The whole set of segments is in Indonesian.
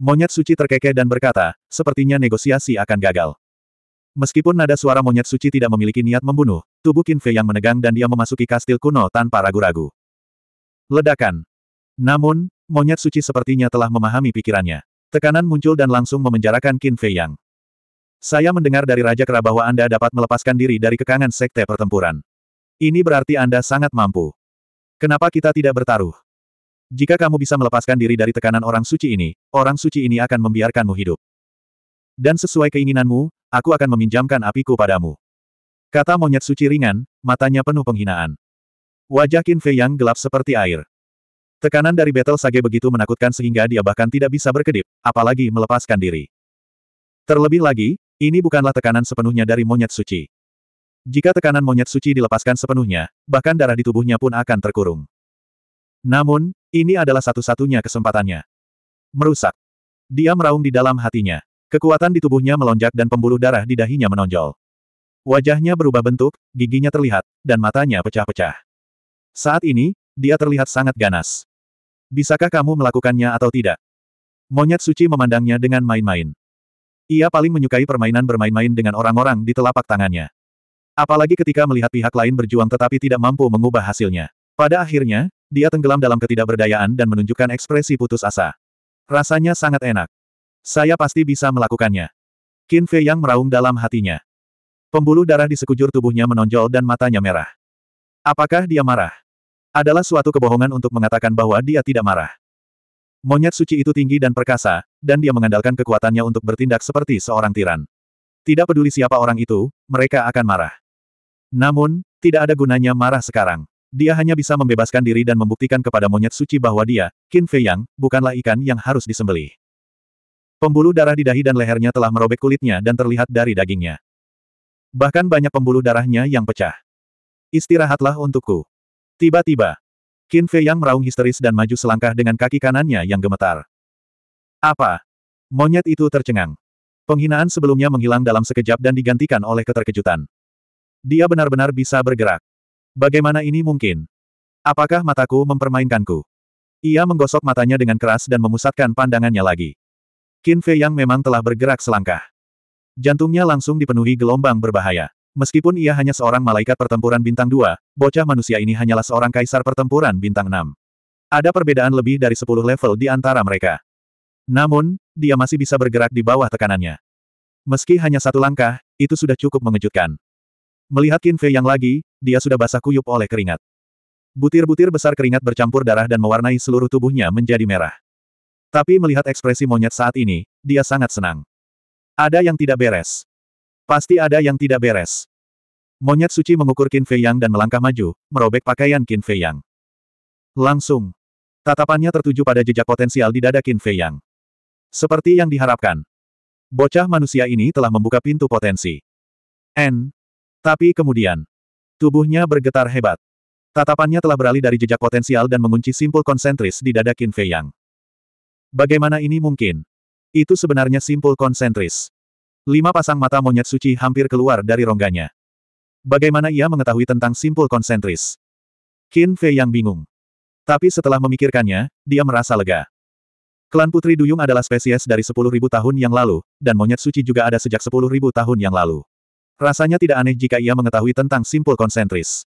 Monyet suci terkekeh dan berkata, sepertinya negosiasi akan gagal. Meskipun nada suara monyet suci tidak memiliki niat membunuh, tubuh Qin Fei yang menegang dan dia memasuki kastil kuno tanpa ragu-ragu. Ledakan. Namun, monyet suci sepertinya telah memahami pikirannya. Tekanan muncul dan langsung memenjarakan Qin Fei Yang. Saya mendengar dari Raja Kera bahwa Anda dapat melepaskan diri dari kekangan sekte pertempuran. Ini berarti Anda sangat mampu. Kenapa kita tidak bertaruh? Jika kamu bisa melepaskan diri dari tekanan orang suci ini, orang suci ini akan membiarkanmu hidup. Dan sesuai keinginanmu, aku akan meminjamkan apiku padamu. Kata monyet suci ringan, matanya penuh penghinaan. Wajah Qin Fei yang gelap seperti air. Tekanan dari Battle Sage begitu menakutkan sehingga dia bahkan tidak bisa berkedip, apalagi melepaskan diri. Terlebih lagi, ini bukanlah tekanan sepenuhnya dari monyet suci. Jika tekanan monyet suci dilepaskan sepenuhnya, bahkan darah di tubuhnya pun akan terkurung. Namun, ini adalah satu-satunya kesempatannya. Merusak. Dia meraung di dalam hatinya. Kekuatan di tubuhnya melonjak dan pembuluh darah di dahinya menonjol. Wajahnya berubah bentuk, giginya terlihat, dan matanya pecah-pecah. Saat ini, dia terlihat sangat ganas. Bisakah kamu melakukannya atau tidak? Monyet suci memandangnya dengan main-main. Ia paling menyukai permainan bermain-main dengan orang-orang di telapak tangannya. Apalagi ketika melihat pihak lain berjuang tetapi tidak mampu mengubah hasilnya. Pada akhirnya, dia tenggelam dalam ketidakberdayaan dan menunjukkan ekspresi putus asa. Rasanya sangat enak. Saya pasti bisa melakukannya. Qin Fei yang meraung dalam hatinya. Pembuluh darah di sekujur tubuhnya menonjol dan matanya merah. Apakah dia marah? Adalah suatu kebohongan untuk mengatakan bahwa dia tidak marah. Monyet suci itu tinggi dan perkasa, dan dia mengandalkan kekuatannya untuk bertindak seperti seorang tiran. Tidak peduli siapa orang itu, mereka akan marah. Namun, tidak ada gunanya marah sekarang. Dia hanya bisa membebaskan diri dan membuktikan kepada monyet suci bahwa dia, Qin Fei Yang, bukanlah ikan yang harus disembelih. Pembuluh darah di dahi dan lehernya telah merobek kulitnya dan terlihat dari dagingnya. Bahkan banyak pembuluh darahnya yang pecah. Istirahatlah untukku. Tiba-tiba, Qin Fei Yang meraung histeris dan maju selangkah dengan kaki kanannya yang gemetar. Apa? Monyet itu tercengang. Penghinaan sebelumnya menghilang dalam sekejap dan digantikan oleh keterkejutan. Dia benar-benar bisa bergerak. Bagaimana ini mungkin? Apakah mataku mempermainkanku? Ia menggosok matanya dengan keras dan memusatkan pandangannya lagi. Qin Fei Yang memang telah bergerak selangkah. Jantungnya langsung dipenuhi gelombang berbahaya. Meskipun ia hanya seorang malaikat pertempuran bintang dua, bocah manusia ini hanyalah seorang kaisar pertempuran bintang enam. Ada perbedaan lebih dari sepuluh level di antara mereka. Namun, dia masih bisa bergerak di bawah tekanannya. Meski hanya satu langkah, itu sudah cukup mengejutkan. Melihat Qin Fei yang lagi, dia sudah basah kuyup oleh keringat. Butir-butir besar keringat bercampur darah dan mewarnai seluruh tubuhnya menjadi merah. Tapi melihat ekspresi monyet saat ini, dia sangat senang. Ada yang tidak beres. Pasti ada yang tidak beres. Monyet suci mengukur Qin Fei Yang dan melangkah maju, merobek pakaian Qin Fei Yang. Langsung. Tatapannya tertuju pada jejak potensial di dada Qin Fei Yang. Seperti yang diharapkan. Bocah manusia ini telah membuka pintu potensi. N. Tapi kemudian, tubuhnya bergetar hebat. Tatapannya telah beralih dari jejak potensial dan mengunci simpul konsentris di dada Qin Fei Yang. Bagaimana ini mungkin? Itu sebenarnya simpul konsentris. Lima pasang mata monyet suci hampir keluar dari rongganya. Bagaimana ia mengetahui tentang simpul konsentris? Qin Fei Yang bingung. Tapi setelah memikirkannya, dia merasa lega. Klan Putri Duyung adalah spesies dari 10.000 tahun yang lalu, dan monyet suci juga ada sejak 10.000 tahun yang lalu. Rasanya tidak aneh jika ia mengetahui tentang simpul konsentris.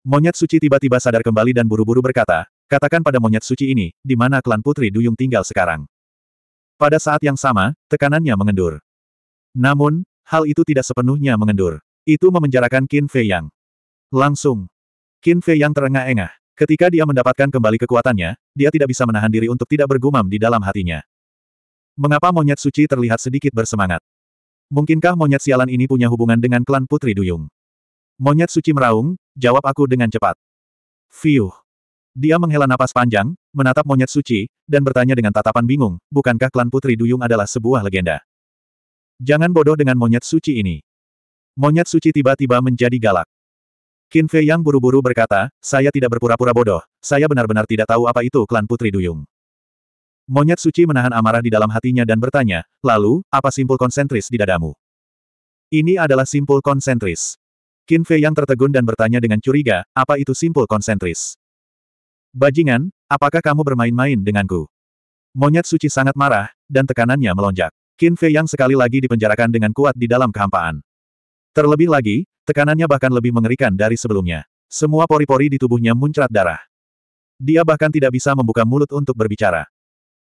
Monyet suci tiba-tiba sadar kembali dan buru-buru berkata, katakan pada monyet suci ini, di mana klan Putri Duyung tinggal sekarang. Pada saat yang sama, tekanannya mengendur. Namun, hal itu tidak sepenuhnya mengendur. Itu memenjarakan Qin Fei Yang. Langsung. Qin Fei Yang terengah-engah. Ketika dia mendapatkan kembali kekuatannya, dia tidak bisa menahan diri untuk tidak bergumam di dalam hatinya. Mengapa monyet suci terlihat sedikit bersemangat? Mungkinkah monyet sialan ini punya hubungan dengan klan Putri Duyung? Monyet suci meraung, jawab aku dengan cepat. Fiuh. Dia menghela napas panjang, menatap monyet suci, dan bertanya dengan tatapan bingung, bukankah klan Putri Duyung adalah sebuah legenda? Jangan bodoh dengan monyet suci ini. Monyet suci tiba-tiba menjadi galak. Qin Fei yang buru-buru berkata, saya tidak berpura-pura bodoh, saya benar-benar tidak tahu apa itu klan Putri Duyung. Monyet suci menahan amarah di dalam hatinya dan bertanya, lalu, apa simpul konsentris di dadamu? Ini adalah simpul konsentris. Qin Fei yang tertegun dan bertanya dengan curiga, apa itu simpul konsentris? Bajingan, apakah kamu bermain-main denganku? Monyet suci sangat marah, dan tekanannya melonjak. Qin Fei yang sekali lagi dipenjarakan dengan kuat di dalam kehampaan. Terlebih lagi, tekanannya bahkan lebih mengerikan dari sebelumnya. Semua pori-pori di tubuhnya muncrat darah. Dia bahkan tidak bisa membuka mulut untuk berbicara.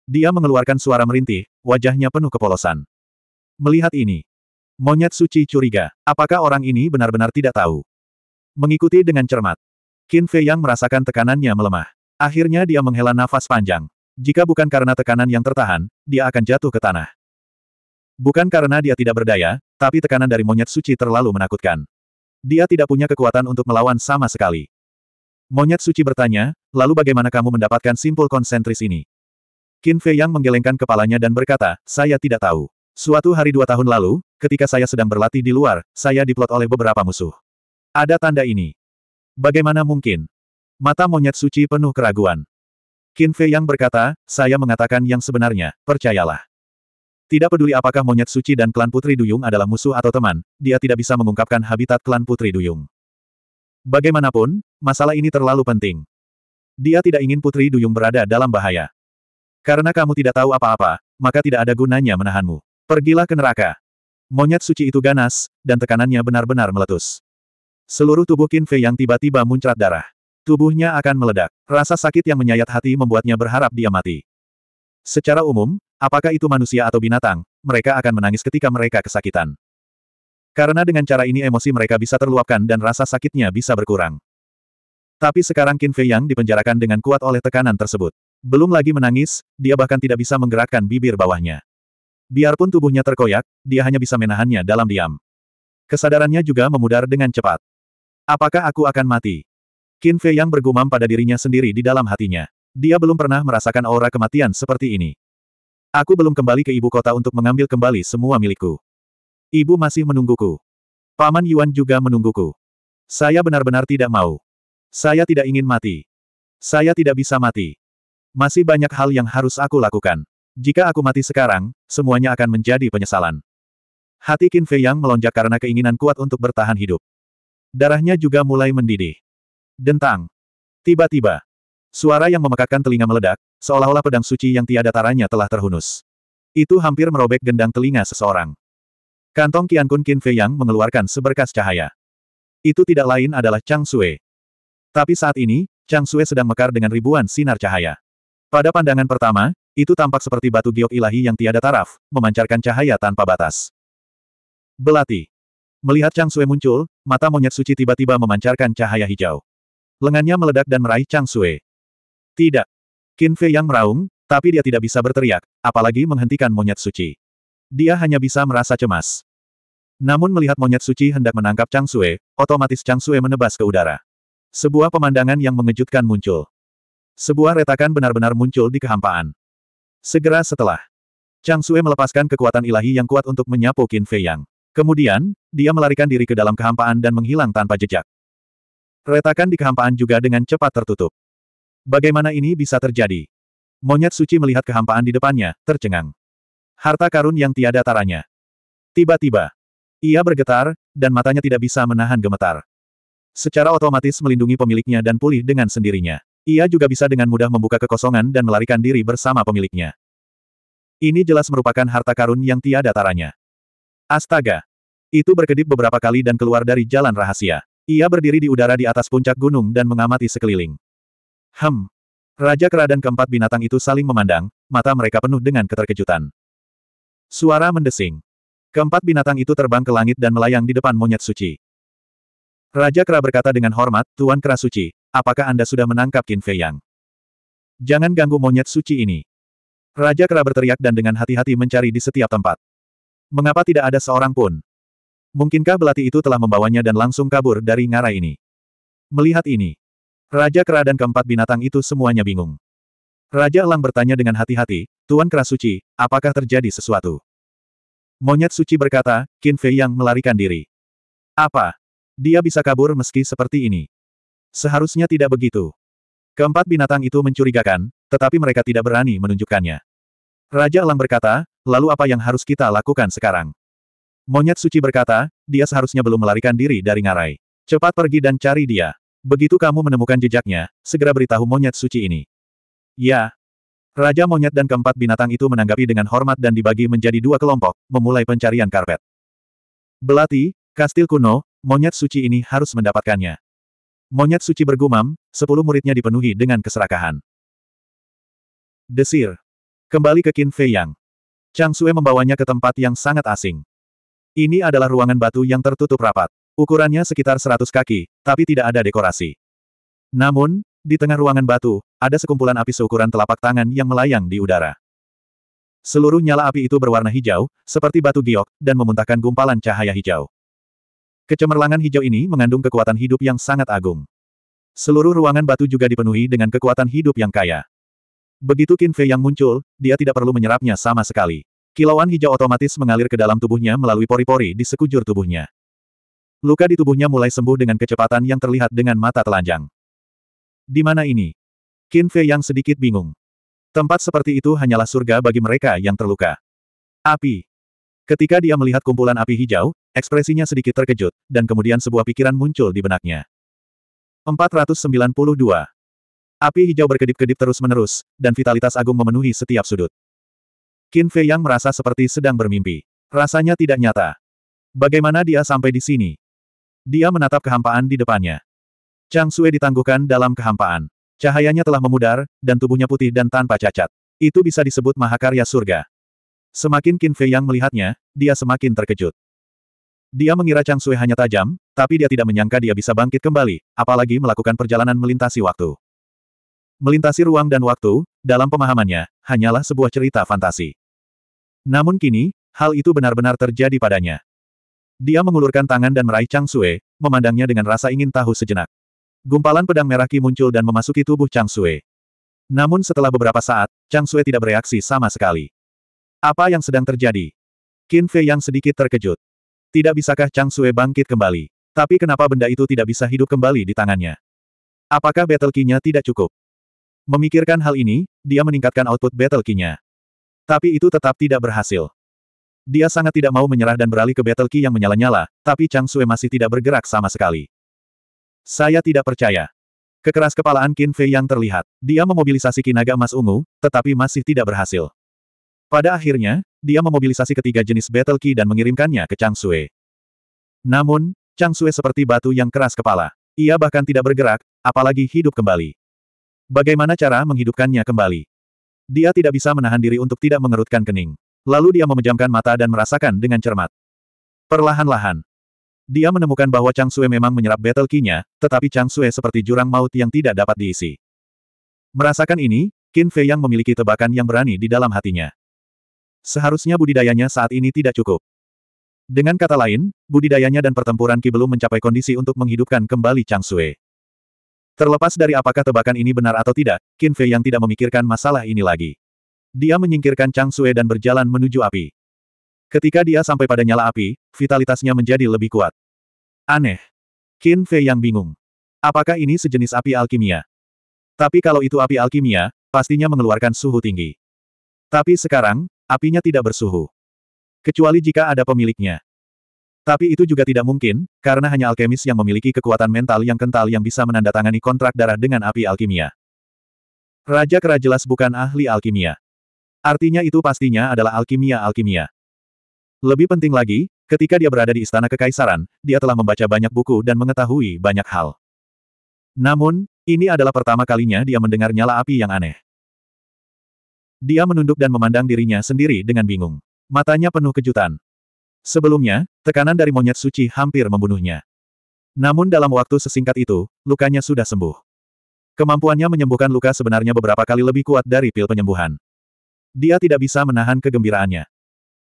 Dia mengeluarkan suara merintih, wajahnya penuh kepolosan. Melihat ini, monyet suci curiga, apakah orang ini benar-benar tidak tahu? Mengikuti dengan cermat, Qin Fei yang merasakan tekanannya melemah. Akhirnya dia menghela nafas panjang. Jika bukan karena tekanan yang tertahan, dia akan jatuh ke tanah. Bukan karena dia tidak berdaya, tapi tekanan dari monyet suci terlalu menakutkan. Dia tidak punya kekuatan untuk melawan sama sekali. Monyet suci bertanya, lalu bagaimana kamu mendapatkan simpul konsentris ini? Qin Fei Yang menggelengkan kepalanya dan berkata, saya tidak tahu. Suatu hari dua tahun lalu, ketika saya sedang berlatih di luar, saya diplot oleh beberapa musuh. Ada tanda ini. Bagaimana mungkin? Mata monyet suci penuh keraguan. Qin Fei Yang berkata, saya mengatakan yang sebenarnya, percayalah. Tidak peduli apakah monyet suci dan klan Putri Duyung adalah musuh atau teman, dia tidak bisa mengungkapkan habitat klan Putri Duyung. Bagaimanapun, masalah ini terlalu penting. Dia tidak ingin Putri Duyung berada dalam bahaya. Karena kamu tidak tahu apa-apa, maka tidak ada gunanya menahanmu. Pergilah ke neraka. Monyet suci itu ganas, dan tekanannya benar-benar meletus. Seluruh tubuh Qin Fei yang tiba-tiba muncrat darah. Tubuhnya akan meledak. Rasa sakit yang menyayat hati membuatnya berharap dia mati. Secara umum, apakah itu manusia atau binatang, mereka akan menangis ketika mereka kesakitan. Karena dengan cara ini emosi mereka bisa terluapkan dan rasa sakitnya bisa berkurang. Tapi sekarang Qin Fei Yang dipenjarakan dengan kuat oleh tekanan tersebut. Belum lagi menangis, dia bahkan tidak bisa menggerakkan bibir bawahnya. Biarpun tubuhnya terkoyak, dia hanya bisa menahannya dalam diam. Kesadarannya juga memudar dengan cepat. Apakah aku akan mati? Qin Fei yang bergumam pada dirinya sendiri di dalam hatinya. Dia belum pernah merasakan aura kematian seperti ini. Aku belum kembali ke ibu kota untuk mengambil kembali semua milikku. Ibu masih menungguku. Paman Yuan juga menungguku. Saya benar-benar tidak mau. Saya tidak ingin mati. Saya tidak bisa mati. Masih banyak hal yang harus aku lakukan. Jika aku mati sekarang, semuanya akan menjadi penyesalan. Hati Qin Fei Yang melonjak karena keinginan kuat untuk bertahan hidup. Darahnya juga mulai mendidih. Dentang. Tiba-tiba. Suara yang memekakkan telinga meledak, seolah-olah pedang suci yang tiada taranya telah terhunus. Itu hampir merobek gendang telinga seseorang. Kantong Qian Kun Qin Fei Yang mengeluarkan seberkas cahaya. Itu tidak lain adalah Chang Sue. Tapi saat ini, Chang Sue sedang mekar dengan ribuan sinar cahaya. Pada pandangan pertama, itu tampak seperti batu giok ilahi yang tiada taraf, memancarkan cahaya tanpa batas. Belati. Melihat Chang Sue muncul, mata monyet suci tiba-tiba memancarkan cahaya hijau. Lengannya meledak dan meraih Chang Sue. Tidak. Qin Fei yang meraung, tapi dia tidak bisa berteriak, apalagi menghentikan monyet suci. Dia hanya bisa merasa cemas. Namun melihat monyet suci hendak menangkap Chang Sue, otomatis Chang Sue menebas ke udara. Sebuah pemandangan yang mengejutkan muncul. Sebuah retakan benar-benar muncul di kehampaan. Segera setelah, Chang Sue melepaskan kekuatan ilahi yang kuat untuk menyapu Qin Fei Yang. Kemudian, dia melarikan diri ke dalam kehampaan dan menghilang tanpa jejak. Retakan di kehampaan juga dengan cepat tertutup. Bagaimana ini bisa terjadi? Monyet suci melihat kehampaan di depannya, tercengang. Harta karun yang tiada taranya. Tiba-tiba, ia bergetar, dan matanya tidak bisa menahan gemetar. Secara otomatis melindungi pemiliknya dan pulih dengan sendirinya. Ia juga bisa dengan mudah membuka kekosongan dan melarikan diri bersama pemiliknya. Ini jelas merupakan harta karun yang tiada taranya. Astaga! Itu berkedip beberapa kali dan keluar dari jalan rahasia. Ia berdiri di udara di atas puncak gunung dan mengamati sekeliling. Hem! Raja Kera dan keempat binatang itu saling memandang, mata mereka penuh dengan keterkejutan. Suara mendesing. Keempat binatang itu terbang ke langit dan melayang di depan monyet suci. Raja Kera berkata dengan hormat, Tuan Kera Suci, apakah Anda sudah menangkap Qin Fei Yang? Jangan ganggu monyet suci ini. Raja Kera berteriak dan dengan hati-hati mencari di setiap tempat. Mengapa tidak ada seorang pun? Mungkinkah belati itu telah membawanya dan langsung kabur dari ngara ini? Melihat ini, Raja Kera dan keempat binatang itu semuanya bingung. Raja Elang bertanya dengan hati-hati, Tuan Kera Suci, apakah terjadi sesuatu? Monyet suci berkata, Qin Fei yang melarikan diri. Apa? Dia bisa kabur meski seperti ini. Seharusnya tidak begitu. Keempat binatang itu mencurigakan, tetapi mereka tidak berani menunjukkannya. Raja Elang berkata, lalu apa yang harus kita lakukan sekarang? Monyet suci berkata, dia seharusnya belum melarikan diri dari ngarai. Cepat pergi dan cari dia. Begitu kamu menemukan jejaknya, segera beritahu monyet suci ini. Ya. Raja monyet dan keempat binatang itu menanggapi dengan hormat dan dibagi menjadi dua kelompok, memulai pencarian karpet. Belati, kastil kuno, monyet suci ini harus mendapatkannya. Monyet suci bergumam, sepuluh muridnya dipenuhi dengan keserakahan. Desir. Kembali ke Qin Fei Yang. Chang Sue membawanya ke tempat yang sangat asing. Ini adalah ruangan batu yang tertutup rapat. Ukurannya sekitar 100 kaki, tapi tidak ada dekorasi. Namun, di tengah ruangan batu, ada sekumpulan api seukuran telapak tangan yang melayang di udara. Seluruh nyala api itu berwarna hijau, seperti batu giok, dan memuntahkan gumpalan cahaya hijau. Kecemerlangan hijau ini mengandung kekuatan hidup yang sangat agung. Seluruh ruangan batu juga dipenuhi dengan kekuatan hidup yang kaya. Begitu Qin Fei yang muncul, dia tidak perlu menyerapnya sama sekali. Kilauan hijau otomatis mengalir ke dalam tubuhnya melalui pori-pori di sekujur tubuhnya. Luka di tubuhnya mulai sembuh dengan kecepatan yang terlihat dengan mata telanjang. Di mana ini? Qin Fei yang sedikit bingung. Tempat seperti itu hanyalah surga bagi mereka yang terluka. Api. Ketika dia melihat kumpulan api hijau, ekspresinya sedikit terkejut, dan kemudian sebuah pikiran muncul di benaknya. 492. Api hijau berkedip-kedip terus-menerus, dan vitalitas agung memenuhi setiap sudut. Qin Fei Yang merasa seperti sedang bermimpi. Rasanya tidak nyata. Bagaimana dia sampai di sini? Dia menatap kehampaan di depannya. Chang Sue ditangguhkan dalam kehampaan. Cahayanya telah memudar, dan tubuhnya putih dan tanpa cacat. Itu bisa disebut mahakarya surga. Semakin Qin Fei Yang melihatnya, dia semakin terkejut. Dia mengira Chang Sui hanya tajam, tapi dia tidak menyangka dia bisa bangkit kembali, apalagi melakukan perjalanan melintasi waktu. Melintasi ruang dan waktu, dalam pemahamannya, hanyalah sebuah cerita fantasi. Namun kini, hal itu benar-benar terjadi padanya. Dia mengulurkan tangan dan meraih Chang Sui, memandangnya dengan rasa ingin tahu sejenak. Gumpalan pedang merah Ki muncul dan memasuki tubuh Chang Sui. Namun setelah beberapa saat, Chang Sui tidak bereaksi sama sekali. Apa yang sedang terjadi? Qin Fei yang sedikit terkejut. Tidak bisakah Chang Sue bangkit kembali? Tapi kenapa benda itu tidak bisa hidup kembali di tangannya? Apakah battle key-nya tidak cukup? Memikirkan hal ini, dia meningkatkan output battle key-nya. Tapi itu tetap tidak berhasil. Dia sangat tidak mau menyerah dan beralih ke battle key yang menyala-nyala, tapi Chang Sue masih tidak bergerak sama sekali. Saya tidak percaya. Kekeras kepalaan Qin Fei yang terlihat. Dia memobilisasi kinaga emas ungu, tetapi masih tidak berhasil. Pada akhirnya, dia memobilisasi ketiga jenis battle key dan mengirimkannya ke Chang Sui. Namun, Chang Sui seperti batu yang keras kepala. Ia bahkan tidak bergerak, apalagi hidup kembali. Bagaimana cara menghidupkannya kembali? Dia tidak bisa menahan diri untuk tidak mengerutkan kening. Lalu dia memejamkan mata dan merasakan dengan cermat. Perlahan-lahan, dia menemukan bahwa Chang Sue memang menyerap battle key-nya, tetapi Chang Sue seperti jurang maut yang tidak dapat diisi. Merasakan ini, Qin Fei yang memiliki tebakan yang berani di dalam hatinya. Seharusnya budidayanya saat ini tidak cukup. Dengan kata lain, budidayanya dan pertempuran Ki belum mencapai kondisi untuk menghidupkan kembali Chang Sui. Terlepas dari apakah tebakan ini benar atau tidak, Qin Fei yang tidak memikirkan masalah ini lagi. Dia menyingkirkan Chang Sui dan berjalan menuju api. Ketika dia sampai pada nyala api, vitalitasnya menjadi lebih kuat. Aneh. Qin Fei yang bingung. Apakah ini sejenis api alkimia? Tapi kalau itu api alkimia, pastinya mengeluarkan suhu tinggi. Tapi sekarang, Apinya tidak bersuhu. Kecuali jika ada pemiliknya. Tapi itu juga tidak mungkin, karena hanya alkemis yang memiliki kekuatan mental yang kental yang bisa menandatangani kontrak darah dengan api alkimia. Raja Kera jelas bukan ahli alkimia. Artinya itu pastinya adalah alkimia-alkimia. Lebih penting lagi, ketika dia berada di Istana Kekaisaran, dia telah membaca banyak buku dan mengetahui banyak hal. Namun, ini adalah pertama kalinya dia mendengar nyala api yang aneh. Dia menunduk dan memandang dirinya sendiri dengan bingung. Matanya penuh kejutan. Sebelumnya, tekanan dari monyet suci hampir membunuhnya. Namun dalam waktu sesingkat itu, lukanya sudah sembuh. Kemampuannya menyembuhkan luka sebenarnya beberapa kali lebih kuat dari pil penyembuhan. Dia tidak bisa menahan kegembiraannya.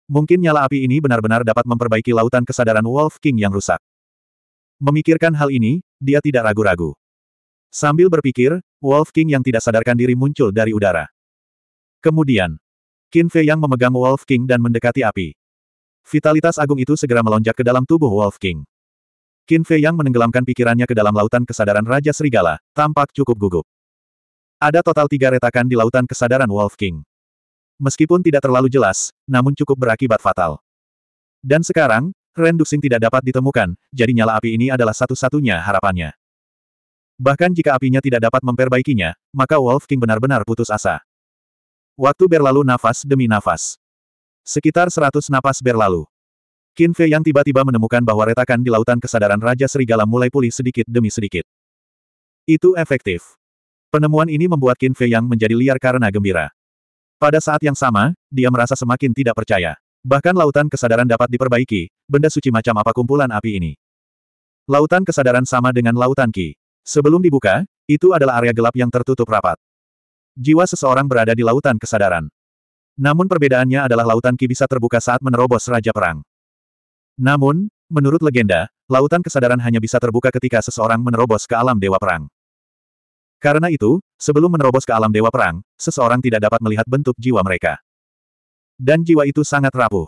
Mungkin nyala api ini benar-benar dapat memperbaiki lautan kesadaran Wolf King yang rusak. Memikirkan hal ini, dia tidak ragu-ragu. Sambil berpikir, Wolf King yang tidak sadarkan diri muncul dari udara. Kemudian, Qin Fei yang memegang Wolf King dan mendekati api. Vitalitas agung itu segera melonjak ke dalam tubuh Wolf King. Qin Fei yang menenggelamkan pikirannya ke dalam lautan kesadaran Raja Serigala, tampak cukup gugup. Ada total tiga retakan di lautan kesadaran Wolf King. Meskipun tidak terlalu jelas, namun cukup berakibat fatal. Dan sekarang, Ren Duxing tidak dapat ditemukan, jadi nyala api ini adalah satu-satunya harapannya. Bahkan jika apinya tidak dapat memperbaikinya, maka Wolf King benar-benar putus asa. Waktu berlalu nafas demi nafas. Sekitar seratus napas berlalu. Qin Fei yang tiba-tiba menemukan bahwa retakan di lautan kesadaran Raja Serigala mulai pulih sedikit demi sedikit. Itu efektif. Penemuan ini membuat Qin Fei yang menjadi liar karena gembira. Pada saat yang sama, dia merasa semakin tidak percaya. Bahkan lautan kesadaran dapat diperbaiki, benda suci macam apa kumpulan api ini. Lautan kesadaran sama dengan lautan ki. Sebelum dibuka, itu adalah area gelap yang tertutup rapat. Jiwa seseorang berada di lautan kesadaran. Namun perbedaannya adalah lautan ki bisa terbuka saat menerobos Raja Perang. Namun, menurut legenda, lautan kesadaran hanya bisa terbuka ketika seseorang menerobos ke alam Dewa Perang. Karena itu, sebelum menerobos ke alam Dewa Perang, seseorang tidak dapat melihat bentuk jiwa mereka. Dan jiwa itu sangat rapuh.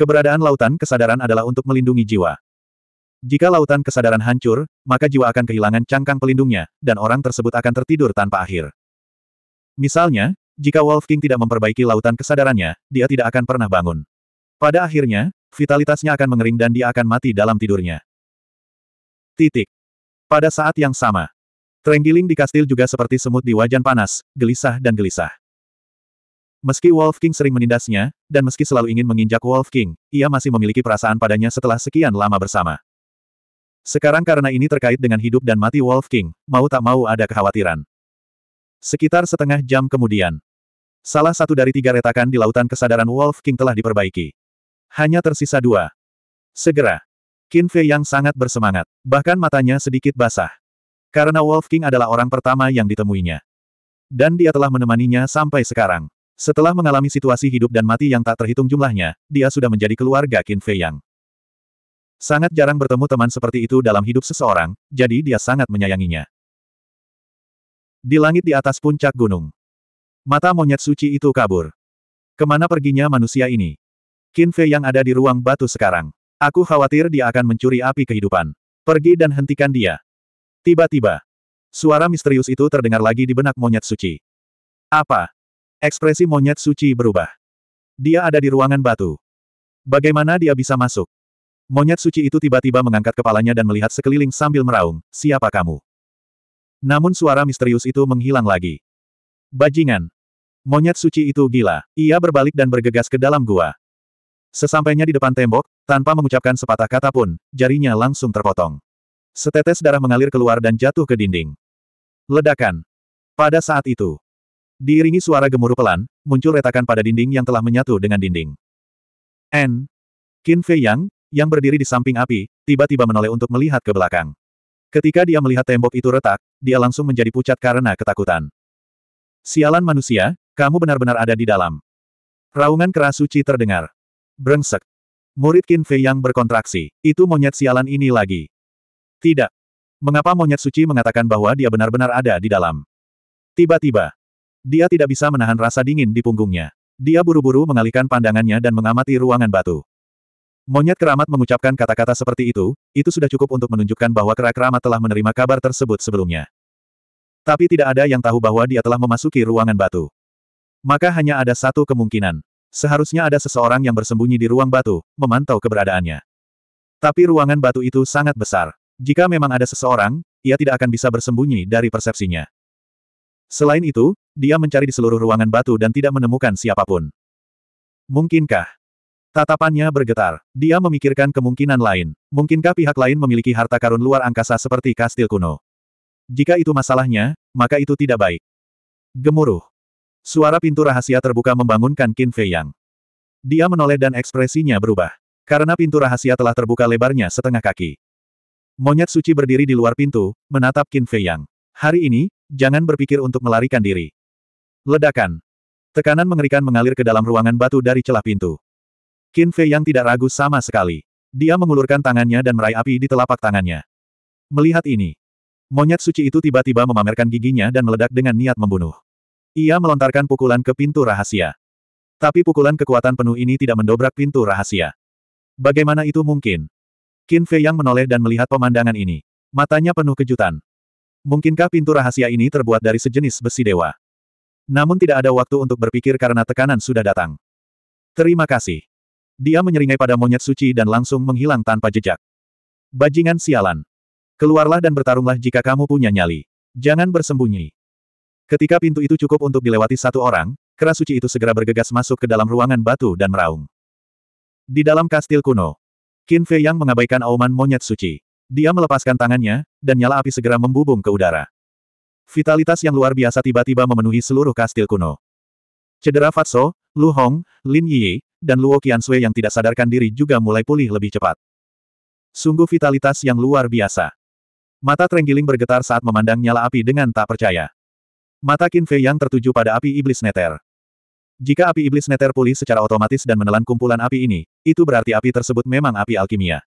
Keberadaan lautan kesadaran adalah untuk melindungi jiwa. Jika lautan kesadaran hancur, maka jiwa akan kehilangan cangkang pelindungnya, dan orang tersebut akan tertidur tanpa akhir. Misalnya, jika Wolf King tidak memperbaiki lautan kesadarannya, dia tidak akan pernah bangun. Pada akhirnya, vitalitasnya akan mengering dan dia akan mati dalam tidurnya. Titik. Pada saat yang sama, Trenggiling di kastil juga seperti semut di wajan panas, gelisah dan gelisah. Meski Wolf King sering menindasnya, dan meski selalu ingin menginjak Wolf King, ia masih memiliki perasaan padanya setelah sekian lama bersama. Sekarang karena ini terkait dengan hidup dan mati Wolf King, mau tak mau ada kekhawatiran. Sekitar setengah jam kemudian, salah satu dari tiga retakan di lautan kesadaran Wolf King telah diperbaiki. Hanya tersisa dua. Segera, Qin Fei yang sangat bersemangat, bahkan matanya sedikit basah. Karena Wolf King adalah orang pertama yang ditemuinya. Dan dia telah menemaninya sampai sekarang. Setelah mengalami situasi hidup dan mati yang tak terhitung jumlahnya, dia sudah menjadi keluarga Qin Fei Yang. Sangat jarang bertemu teman seperti itu dalam hidup seseorang, jadi dia sangat menyayanginya. Di langit di atas puncak gunung. Mata monyet suci itu kabur. Kemana perginya manusia ini? Qin Fei yang ada di ruang batu sekarang. Aku khawatir dia akan mencuri api kehidupan. Pergi dan hentikan dia. Tiba-tiba. Suara misterius itu terdengar lagi di benak monyet suci. Apa? Ekspresi monyet suci berubah. Dia ada di ruangan batu. Bagaimana dia bisa masuk? Monyet suci itu tiba-tiba mengangkat kepalanya dan melihat sekeliling sambil meraung, siapa kamu? Namun suara misterius itu menghilang lagi. Bajingan. Monyet suci itu gila. Ia berbalik dan bergegas ke dalam gua. Sesampainya di depan tembok, tanpa mengucapkan sepatah kata pun, jarinya langsung terpotong. Setetes darah mengalir keluar dan jatuh ke dinding. Ledakan. Pada saat itu, diiringi suara gemuruh pelan, muncul retakan pada dinding yang telah menyatu dengan dinding. N. Qin Fei Yang, yang berdiri di samping api, tiba-tiba menoleh untuk melihat ke belakang. Ketika dia melihat tembok itu retak, dia langsung menjadi pucat karena ketakutan. Sialan manusia, kamu benar-benar ada di dalam. Raungan keras suci terdengar. Brengsek. Murid Qin Fei yang berkontraksi, itu monyet sialan ini lagi. Tidak. Mengapa monyet suci mengatakan bahwa dia benar-benar ada di dalam? Tiba-tiba. Dia tidak bisa menahan rasa dingin di punggungnya. Dia buru-buru mengalihkan pandangannya dan mengamati ruangan batu. Monyet keramat mengucapkan kata-kata seperti itu, itu sudah cukup untuk menunjukkan bahwa kera keramat telah menerima kabar tersebut sebelumnya. Tapi tidak ada yang tahu bahwa dia telah memasuki ruangan batu. Maka hanya ada satu kemungkinan. Seharusnya ada seseorang yang bersembunyi di ruang batu, memantau keberadaannya. Tapi ruangan batu itu sangat besar. Jika memang ada seseorang, ia tidak akan bisa bersembunyi dari persepsinya. Selain itu, dia mencari di seluruh ruangan batu dan tidak menemukan siapapun. Mungkinkah Tatapannya bergetar. Dia memikirkan kemungkinan lain. Mungkinkah pihak lain memiliki harta karun luar angkasa seperti kastil kuno? Jika itu masalahnya, maka itu tidak baik. Gemuruh. Suara pintu rahasia terbuka membangunkan Qin Fei Yang. Dia menoleh dan ekspresinya berubah. Karena pintu rahasia telah terbuka lebarnya setengah kaki. Monyet suci berdiri di luar pintu, menatap Qin Fei Yang. Hari ini, jangan berpikir untuk melarikan diri. Ledakan. Tekanan mengerikan mengalir ke dalam ruangan batu dari celah pintu. Qin Fei yang tidak ragu sama sekali. Dia mengulurkan tangannya dan meraih api di telapak tangannya. Melihat ini, monyet suci itu tiba-tiba memamerkan giginya dan meledak dengan niat membunuh. Ia melontarkan pukulan ke pintu rahasia. Tapi pukulan kekuatan penuh ini tidak mendobrak pintu rahasia. Bagaimana itu mungkin? Qin Fei yang menoleh dan melihat pemandangan ini. Matanya penuh kejutan. Mungkinkah pintu rahasia ini terbuat dari sejenis besi dewa? Namun tidak ada waktu untuk berpikir karena tekanan sudah datang. Terima kasih. Dia menyeringai pada monyet suci dan langsung menghilang tanpa jejak. Bajingan sialan. Keluarlah dan bertarunglah jika kamu punya nyali. Jangan bersembunyi. Ketika pintu itu cukup untuk dilewati satu orang, kera suci itu segera bergegas masuk ke dalam ruangan batu dan meraung. Di dalam kastil kuno, Qin Fei Yang mengabaikan auman monyet suci. Dia melepaskan tangannya, dan nyala api segera membubung ke udara. Vitalitas yang luar biasa tiba-tiba memenuhi seluruh kastil kuno. Cedera Fatso, Lu Hong, Lin Yi, dan Luo Qiansui yang tidak sadarkan diri juga mulai pulih lebih cepat. Sungguh vitalitas yang luar biasa. Mata Trenggiling bergetar saat memandang nyala api dengan tak percaya. Mata Qin Fei yang tertuju pada api iblis neter. Jika api iblis neter pulih secara otomatis dan menelan kumpulan api ini, itu berarti api tersebut memang api alkimia.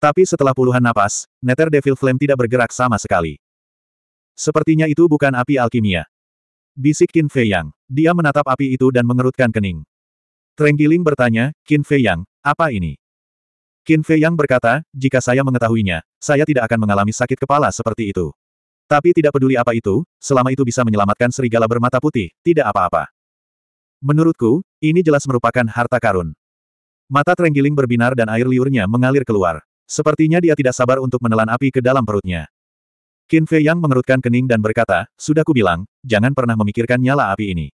Tapi setelah puluhan napas, neter devil flame tidak bergerak sama sekali. Sepertinya itu bukan api alkimia. Bisik Qin Fei Yang. Dia menatap api itu dan mengerutkan kening. Trenggiling bertanya, Qin Fei Yang, apa ini? Qin Fei Yang berkata, jika saya mengetahuinya, saya tidak akan mengalami sakit kepala seperti itu. Tapi tidak peduli apa itu, selama itu bisa menyelamatkan serigala bermata putih, tidak apa-apa. Menurutku, ini jelas merupakan harta karun. Mata Trenggiling berbinar dan air liurnya mengalir keluar. Sepertinya dia tidak sabar untuk menelan api ke dalam perutnya. Qin Fei Yang mengerutkan kening dan berkata, Sudah kubilang, jangan pernah memikirkan nyala api ini.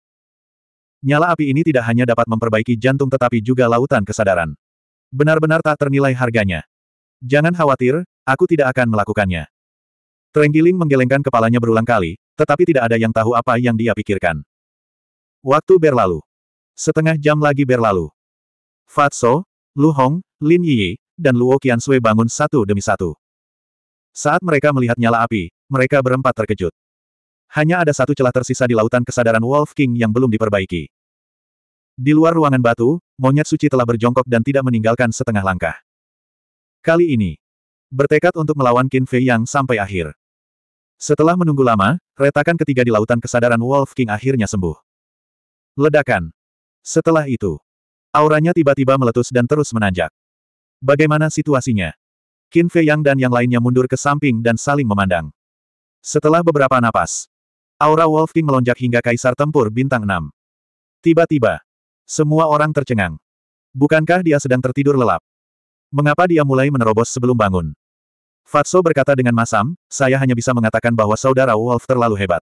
Nyala api ini tidak hanya dapat memperbaiki jantung tetapi juga lautan kesadaran. Benar-benar tak ternilai harganya. Jangan khawatir, aku tidak akan melakukannya. Trenggiling menggelengkan kepalanya berulang kali, tetapi tidak ada yang tahu apa yang dia pikirkan. Waktu berlalu. Setengah jam lagi berlalu. Fatso, Lu Hong, Lin Yi, dan Luo Qian Qiansui bangun satu demi satu. Saat mereka melihat nyala api, mereka berempat terkejut. Hanya ada satu celah tersisa di lautan kesadaran Wolf King yang belum diperbaiki. Di luar ruangan batu, monyet suci telah berjongkok dan tidak meninggalkan setengah langkah. Kali ini, bertekad untuk melawan Qin Fei Yang sampai akhir. Setelah menunggu lama, retakan ketiga di lautan kesadaran Wolf King akhirnya sembuh. Ledakan. Setelah itu, auranya tiba-tiba meletus dan terus menanjak. Bagaimana situasinya? Qin Fei Yang dan yang lainnya mundur ke samping dan saling memandang. Setelah beberapa napas, Aura Wolf King melonjak hingga kaisar tempur bintang 6. Tiba-tiba, semua orang tercengang. Bukankah dia sedang tertidur lelap? Mengapa dia mulai menerobos sebelum bangun? Fatso berkata dengan masam, saya hanya bisa mengatakan bahwa saudara Wolf terlalu hebat.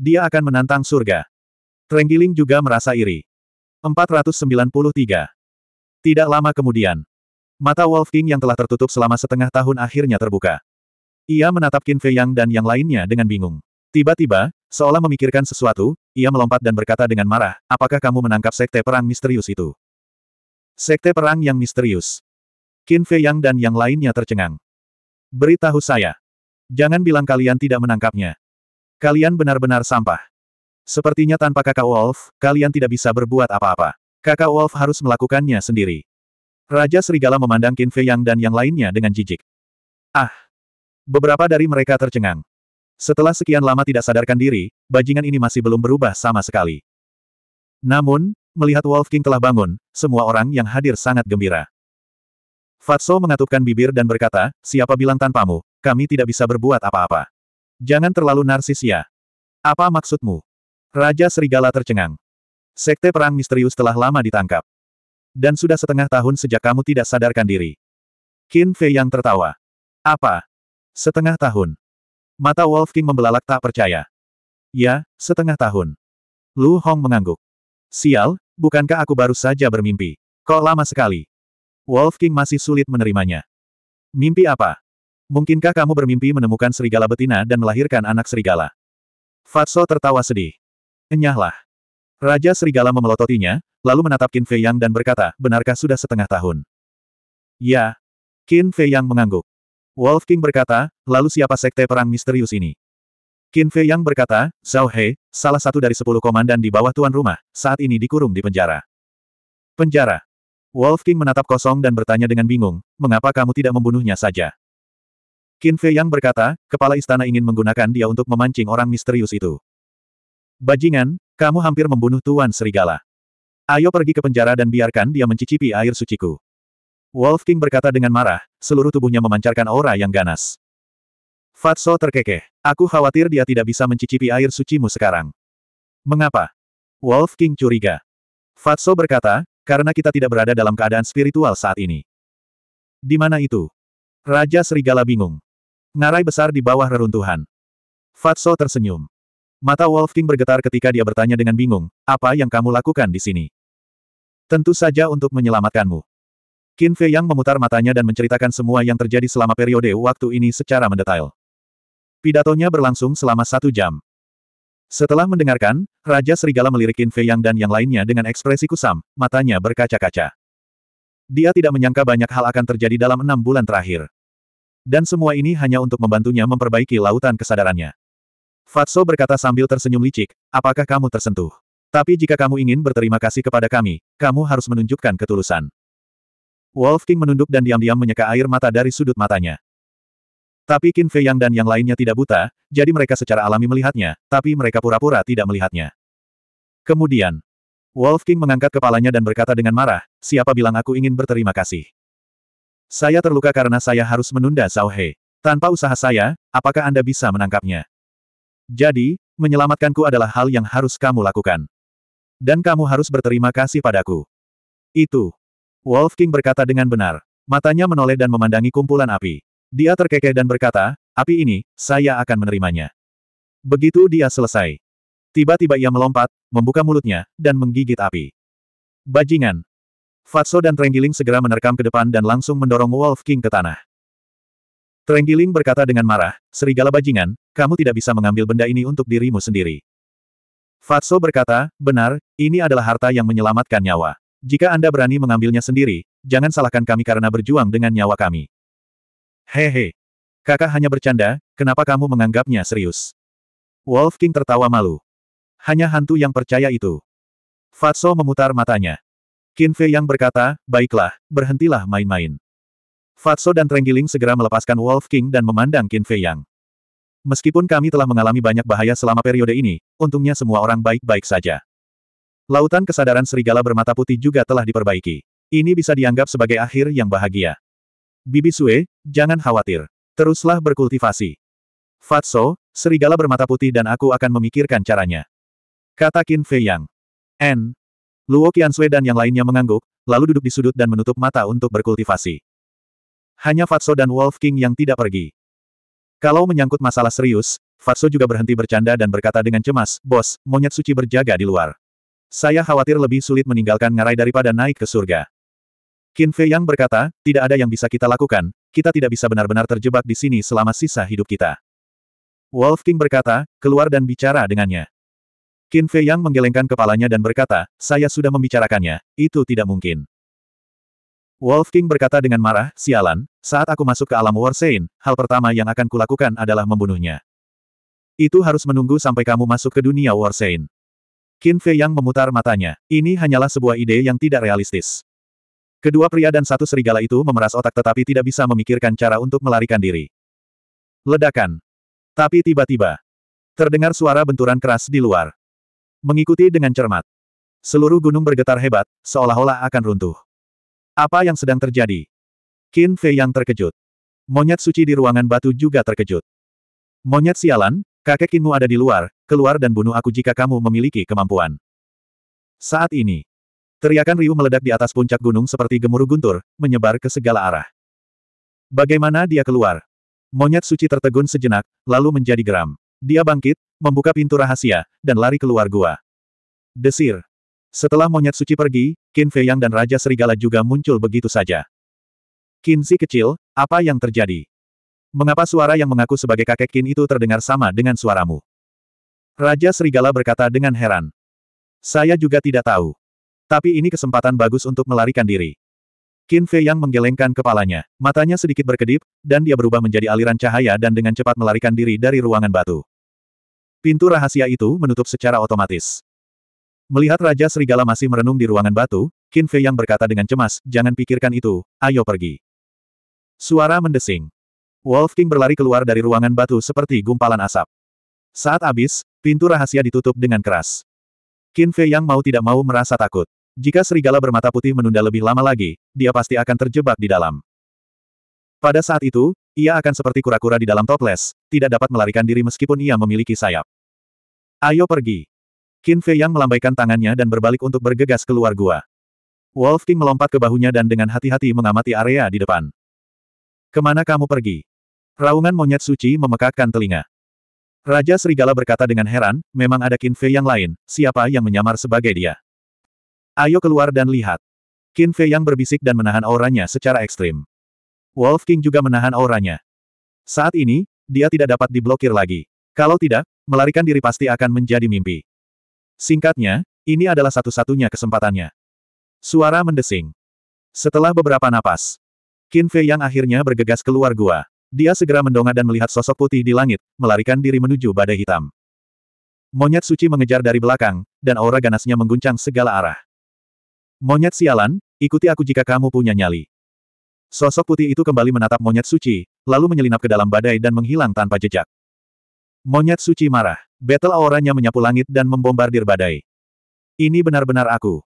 Dia akan menantang surga. Trenggiling juga merasa iri. 493. Tidak lama kemudian, mata Wolf King yang telah tertutup selama setengah tahun akhirnya terbuka. Ia menatap Qin Fei Yang dan yang lainnya dengan bingung. Tiba-tiba, Seolah memikirkan sesuatu, ia melompat dan berkata dengan marah, apakah kamu menangkap sekte perang misterius itu? Sekte perang yang misterius. Qin Fei Yang dan yang lainnya tercengang. Beritahu saya. Jangan bilang kalian tidak menangkapnya. Kalian benar-benar sampah. Sepertinya tanpa kakak Wolf, kalian tidak bisa berbuat apa-apa. Kakak Wolf harus melakukannya sendiri. Raja Serigala memandang Qin Fei Yang dan yang lainnya dengan jijik. Ah! Beberapa dari mereka tercengang. Setelah sekian lama tidak sadarkan diri, bajingan ini masih belum berubah sama sekali. Namun, melihat Wolf King telah bangun, semua orang yang hadir sangat gembira. Fatso mengatupkan bibir dan berkata, siapa bilang tanpamu, kami tidak bisa berbuat apa-apa. Jangan terlalu narsis ya. Apa maksudmu? Raja Serigala tercengang. Sekte Perang Misterius telah lama ditangkap. Dan sudah setengah tahun sejak kamu tidak sadarkan diri. Qin Fei yang tertawa. Apa? Setengah tahun. Mata Wolf King membelalak tak percaya. Ya, setengah tahun. Lu Hong mengangguk. Sial, bukankah aku baru saja bermimpi? Kok lama sekali? Wolf King masih sulit menerimanya. Mimpi apa? Mungkinkah kamu bermimpi menemukan serigala betina dan melahirkan anak serigala? Fatso tertawa sedih. Enyahlah. Raja Serigala memelototinya, lalu menatap Qin Fei Yang dan berkata, benarkah sudah setengah tahun? Ya. Qin Fei Yang mengangguk. Wolf King berkata, lalu siapa sekte perang misterius ini? Qin Fei Yang berkata, Zhao He, salah satu dari sepuluh komandan di bawah tuan rumah, saat ini dikurung di penjara. Penjara. Wolf King menatap kosong dan bertanya dengan bingung, mengapa kamu tidak membunuhnya saja? Qin Fei Yang berkata, kepala istana ingin menggunakan dia untuk memancing orang misterius itu. Bajingan, kamu hampir membunuh Tuan Serigala. Ayo pergi ke penjara dan biarkan dia mencicipi air suciku. Wolf King berkata dengan marah, seluruh tubuhnya memancarkan aura yang ganas. Fatso terkekeh. Aku khawatir dia tidak bisa mencicipi air sucimu sekarang. Mengapa? Wolf King curiga. Fatso berkata, karena kita tidak berada dalam keadaan spiritual saat ini. Di mana itu? Raja Serigala bingung. Ngarai besar di bawah reruntuhan. Fatso tersenyum. Mata Wolf King bergetar ketika dia bertanya dengan bingung, apa yang kamu lakukan di sini? Tentu saja untuk menyelamatkanmu. Qin Fei Yang memutar matanya dan menceritakan semua yang terjadi selama periode waktu ini secara mendetail. Pidatonya berlangsung selama satu jam. Setelah mendengarkan, Raja Serigala melirik Qin Fei Yang dan yang lainnya dengan ekspresi kusam, matanya berkaca-kaca. Dia tidak menyangka banyak hal akan terjadi dalam enam bulan terakhir. Dan semua ini hanya untuk membantunya memperbaiki lautan kesadarannya. Fatso berkata sambil tersenyum licik, apakah kamu tersentuh? Tapi jika kamu ingin berterima kasih kepada kami, kamu harus menunjukkan ketulusan. Wolf King menunduk dan diam-diam menyeka air mata dari sudut matanya. Tapi Qin Fei Yang dan yang lainnya tidak buta, jadi mereka secara alami melihatnya, tapi mereka pura-pura tidak melihatnya. Kemudian, Wolf King mengangkat kepalanya dan berkata dengan marah, siapa bilang aku ingin berterima kasih? Saya terluka karena saya harus menunda Zhao He. Tanpa usaha saya, apakah Anda bisa menangkapnya? Jadi, menyelamatkanku adalah hal yang harus kamu lakukan. Dan kamu harus berterima kasih padaku. Itu, Wolf King berkata dengan benar. Matanya menoleh dan memandangi kumpulan api. Dia terkekeh dan berkata, api ini, saya akan menerimanya. Begitu dia selesai. Tiba-tiba ia melompat, membuka mulutnya, dan menggigit api. Bajingan. Fatso dan Trenggiling segera menerkam ke depan dan langsung mendorong Wolf King ke tanah. Trenggiling berkata dengan marah, Serigala bajingan, kamu tidak bisa mengambil benda ini untuk dirimu sendiri. Fatso berkata, benar, ini adalah harta yang menyelamatkan nyawa. Jika Anda berani mengambilnya sendiri, jangan salahkan kami karena berjuang dengan nyawa kami. Hehe. Kakak hanya bercanda, kenapa kamu menganggapnya serius? Wolf King tertawa malu. Hanya hantu yang percaya itu. Fatso memutar matanya. Qin Fei yang berkata, baiklah, berhentilah main-main. Fatso dan Trenggiling segera melepaskan Wolf King dan memandang Qin Fei yang. Meskipun kami telah mengalami banyak bahaya selama periode ini, untungnya semua orang baik-baik saja. Lautan kesadaran serigala bermata putih juga telah diperbaiki. Ini bisa dianggap sebagai akhir yang bahagia. Bibi Sue, jangan khawatir. Teruslah berkultivasi. Fatso, serigala bermata putih dan aku akan memikirkan caranya. Kata Qin Fei Yang. N. Luo Sui dan yang lainnya mengangguk, lalu duduk di sudut dan menutup mata untuk berkultivasi. Hanya Fatso dan Wolf King yang tidak pergi. Kalau menyangkut masalah serius, Fatso juga berhenti bercanda dan berkata dengan cemas, Bos, monyet suci berjaga di luar. Saya khawatir lebih sulit meninggalkan ngarai daripada naik ke surga. Qin Fei Yang berkata, tidak ada yang bisa kita lakukan, kita tidak bisa benar-benar terjebak di sini selama sisa hidup kita. Wolf King berkata, keluar dan bicara dengannya. Qin Fei Yang menggelengkan kepalanya dan berkata, saya sudah membicarakannya, itu tidak mungkin. Wolf King berkata dengan marah, sialan, saat aku masuk ke alam Warsein, hal pertama yang akan kulakukan adalah membunuhnya. Itu harus menunggu sampai kamu masuk ke dunia Warsein. Qin Fei yang memutar matanya. Ini hanyalah sebuah ide yang tidak realistis. Kedua pria dan satu serigala itu memeras otak tetapi tidak bisa memikirkan cara untuk melarikan diri. Ledakan. Tapi tiba-tiba. Terdengar suara benturan keras di luar. Mengikuti dengan cermat. Seluruh gunung bergetar hebat, seolah-olah akan runtuh. Apa yang sedang terjadi? Qin Fei yang terkejut. Monyet suci di ruangan batu juga terkejut. Monyet sialan, kakek Qinmu ada di luar, keluar dan bunuh aku jika kamu memiliki kemampuan. Saat ini, teriakan Ryu meledak di atas puncak gunung seperti gemuruh guntur, menyebar ke segala arah. Bagaimana dia keluar? Monyet suci tertegun sejenak, lalu menjadi geram. Dia bangkit, membuka pintu rahasia, dan lari keluar gua. Desir. Setelah monyet suci pergi, Qin Fei Yang dan Raja Serigala juga muncul begitu saja. Qin Si kecil, apa yang terjadi? Mengapa suara yang mengaku sebagai kakek Qin itu terdengar sama dengan suaramu? Raja Serigala berkata dengan heran. Saya juga tidak tahu. Tapi ini kesempatan bagus untuk melarikan diri. Qin Fei yang menggelengkan kepalanya, matanya sedikit berkedip, dan dia berubah menjadi aliran cahaya dan dengan cepat melarikan diri dari ruangan batu. Pintu rahasia itu menutup secara otomatis. Melihat Raja Serigala masih merenung di ruangan batu, Qin Fei yang berkata dengan cemas, jangan pikirkan itu, ayo pergi. Suara mendesing. Wolf King berlari keluar dari ruangan batu seperti gumpalan asap. Saat abis. Pintu rahasia ditutup dengan keras. Qin Fei yang mau tidak mau merasa takut. Jika serigala bermata putih menunda lebih lama lagi, dia pasti akan terjebak di dalam. Pada saat itu, ia akan seperti kura-kura di dalam toples, tidak dapat melarikan diri meskipun ia memiliki sayap. Ayo pergi. Qin Fei yang melambaikan tangannya dan berbalik untuk bergegas keluar gua. Wolf King melompat ke bahunya dan dengan hati-hati mengamati area di depan. Kemana kamu pergi? Raungan monyet suci memekakkan telinga. Raja Serigala berkata dengan heran, memang ada Kinfe yang lain, siapa yang menyamar sebagai dia? Ayo keluar dan lihat. Kinfe yang berbisik dan menahan auranya secara ekstrim. Wolf King juga menahan auranya. Saat ini, dia tidak dapat diblokir lagi. Kalau tidak, melarikan diri pasti akan menjadi mimpi. Singkatnya, ini adalah satu-satunya kesempatannya. Suara mendesing. Setelah beberapa napas, Kinfe yang akhirnya bergegas keluar gua. Dia segera mendongak dan melihat sosok putih di langit, melarikan diri menuju badai hitam. Monyet suci mengejar dari belakang, dan aura ganasnya mengguncang segala arah. Monyet sialan, ikuti aku jika kamu punya nyali. Sosok putih itu kembali menatap monyet suci, lalu menyelinap ke dalam badai dan menghilang tanpa jejak. Monyet suci marah. Battle auranya menyapu langit dan membombardir badai. Ini benar-benar aku.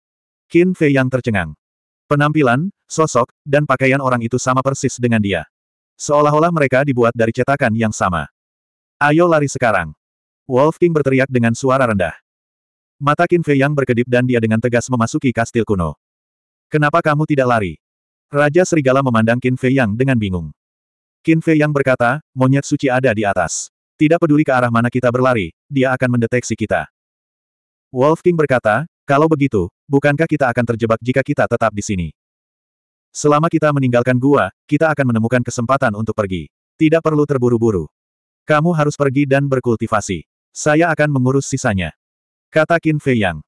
Qin Fei yang tercengang. Penampilan, sosok, dan pakaian orang itu sama persis dengan dia. Seolah-olah mereka dibuat dari cetakan yang sama. Ayo lari sekarang. Wolf King berteriak dengan suara rendah. Mata Qin Fei yang berkedip dan dia dengan tegas memasuki kastil kuno. Kenapa kamu tidak lari? Raja Serigala memandang Qin Fei yang dengan bingung. Qin Fei yang berkata, monyet suci ada di atas. Tidak peduli ke arah mana kita berlari, dia akan mendeteksi kita. Wolf King berkata, kalau begitu, bukankah kita akan terjebak jika kita tetap di sini? Selama kita meninggalkan gua, kita akan menemukan kesempatan untuk pergi. Tidak perlu terburu-buru. Kamu harus pergi dan berkultivasi. Saya akan mengurus sisanya. Kata Qin Fei Yang.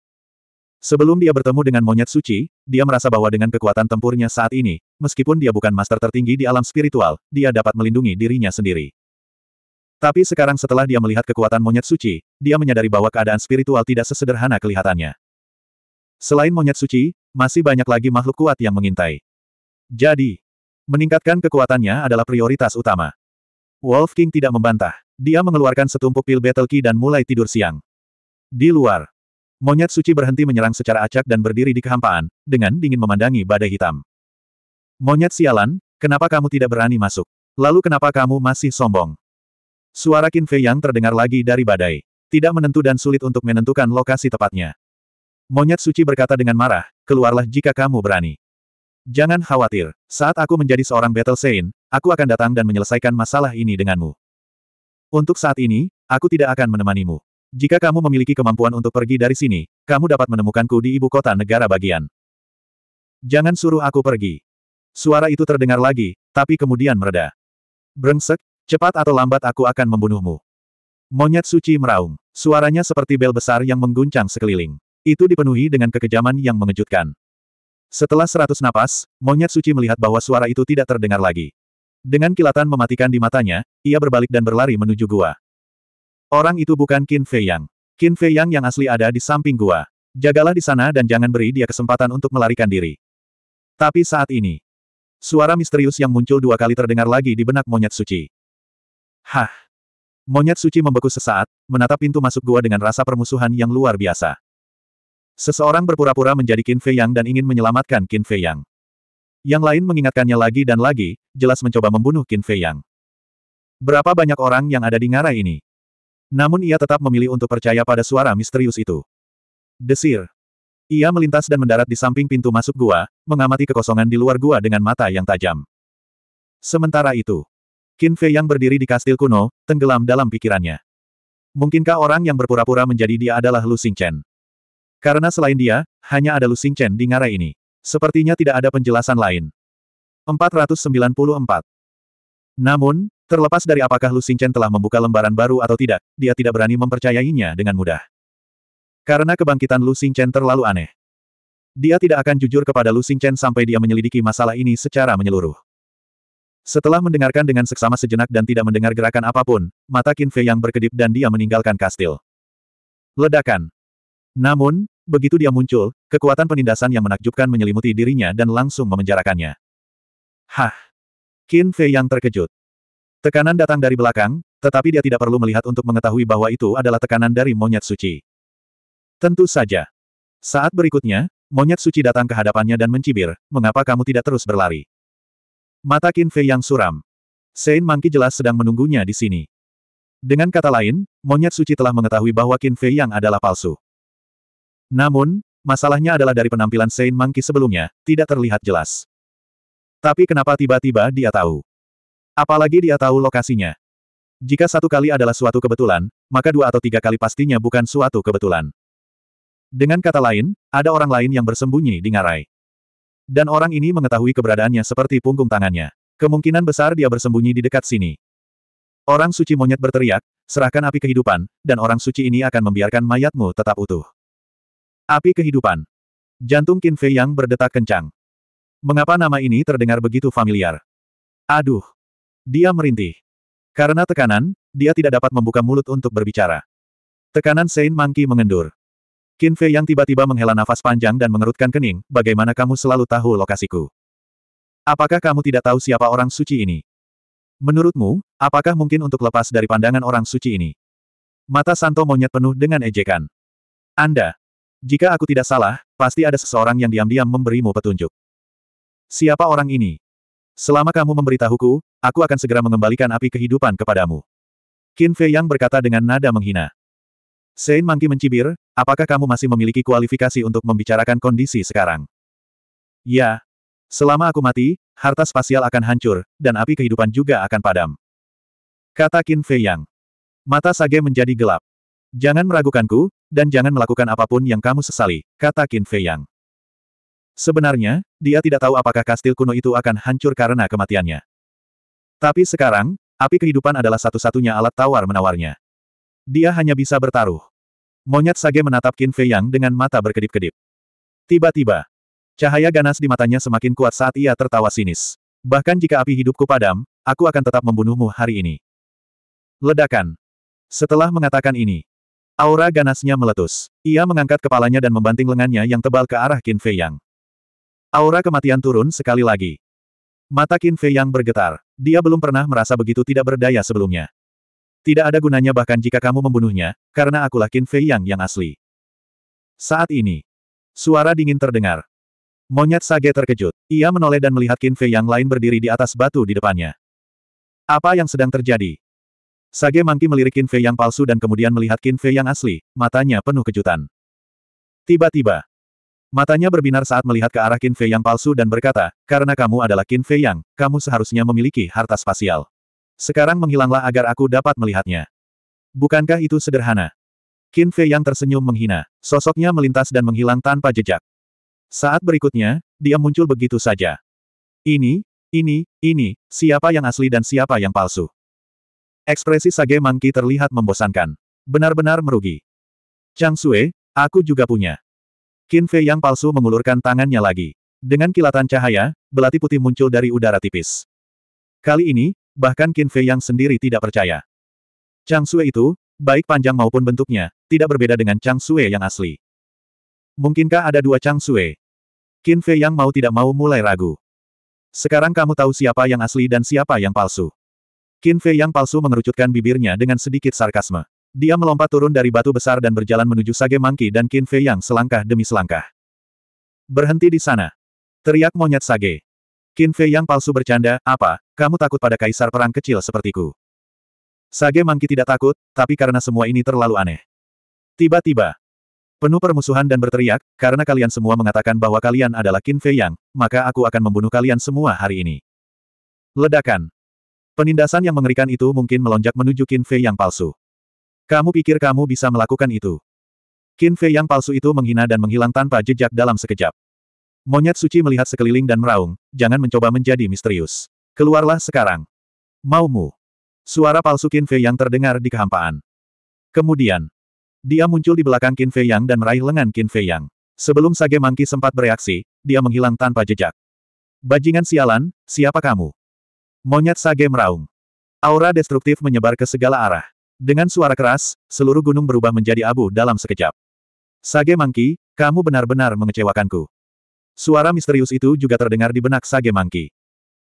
Sebelum dia bertemu dengan monyet suci, dia merasa bahwa dengan kekuatan tempurnya saat ini, meskipun dia bukan master tertinggi di alam spiritual, dia dapat melindungi dirinya sendiri. Tapi sekarang setelah dia melihat kekuatan monyet suci, dia menyadari bahwa keadaan spiritual tidak sesederhana kelihatannya. Selain monyet suci, masih banyak lagi makhluk kuat yang mengintai. Jadi, meningkatkan kekuatannya adalah prioritas utama. Wolf King tidak membantah. Dia mengeluarkan setumpuk pil battle key dan mulai tidur siang. Di luar, monyet suci berhenti menyerang secara acak dan berdiri di kehampaan, dengan dingin memandangi badai hitam. Monyet sialan, kenapa kamu tidak berani masuk? Lalu kenapa kamu masih sombong? Suara Qin Fei yang terdengar lagi dari badai. Tidak menentu dan sulit untuk menentukan lokasi tepatnya. Monyet suci berkata dengan marah, keluarlah jika kamu berani. Jangan khawatir, saat aku menjadi seorang Battle Saint, aku akan datang dan menyelesaikan masalah ini denganmu. Untuk saat ini, aku tidak akan menemanimu. Jika kamu memiliki kemampuan untuk pergi dari sini, kamu dapat menemukanku di ibu kota negara bagian. Jangan suruh aku pergi. Suara itu terdengar lagi, tapi kemudian mereda. Brengsek, cepat atau lambat aku akan membunuhmu. Monyet suci meraung. Suaranya seperti bel besar yang mengguncang sekeliling. Itu dipenuhi dengan kekejaman yang mengejutkan. Setelah seratus napas, monyet suci melihat bahwa suara itu tidak terdengar lagi. Dengan kilatan mematikan di matanya, ia berbalik dan berlari menuju gua. Orang itu bukan Qin Fei Yang. Qin Fei Yang yang asli ada di samping gua. Jagalah di sana dan jangan beri dia kesempatan untuk melarikan diri. Tapi saat ini, suara misterius yang muncul dua kali terdengar lagi di benak monyet suci. Hah! Monyet suci membeku sesaat, menatap pintu masuk gua dengan rasa permusuhan yang luar biasa. Seseorang berpura-pura menjadi Qin Fei Yang dan ingin menyelamatkan Qin Fei Yang. Yang lain mengingatkannya lagi dan lagi, jelas mencoba membunuh Qin Fei Yang. Berapa banyak orang yang ada di ngarai ini? Namun ia tetap memilih untuk percaya pada suara misterius itu. Desir. Ia melintas dan mendarat di samping pintu masuk gua, mengamati kekosongan di luar gua dengan mata yang tajam. Sementara itu, Qin Fei Yang berdiri di kastil kuno, tenggelam dalam pikirannya. Mungkinkah orang yang berpura-pura menjadi dia adalah Lu Chen? Karena selain dia, hanya ada Lu Xingchen di ngarai ini. Sepertinya tidak ada penjelasan lain. 494. Namun, terlepas dari apakah Lu Xingchen telah membuka lembaran baru atau tidak, dia tidak berani mempercayainya dengan mudah. Karena kebangkitan Lu Xingchen terlalu aneh. Dia tidak akan jujur kepada Lu Xingchen sampai dia menyelidiki masalah ini secara menyeluruh. Setelah mendengarkan dengan seksama sejenak dan tidak mendengar gerakan apapun, mata Qin Fei yang berkedip dan dia meninggalkan kastil. Ledakan. Namun, Begitu dia muncul, kekuatan penindasan yang menakjubkan menyelimuti dirinya dan langsung memenjarakannya. Hah! Qin Fei yang terkejut. Tekanan datang dari belakang, tetapi dia tidak perlu melihat untuk mengetahui bahwa itu adalah tekanan dari monyet suci. Tentu saja. Saat berikutnya, monyet suci datang ke hadapannya dan mencibir, mengapa kamu tidak terus berlari? Mata Qin Fei yang suram. Sein Mangki jelas sedang menunggunya di sini. Dengan kata lain, monyet suci telah mengetahui bahwa Qin Fei yang adalah palsu. Namun, masalahnya adalah dari penampilan Saint Monkey sebelumnya, tidak terlihat jelas. Tapi kenapa tiba-tiba dia tahu? Apalagi dia tahu lokasinya. Jika satu kali adalah suatu kebetulan, maka dua atau tiga kali pastinya bukan suatu kebetulan. Dengan kata lain, ada orang lain yang bersembunyi di ngarai. Dan orang ini mengetahui keberadaannya seperti punggung tangannya. Kemungkinan besar dia bersembunyi di dekat sini. Orang suci monyet berteriak, serahkan api kehidupan, dan orang suci ini akan membiarkan mayatmu tetap utuh. Api kehidupan. Jantung Qin Fei yang berdetak kencang. Mengapa nama ini terdengar begitu familiar? Aduh. Dia merintih. Karena tekanan, dia tidak dapat membuka mulut untuk berbicara. Tekanan Sein Mangki mengendur. Qin Fei yang tiba-tiba menghela nafas panjang dan mengerutkan kening, bagaimana kamu selalu tahu lokasiku? Apakah kamu tidak tahu siapa orang suci ini? Menurutmu, apakah mungkin untuk lepas dari pandangan orang suci ini? Mata Santo monyet penuh dengan ejekan. Anda, jika aku tidak salah, pasti ada seseorang yang diam-diam memberimu petunjuk. Siapa orang ini? Selama kamu memberitahuku, aku akan segera mengembalikan api kehidupan kepadamu. Qin Fei Yang berkata dengan nada menghina. Sein Mangki mencibir, apakah kamu masih memiliki kualifikasi untuk membicarakan kondisi sekarang? Ya. Selama aku mati, harta spasial akan hancur, dan api kehidupan juga akan padam. Kata Qin Fei Yang. Mata Sage menjadi gelap. Jangan meragukanku, dan jangan melakukan apapun yang kamu sesali, kata Qin Fei Yang. Sebenarnya, dia tidak tahu apakah kastil kuno itu akan hancur karena kematiannya. Tapi sekarang, api kehidupan adalah satu-satunya alat tawar-menawarnya. Dia hanya bisa bertaruh. Monyet Sage menatap Qin Fei Yang dengan mata berkedip-kedip. Tiba-tiba, cahaya ganas di matanya semakin kuat saat ia tertawa sinis. Bahkan jika api hidupku padam, aku akan tetap membunuhmu hari ini. Ledakan. Setelah mengatakan ini, Aura ganasnya meletus. Ia mengangkat kepalanya dan membanting lengannya yang tebal ke arah Qin Fei Yang. Aura kematian turun sekali lagi. Mata Qin Fei Yang bergetar. Dia belum pernah merasa begitu tidak berdaya sebelumnya. Tidak ada gunanya bahkan jika kamu membunuhnya, karena akulah Qin Fei Yang yang asli. Saat ini, suara dingin terdengar. Monyet Sage terkejut. Ia menoleh dan melihat Qin Fei Yang lain berdiri di atas batu di depannya. Apa yang sedang terjadi? Sage Mangki melirik Qin Fei yang palsu dan kemudian melihat Qin Fei yang asli, matanya penuh kejutan. Tiba-tiba, matanya berbinar saat melihat ke arah Qin Fei yang palsu dan berkata, karena kamu adalah Qin Fei yang, kamu seharusnya memiliki harta spasial. Sekarang menghilanglah agar aku dapat melihatnya. Bukankah itu sederhana? Qin Fei yang tersenyum menghina, sosoknya melintas dan menghilang tanpa jejak. Saat berikutnya, dia muncul begitu saja. Ini, ini, ini, siapa yang asli dan siapa yang palsu. Ekspresi Sage Mangki terlihat membosankan. Benar-benar merugi. Chang Sue, aku juga punya. Qin Fei yang palsu mengulurkan tangannya lagi. Dengan kilatan cahaya, belati putih muncul dari udara tipis. Kali ini, bahkan Qin Fei yang sendiri tidak percaya. Chang Sue itu, baik panjang maupun bentuknya, tidak berbeda dengan Chang Sue yang asli. Mungkinkah ada dua Chang Sue? Qin Fei yang mau tidak mau mulai ragu. Sekarang kamu tahu siapa yang asli dan siapa yang palsu. Qin Fei yang palsu mengerucutkan bibirnya dengan sedikit sarkasme. Dia melompat turun dari batu besar dan berjalan menuju Sage Mangki dan Qin Fei yang selangkah demi selangkah. Berhenti di sana. Teriak monyet Sage. Qin Fei yang palsu bercanda, apa, kamu takut pada kaisar perang kecil sepertiku? Sage Mangki tidak takut, tapi karena semua ini terlalu aneh. Tiba-tiba, Penuh permusuhan dan berteriak, karena kalian semua mengatakan bahwa kalian adalah Qin Fei Yang, maka aku akan membunuh kalian semua hari ini. Ledakan. Penindasan yang mengerikan itu mungkin melonjak menuju Qin Fei yang palsu. Kamu pikir kamu bisa melakukan itu? Qin Fei yang palsu itu menghina dan menghilang tanpa jejak dalam sekejap. Monyet suci melihat sekeliling dan meraung, jangan mencoba menjadi misterius. Keluarlah sekarang. Maumu. Suara palsu Qin Fei yang terdengar di kehampaan. Kemudian, dia muncul di belakang Qin Fei yang dan meraih lengan Qin Fei yang. Sebelum Sage Mangki sempat bereaksi, dia menghilang tanpa jejak. Bajingan sialan, siapa kamu? Monyet sage meraung. Aura destruktif menyebar ke segala arah. Dengan suara keras, seluruh gunung berubah menjadi abu dalam sekejap. Sage Mangki, kamu benar-benar mengecewakanku. Suara misterius itu juga terdengar di benak Sage Mangki.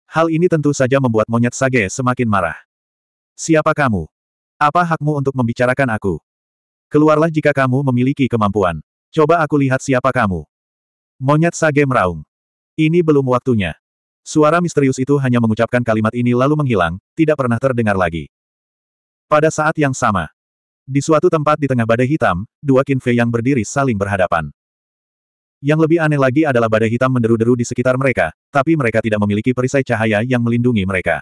Hal ini tentu saja membuat monyet Sage semakin marah. Siapa kamu? Apa hakmu untuk membicarakan aku? Keluarlah jika kamu memiliki kemampuan. Coba aku lihat siapa kamu. Monyet Sage meraung. Ini belum waktunya. Suara misterius itu hanya mengucapkan kalimat ini lalu menghilang, tidak pernah terdengar lagi. Pada saat yang sama, di suatu tempat di tengah badai hitam, dua kinfe yang berdiri saling berhadapan. Yang lebih aneh lagi adalah badai hitam menderu-deru di sekitar mereka, tapi mereka tidak memiliki perisai cahaya yang melindungi mereka.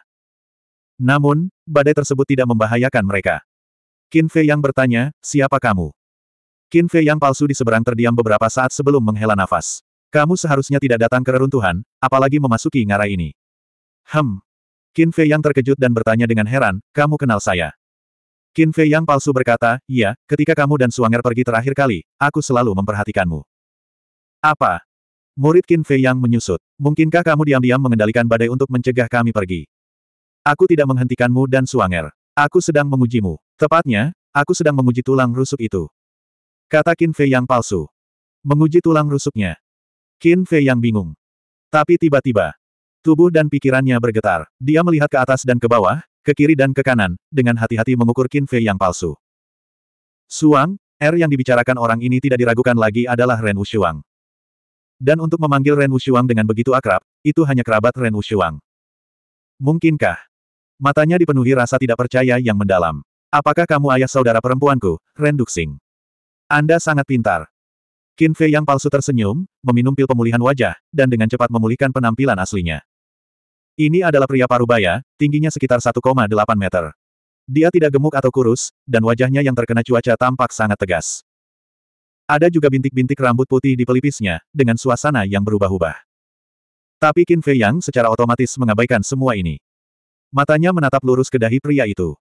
Namun, badai tersebut tidak membahayakan mereka. Qin Fei yang bertanya, siapa kamu? Qin Fei yang palsu di seberang terdiam beberapa saat sebelum menghela nafas. Kamu seharusnya tidak datang ke reruntuhan, apalagi memasuki ngarai ini. Hem. Qin Fei yang terkejut dan bertanya dengan heran, kamu kenal saya. Qin Fei yang palsu berkata, iya, ketika kamu dan Suanger pergi terakhir kali, aku selalu memperhatikanmu. Apa? Murid Qin Fei yang menyusut. Mungkinkah kamu diam-diam mengendalikan badai untuk mencegah kami pergi? Aku tidak menghentikanmu dan Suanger. Aku sedang mengujimu. Tepatnya, aku sedang menguji tulang rusuk itu. Kata Qin Fei yang palsu. Menguji tulang rusuknya. Qin Fei yang bingung. Tapi tiba-tiba, tubuh dan pikirannya bergetar. Dia melihat ke atas dan ke bawah, ke kiri dan ke kanan, dengan hati-hati mengukur Qin Fei yang palsu. Suang, R yang dibicarakan orang ini tidak diragukan lagi adalah Ren Wushuang. Dan untuk memanggil Ren Wushuang dengan begitu akrab, itu hanya kerabat Ren Wushuang. Mungkinkah? Matanya dipenuhi rasa tidak percaya yang mendalam. Apakah kamu ayah saudara perempuanku, Ren Duxing? Anda sangat pintar. Qin Fei yang palsu tersenyum, meminum pil pemulihan wajah, dan dengan cepat memulihkan penampilan aslinya. Ini adalah pria parubaya, tingginya sekitar 1,8 meter. Dia tidak gemuk atau kurus, dan wajahnya yang terkena cuaca tampak sangat tegas. Ada juga bintik-bintik rambut putih di pelipisnya, dengan suasana yang berubah-ubah. Tapi Qin Fei Yang secara otomatis mengabaikan semua ini. Matanya menatap lurus ke dahi pria itu.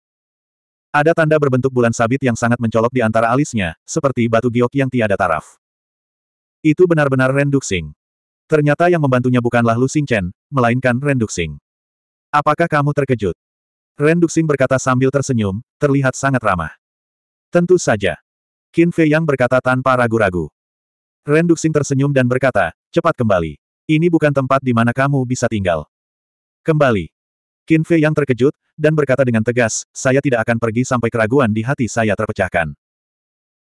Ada tanda berbentuk bulan sabit yang sangat mencolok di antara alisnya, seperti batu giok yang tiada taraf. Itu benar-benar Renduxing. Ternyata yang membantunya bukanlah Lu Xingchen, melainkan Renduxing. Apakah kamu terkejut? Renduxing berkata sambil tersenyum, terlihat sangat ramah. Tentu saja. Qin Fei Yang berkata tanpa ragu-ragu. Renduxing tersenyum dan berkata, cepat kembali. Ini bukan tempat di mana kamu bisa tinggal. Kembali. Qin Fei Yang terkejut, dan berkata dengan tegas, saya tidak akan pergi sampai keraguan di hati saya terpecahkan.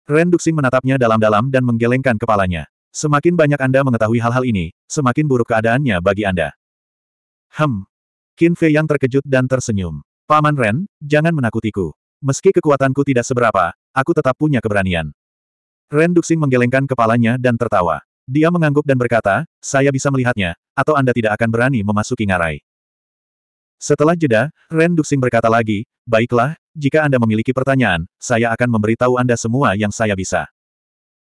Renduxing menatapnya dalam-dalam dan menggelengkan kepalanya. Semakin banyak Anda mengetahui hal-hal ini, semakin buruk keadaannya bagi Anda. Hem. Qin Fei yang terkejut dan tersenyum. Paman Ren, jangan menakutiku. Meski kekuatanku tidak seberapa, aku tetap punya keberanian. Ren Duxing menggelengkan kepalanya dan tertawa. Dia mengangguk dan berkata, saya bisa melihatnya, atau Anda tidak akan berani memasuki ngarai. Setelah jeda, Ren Duxing berkata lagi, baiklah, jika Anda memiliki pertanyaan, saya akan memberitahu Anda semua yang saya bisa.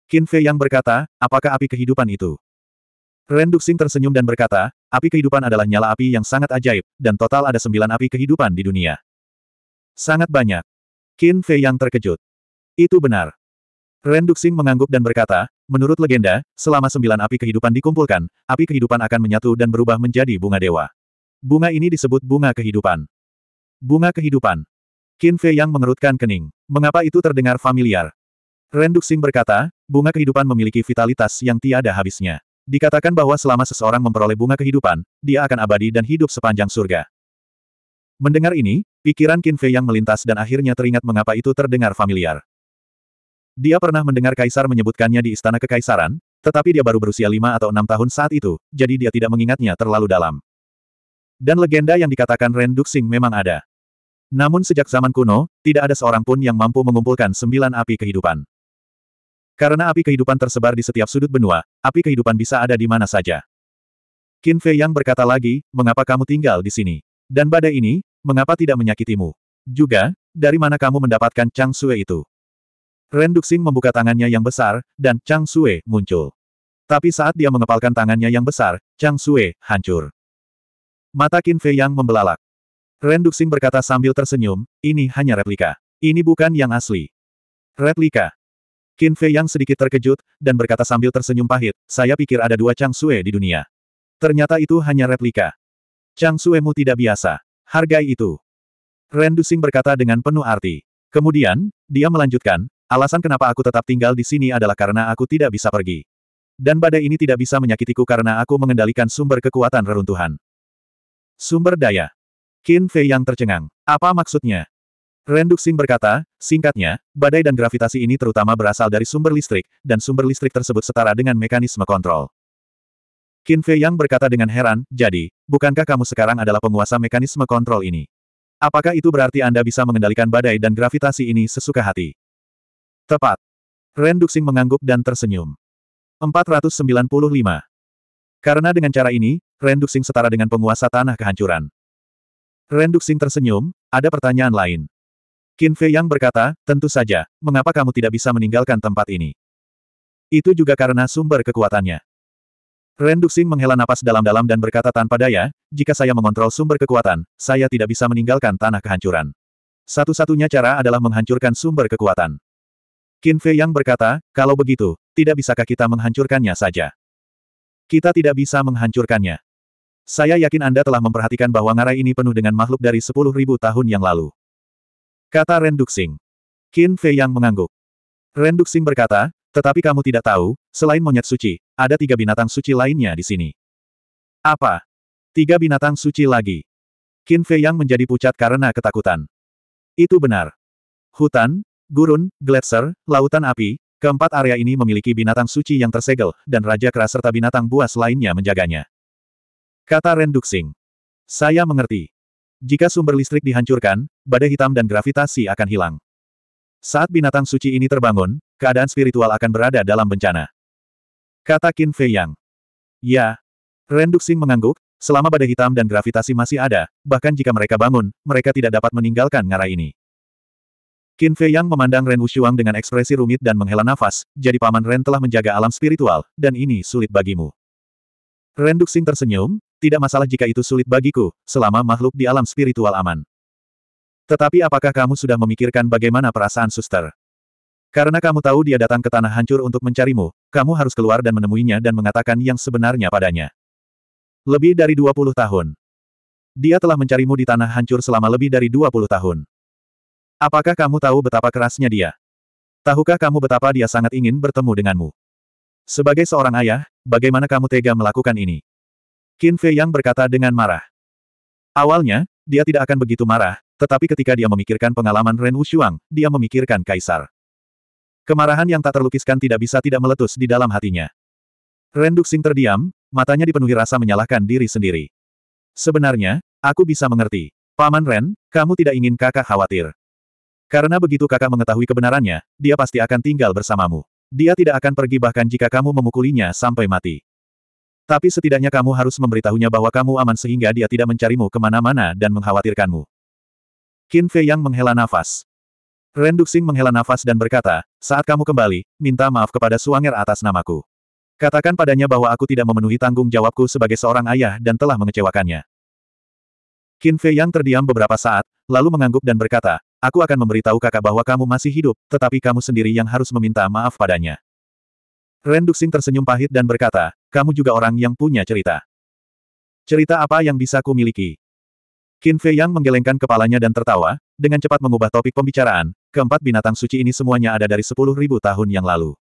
Qin Fei yang berkata, apakah api kehidupan itu? Ren Duxing tersenyum dan berkata, api kehidupan adalah nyala api yang sangat ajaib, dan total ada sembilan api kehidupan di dunia. Sangat banyak. Qin Fei yang terkejut. Itu benar. Ren Duxing mengangguk dan berkata, menurut legenda, selama sembilan api kehidupan dikumpulkan, api kehidupan akan menyatu dan berubah menjadi bunga dewa. Bunga ini disebut bunga kehidupan. Bunga kehidupan. Qin Fei yang mengerutkan kening. Mengapa itu terdengar familiar? Renduxing berkata, bunga kehidupan memiliki vitalitas yang tiada habisnya. Dikatakan bahwa selama seseorang memperoleh bunga kehidupan, dia akan abadi dan hidup sepanjang surga. Mendengar ini, pikiran Qin Fei yang melintas dan akhirnya teringat mengapa itu terdengar familiar. Dia pernah mendengar kaisar menyebutkannya di istana kekaisaran, tetapi dia baru berusia lima atau enam tahun saat itu, jadi dia tidak mengingatnya terlalu dalam. Dan legenda yang dikatakan Ren Duxing memang ada. Namun sejak zaman kuno, tidak ada seorang pun yang mampu mengumpulkan sembilan api kehidupan. Karena api kehidupan tersebar di setiap sudut benua, api kehidupan bisa ada di mana saja. Qin Fei Yang berkata lagi, mengapa kamu tinggal di sini? Dan badai ini, mengapa tidak menyakitimu? Juga, dari mana kamu mendapatkan Chang Sue itu? Ren Duxing membuka tangannya yang besar, dan Chang Sue muncul. Tapi saat dia mengepalkan tangannya yang besar, Chang Sue hancur. Mata Qin Fei Yang membelalak. Ren Duxing berkata sambil tersenyum, ini hanya replika. Ini bukan yang asli. Replika. Qin Fei yang sedikit terkejut, dan berkata sambil tersenyum pahit, saya pikir ada dua Chang Sue di dunia. Ternyata itu hanya replika. Chang Sue mu tidak biasa. Hargai itu. Ren Dusing berkata dengan penuh arti. Kemudian, dia melanjutkan, alasan kenapa aku tetap tinggal di sini adalah karena aku tidak bisa pergi. Dan badai ini tidak bisa menyakitiku karena aku mengendalikan sumber kekuatan reruntuhan. Sumber daya. Qin Fei yang tercengang. Apa maksudnya? Renduk Sing berkata, singkatnya, badai dan gravitasi ini terutama berasal dari sumber listrik, dan sumber listrik tersebut setara dengan mekanisme kontrol. Qin Fei Yang berkata dengan heran, jadi, bukankah kamu sekarang adalah penguasa mekanisme kontrol ini? Apakah itu berarti Anda bisa mengendalikan badai dan gravitasi ini sesuka hati? Tepat. Renduk Sing mengangguk dan tersenyum. 495. Karena dengan cara ini, Renduk Sing setara dengan penguasa tanah kehancuran. Renduk Sing tersenyum, ada pertanyaan lain. Qin Fei Yang berkata, tentu saja, mengapa kamu tidak bisa meninggalkan tempat ini? Itu juga karena sumber kekuatannya. Ren Duxing menghela napas dalam-dalam dan berkata tanpa daya, jika saya mengontrol sumber kekuatan, saya tidak bisa meninggalkan tanah kehancuran. Satu-satunya cara adalah menghancurkan sumber kekuatan. Qin Fei Yang berkata, kalau begitu, tidak bisakah kita menghancurkannya saja? Kita tidak bisa menghancurkannya. Saya yakin Anda telah memperhatikan bahwa ngarai ini penuh dengan makhluk dari 10.000 tahun yang lalu. Kata Renduxing. Qin Fei yang mengangguk. Renduxing berkata, tetapi kamu tidak tahu, selain monyet suci, ada tiga binatang suci lainnya di sini. Apa? Tiga binatang suci lagi. Qin Fei yang menjadi pucat karena ketakutan. Itu benar. Hutan, gurun, gletser, lautan api, keempat area ini memiliki binatang suci yang tersegel, dan Raja keras serta binatang buas lainnya menjaganya. Kata Renduxing. Saya mengerti. Jika sumber listrik dihancurkan, badai hitam dan gravitasi akan hilang. Saat binatang suci ini terbangun, keadaan spiritual akan berada dalam bencana. Kata Qin Fei Yang. Ya. Xing mengangguk, selama badai hitam dan gravitasi masih ada, bahkan jika mereka bangun, mereka tidak dapat meninggalkan ngara ini. Qin Fei Yang memandang Ren Wushuang dengan ekspresi rumit dan menghela nafas, jadi paman Ren telah menjaga alam spiritual, dan ini sulit bagimu. Ren Duxing tersenyum, tidak masalah jika itu sulit bagiku, selama makhluk di alam spiritual aman. Tetapi apakah kamu sudah memikirkan bagaimana perasaan suster? Karena kamu tahu dia datang ke tanah hancur untuk mencarimu, kamu harus keluar dan menemuinya dan mengatakan yang sebenarnya padanya. Lebih dari 20 tahun. Dia telah mencarimu di tanah hancur selama lebih dari 20 tahun. Apakah kamu tahu betapa kerasnya dia? Tahukah kamu betapa dia sangat ingin bertemu denganmu? Sebagai seorang ayah, bagaimana kamu tega melakukan ini? Qin Fei Yang berkata dengan marah. Awalnya, dia tidak akan begitu marah, tetapi ketika dia memikirkan pengalaman Ren Wushuang, dia memikirkan Kaisar. Kemarahan yang tak terlukiskan tidak bisa tidak meletus di dalam hatinya. Ren Duxing terdiam, matanya dipenuhi rasa menyalahkan diri sendiri. Sebenarnya, aku bisa mengerti. Paman Ren, kamu tidak ingin kakak khawatir. Karena begitu kakak mengetahui kebenarannya, dia pasti akan tinggal bersamamu. Dia tidak akan pergi bahkan jika kamu memukulinya sampai mati. Tapi setidaknya kamu harus memberitahunya bahwa kamu aman sehingga dia tidak mencarimu kemana-mana dan mengkhawatirkanmu. Qin Fei Yang menghela nafas. Ren Duxing menghela nafas dan berkata, saat kamu kembali, minta maaf kepada Suanger atas namaku. Katakan padanya bahwa aku tidak memenuhi tanggung jawabku sebagai seorang ayah dan telah mengecewakannya. Qin Fei Yang terdiam beberapa saat, lalu mengangguk dan berkata, aku akan memberitahu kakak bahwa kamu masih hidup, tetapi kamu sendiri yang harus meminta maaf padanya. Ren Duxing tersenyum pahit dan berkata, kamu juga orang yang punya cerita. Cerita apa yang bisa ku miliki? Qin Fei Yang menggelengkan kepalanya dan tertawa, dengan cepat mengubah topik pembicaraan, keempat binatang suci ini semuanya ada dari sepuluh ribu tahun yang lalu.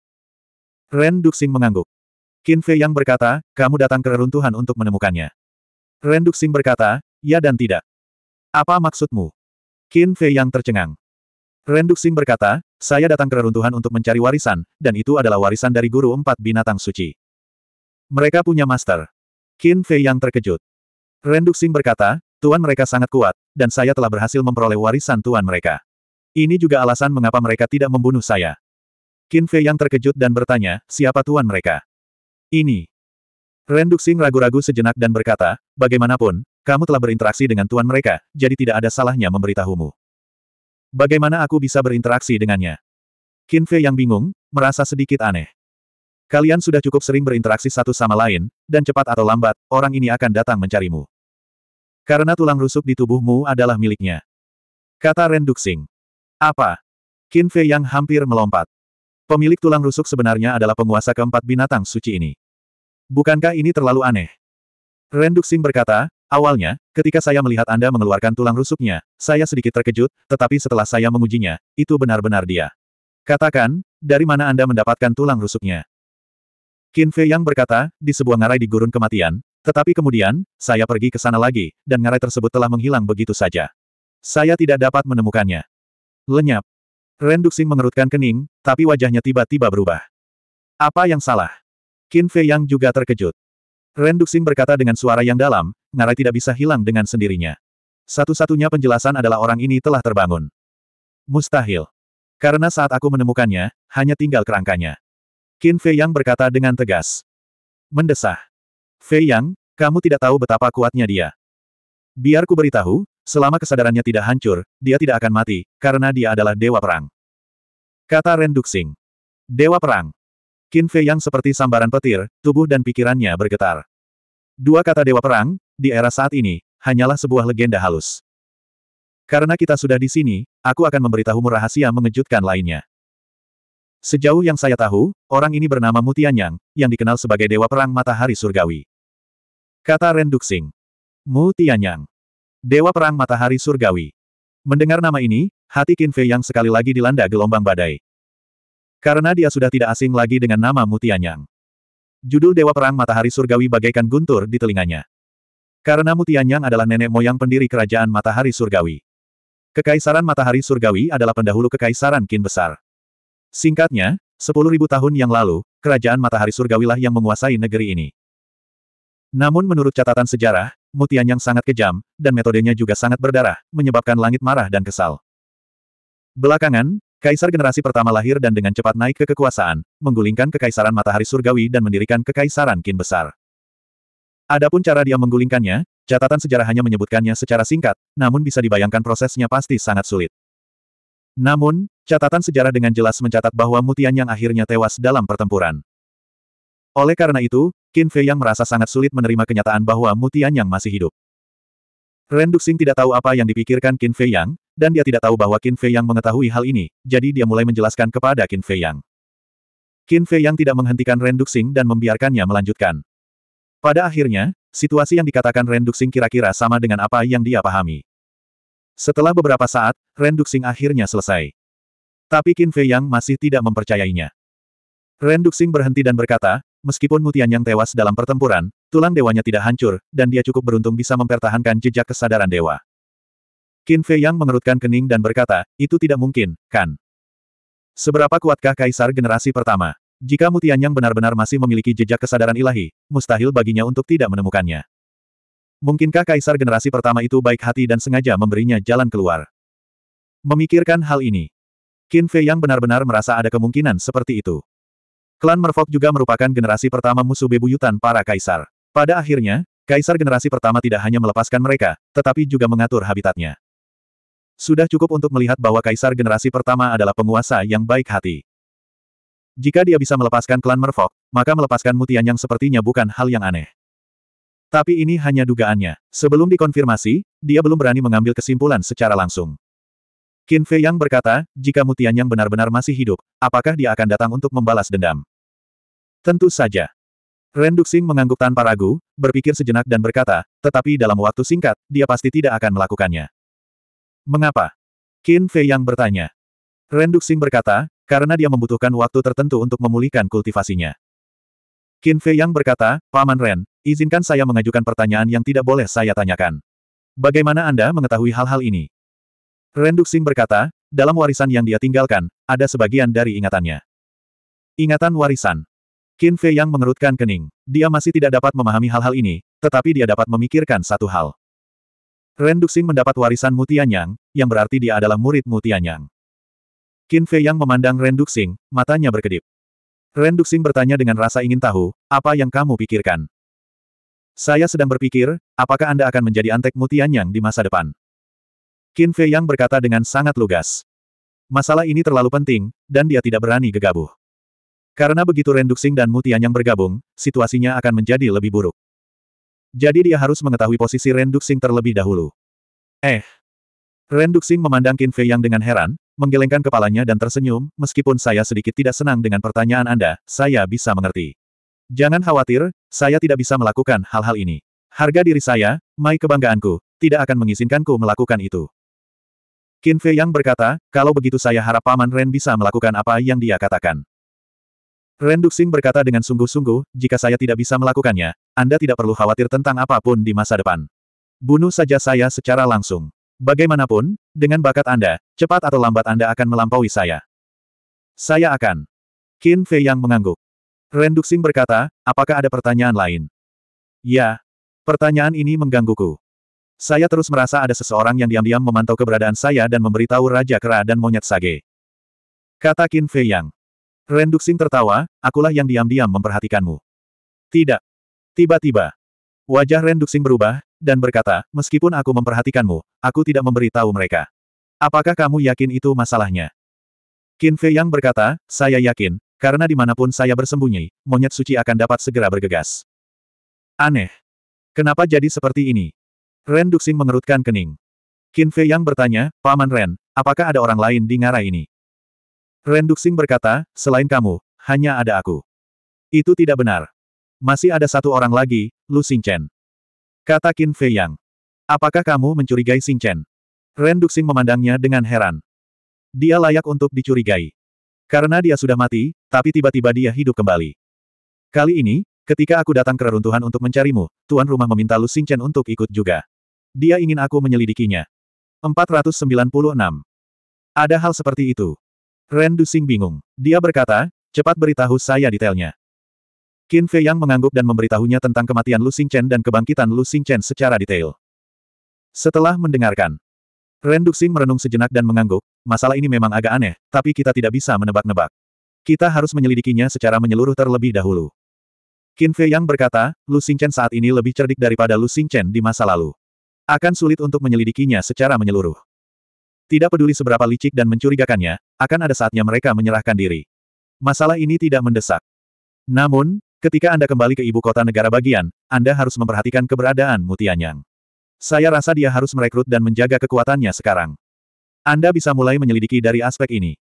Ren Duxing mengangguk. Qin Fei Yang berkata, kamu datang ke reruntuhan untuk menemukannya. Ren Duxing berkata, ya dan tidak. Apa maksudmu? Qin Fei Yang tercengang. Ren Duxing berkata, saya datang ke reruntuhan untuk mencari warisan, dan itu adalah warisan dari guru empat binatang suci. Mereka punya master. Qin Fei yang terkejut. Ren Duxing berkata, tuan mereka sangat kuat, dan saya telah berhasil memperoleh warisan tuan mereka. Ini juga alasan mengapa mereka tidak membunuh saya. Qin Fei yang terkejut dan bertanya, siapa tuan mereka? Ini. Ren Duxing ragu-ragu sejenak dan berkata, bagaimanapun, kamu telah berinteraksi dengan tuan mereka, jadi tidak ada salahnya memberitahumu. Bagaimana aku bisa berinteraksi dengannya? Qin Fei yang bingung, merasa sedikit aneh. Kalian sudah cukup sering berinteraksi satu sama lain, dan cepat atau lambat, orang ini akan datang mencarimu. Karena tulang rusuk di tubuhmu adalah miliknya. Kata Ren Duxing. Apa? Qin Fei yang hampir melompat. Pemilik tulang rusuk sebenarnya adalah penguasa keempat binatang suci ini. Bukankah ini terlalu aneh? Ren Duxing berkata, awalnya, ketika saya melihat Anda mengeluarkan tulang rusuknya, saya sedikit terkejut, tetapi setelah saya mengujinya, itu benar-benar dia. Katakan, dari mana Anda mendapatkan tulang rusuknya? Qin Fei Yang berkata, di sebuah ngarai di gurun kematian, tetapi kemudian, saya pergi ke sana lagi, dan ngarai tersebut telah menghilang begitu saja. Saya tidak dapat menemukannya. Lenyap. Ren Duxing mengerutkan kening, tapi wajahnya tiba-tiba berubah. Apa yang salah? Qin Fei Yang juga terkejut. Ren Duxing berkata dengan suara yang dalam, ngarai tidak bisa hilang dengan sendirinya. Satu-satunya penjelasan adalah orang ini telah terbangun. Mustahil. Karena saat aku menemukannya, hanya tinggal kerangkanya. Qin Fei Yang berkata dengan tegas. Mendesah. Fei Yang, kamu tidak tahu betapa kuatnya dia. Biar ku beritahu, selama kesadarannya tidak hancur, dia tidak akan mati, karena dia adalah Dewa Perang. Kata Ren Duxing. Dewa Perang. Qin Fei Yang seperti sambaran petir, tubuh dan pikirannya bergetar. Dua kata Dewa Perang, di era saat ini, hanyalah sebuah legenda halus. Karena kita sudah di sini, aku akan memberitahumu rahasia mengejutkan lainnya. Sejauh yang saya tahu, orang ini bernama Mutianyang, yang dikenal sebagai Dewa Perang Matahari Surgawi. Kata Ren Duxing. Mutianyang. Dewa Perang Matahari Surgawi. Mendengar nama ini, hati Qin Fei yang sekali lagi dilanda gelombang badai. Karena dia sudah tidak asing lagi dengan nama Mutianyang. Judul Dewa Perang Matahari Surgawi bagaikan guntur di telinganya. Karena Mutianyang adalah nenek moyang pendiri Kerajaan Matahari Surgawi. Kekaisaran Matahari Surgawi adalah pendahulu Kekaisaran Qin Besar. Singkatnya, 10.000 tahun yang lalu, kerajaan matahari surgawilah yang menguasai negeri ini. Namun menurut catatan sejarah, mutian yang sangat kejam, dan metodenya juga sangat berdarah, menyebabkan langit marah dan kesal. Belakangan, Kaisar generasi pertama lahir dan dengan cepat naik ke kekuasaan, menggulingkan kekaisaran matahari surgawi dan mendirikan kekaisaran kin besar. Adapun cara dia menggulingkannya, catatan sejarah hanya menyebutkannya secara singkat, namun bisa dibayangkan prosesnya pasti sangat sulit. Namun, Catatan sejarah dengan jelas mencatat bahwa Mutian yang akhirnya tewas dalam pertempuran. Oleh karena itu, Qin Fei yang merasa sangat sulit menerima kenyataan bahwa Mutian yang masih hidup. Ren Duxing tidak tahu apa yang dipikirkan Qin Fei Yang, dan dia tidak tahu bahwa Qin Fei Yang mengetahui hal ini, jadi dia mulai menjelaskan kepada Qin Fei Yang. Qin Fei Yang tidak menghentikan Ren Duxing dan membiarkannya melanjutkan. Pada akhirnya, situasi yang dikatakan Ren Duxing kira-kira sama dengan apa yang dia pahami. Setelah beberapa saat, Ren Duxing akhirnya selesai. Tapi Qin Fei Yang masih tidak mempercayainya. Ren Duxing berhenti dan berkata, meskipun Mutian Yang tewas dalam pertempuran, tulang dewanya tidak hancur, dan dia cukup beruntung bisa mempertahankan jejak kesadaran dewa. Qin Fei Yang mengerutkan kening dan berkata, itu tidak mungkin, kan? Seberapa kuatkah kaisar generasi pertama? Jika Mutian Yang benar-benar masih memiliki jejak kesadaran ilahi, mustahil baginya untuk tidak menemukannya. Mungkinkah kaisar generasi pertama itu baik hati dan sengaja memberinya jalan keluar? Memikirkan hal ini, Qin Fei yang benar-benar merasa ada kemungkinan seperti itu. Klan Merfolk juga merupakan generasi pertama musuh bebuyutan para kaisar. Pada akhirnya, kaisar generasi pertama tidak hanya melepaskan mereka, tetapi juga mengatur habitatnya. Sudah cukup untuk melihat bahwa kaisar generasi pertama adalah penguasa yang baik hati. Jika dia bisa melepaskan klan Merfolk, maka melepaskan Mutian yang sepertinya bukan hal yang aneh. Tapi ini hanya dugaannya. Sebelum dikonfirmasi, dia belum berani mengambil kesimpulan secara langsung. Qin Fei Yang berkata, jika Mutian Yang benar-benar masih hidup, apakah dia akan datang untuk membalas dendam? Tentu saja. Ren Duxing mengangguk tanpa ragu, berpikir sejenak dan berkata, tetapi dalam waktu singkat, dia pasti tidak akan melakukannya. Mengapa? Qin Fei Yang bertanya. Ren Duxing berkata, karena dia membutuhkan waktu tertentu untuk memulihkan kultivasinya. Qin Fei Yang berkata, Paman Ren, izinkan saya mengajukan pertanyaan yang tidak boleh saya tanyakan. Bagaimana Anda mengetahui hal-hal ini? Renduxing berkata, dalam warisan yang dia tinggalkan, ada sebagian dari ingatannya. Ingatan warisan. Qin Fei yang mengerutkan kening. Dia masih tidak dapat memahami hal-hal ini, tetapi dia dapat memikirkan satu hal. Renduxing mendapat warisan Mutianyang, yang berarti dia adalah murid Mutianyang. Qin Fei yang memandang Renduxing, matanya berkedip. Renduxing bertanya dengan rasa ingin tahu, apa yang kamu pikirkan? Saya sedang berpikir, apakah Anda akan menjadi antek Mutianyang di masa depan? Qin Fei Yang berkata dengan sangat lugas. Masalah ini terlalu penting, dan dia tidak berani gegabah. Karena begitu Renduxing dan Mutian yang bergabung, situasinya akan menjadi lebih buruk. Jadi dia harus mengetahui posisi Renduxing terlebih dahulu. Eh. Renduxing memandang Qin Fei Yang dengan heran, menggelengkan kepalanya dan tersenyum, meskipun saya sedikit tidak senang dengan pertanyaan Anda, saya bisa mengerti. Jangan khawatir, saya tidak bisa melakukan hal-hal ini. Harga diri saya, mai kebanggaanku, tidak akan mengizinkanku melakukan itu. Qin Fei Yang berkata, kalau begitu saya harap Paman Ren bisa melakukan apa yang dia katakan. Ren Duxing berkata dengan sungguh-sungguh, jika saya tidak bisa melakukannya, Anda tidak perlu khawatir tentang apapun di masa depan. Bunuh saja saya secara langsung. Bagaimanapun, dengan bakat Anda, cepat atau lambat Anda akan melampaui saya. Saya akan. Qin Fei Yang mengangguk. Ren Duxing berkata, apakah ada pertanyaan lain? Ya. Pertanyaan ini menggangguku. Saya terus merasa ada seseorang yang diam-diam memantau keberadaan saya dan memberitahu Raja Kera dan Monyet Sage. Kata Qin Fei Yang. Ren Duxing tertawa, akulah yang diam-diam memperhatikanmu. Tidak. Tiba-tiba. Wajah Ren Duxing berubah, dan berkata, meskipun aku memperhatikanmu, aku tidak memberitahu mereka. Apakah kamu yakin itu masalahnya? Qin Fei Yang berkata, saya yakin, karena dimanapun saya bersembunyi, monyet suci akan dapat segera bergegas. Aneh. Kenapa jadi seperti ini? Ren Duxing mengerutkan kening. Qin Fei yang bertanya, Paman Ren, apakah ada orang lain di ngara ini? Ren Duxing berkata, selain kamu, hanya ada aku. Itu tidak benar. Masih ada satu orang lagi, Lu Xingchen. Kata Qin Fei Yang. Apakah kamu mencurigai Xingchen? Ren Duxing memandangnya dengan heran. Dia layak untuk dicurigai. Karena dia sudah mati, tapi tiba-tiba dia hidup kembali. Kali ini, ketika aku datang ke reruntuhan untuk mencarimu, tuan rumah meminta Lu Xingchen untuk ikut juga. Dia ingin aku menyelidikinya. 496. Ada hal seperti itu. Ren Dusing bingung. Dia berkata, cepat beritahu saya detailnya. Qin Fei Yang mengangguk dan memberitahunya tentang kematian Lu Chen dan kebangkitan Lu Chen secara detail. Setelah mendengarkan, Ren Duxing merenung sejenak dan mengangguk, masalah ini memang agak aneh, tapi kita tidak bisa menebak-nebak. Kita harus menyelidikinya secara menyeluruh terlebih dahulu. Qin Fei Yang berkata, Lu Chen saat ini lebih cerdik daripada Lu Chen di masa lalu. Akan sulit untuk menyelidikinya secara menyeluruh. Tidak peduli seberapa licik dan mencurigakannya, akan ada saatnya mereka menyerahkan diri. Masalah ini tidak mendesak. Namun, ketika Anda kembali ke ibu kota negara bagian, Anda harus memperhatikan keberadaan Mutianyang. Saya rasa dia harus merekrut dan menjaga kekuatannya sekarang. Anda bisa mulai menyelidiki dari aspek ini.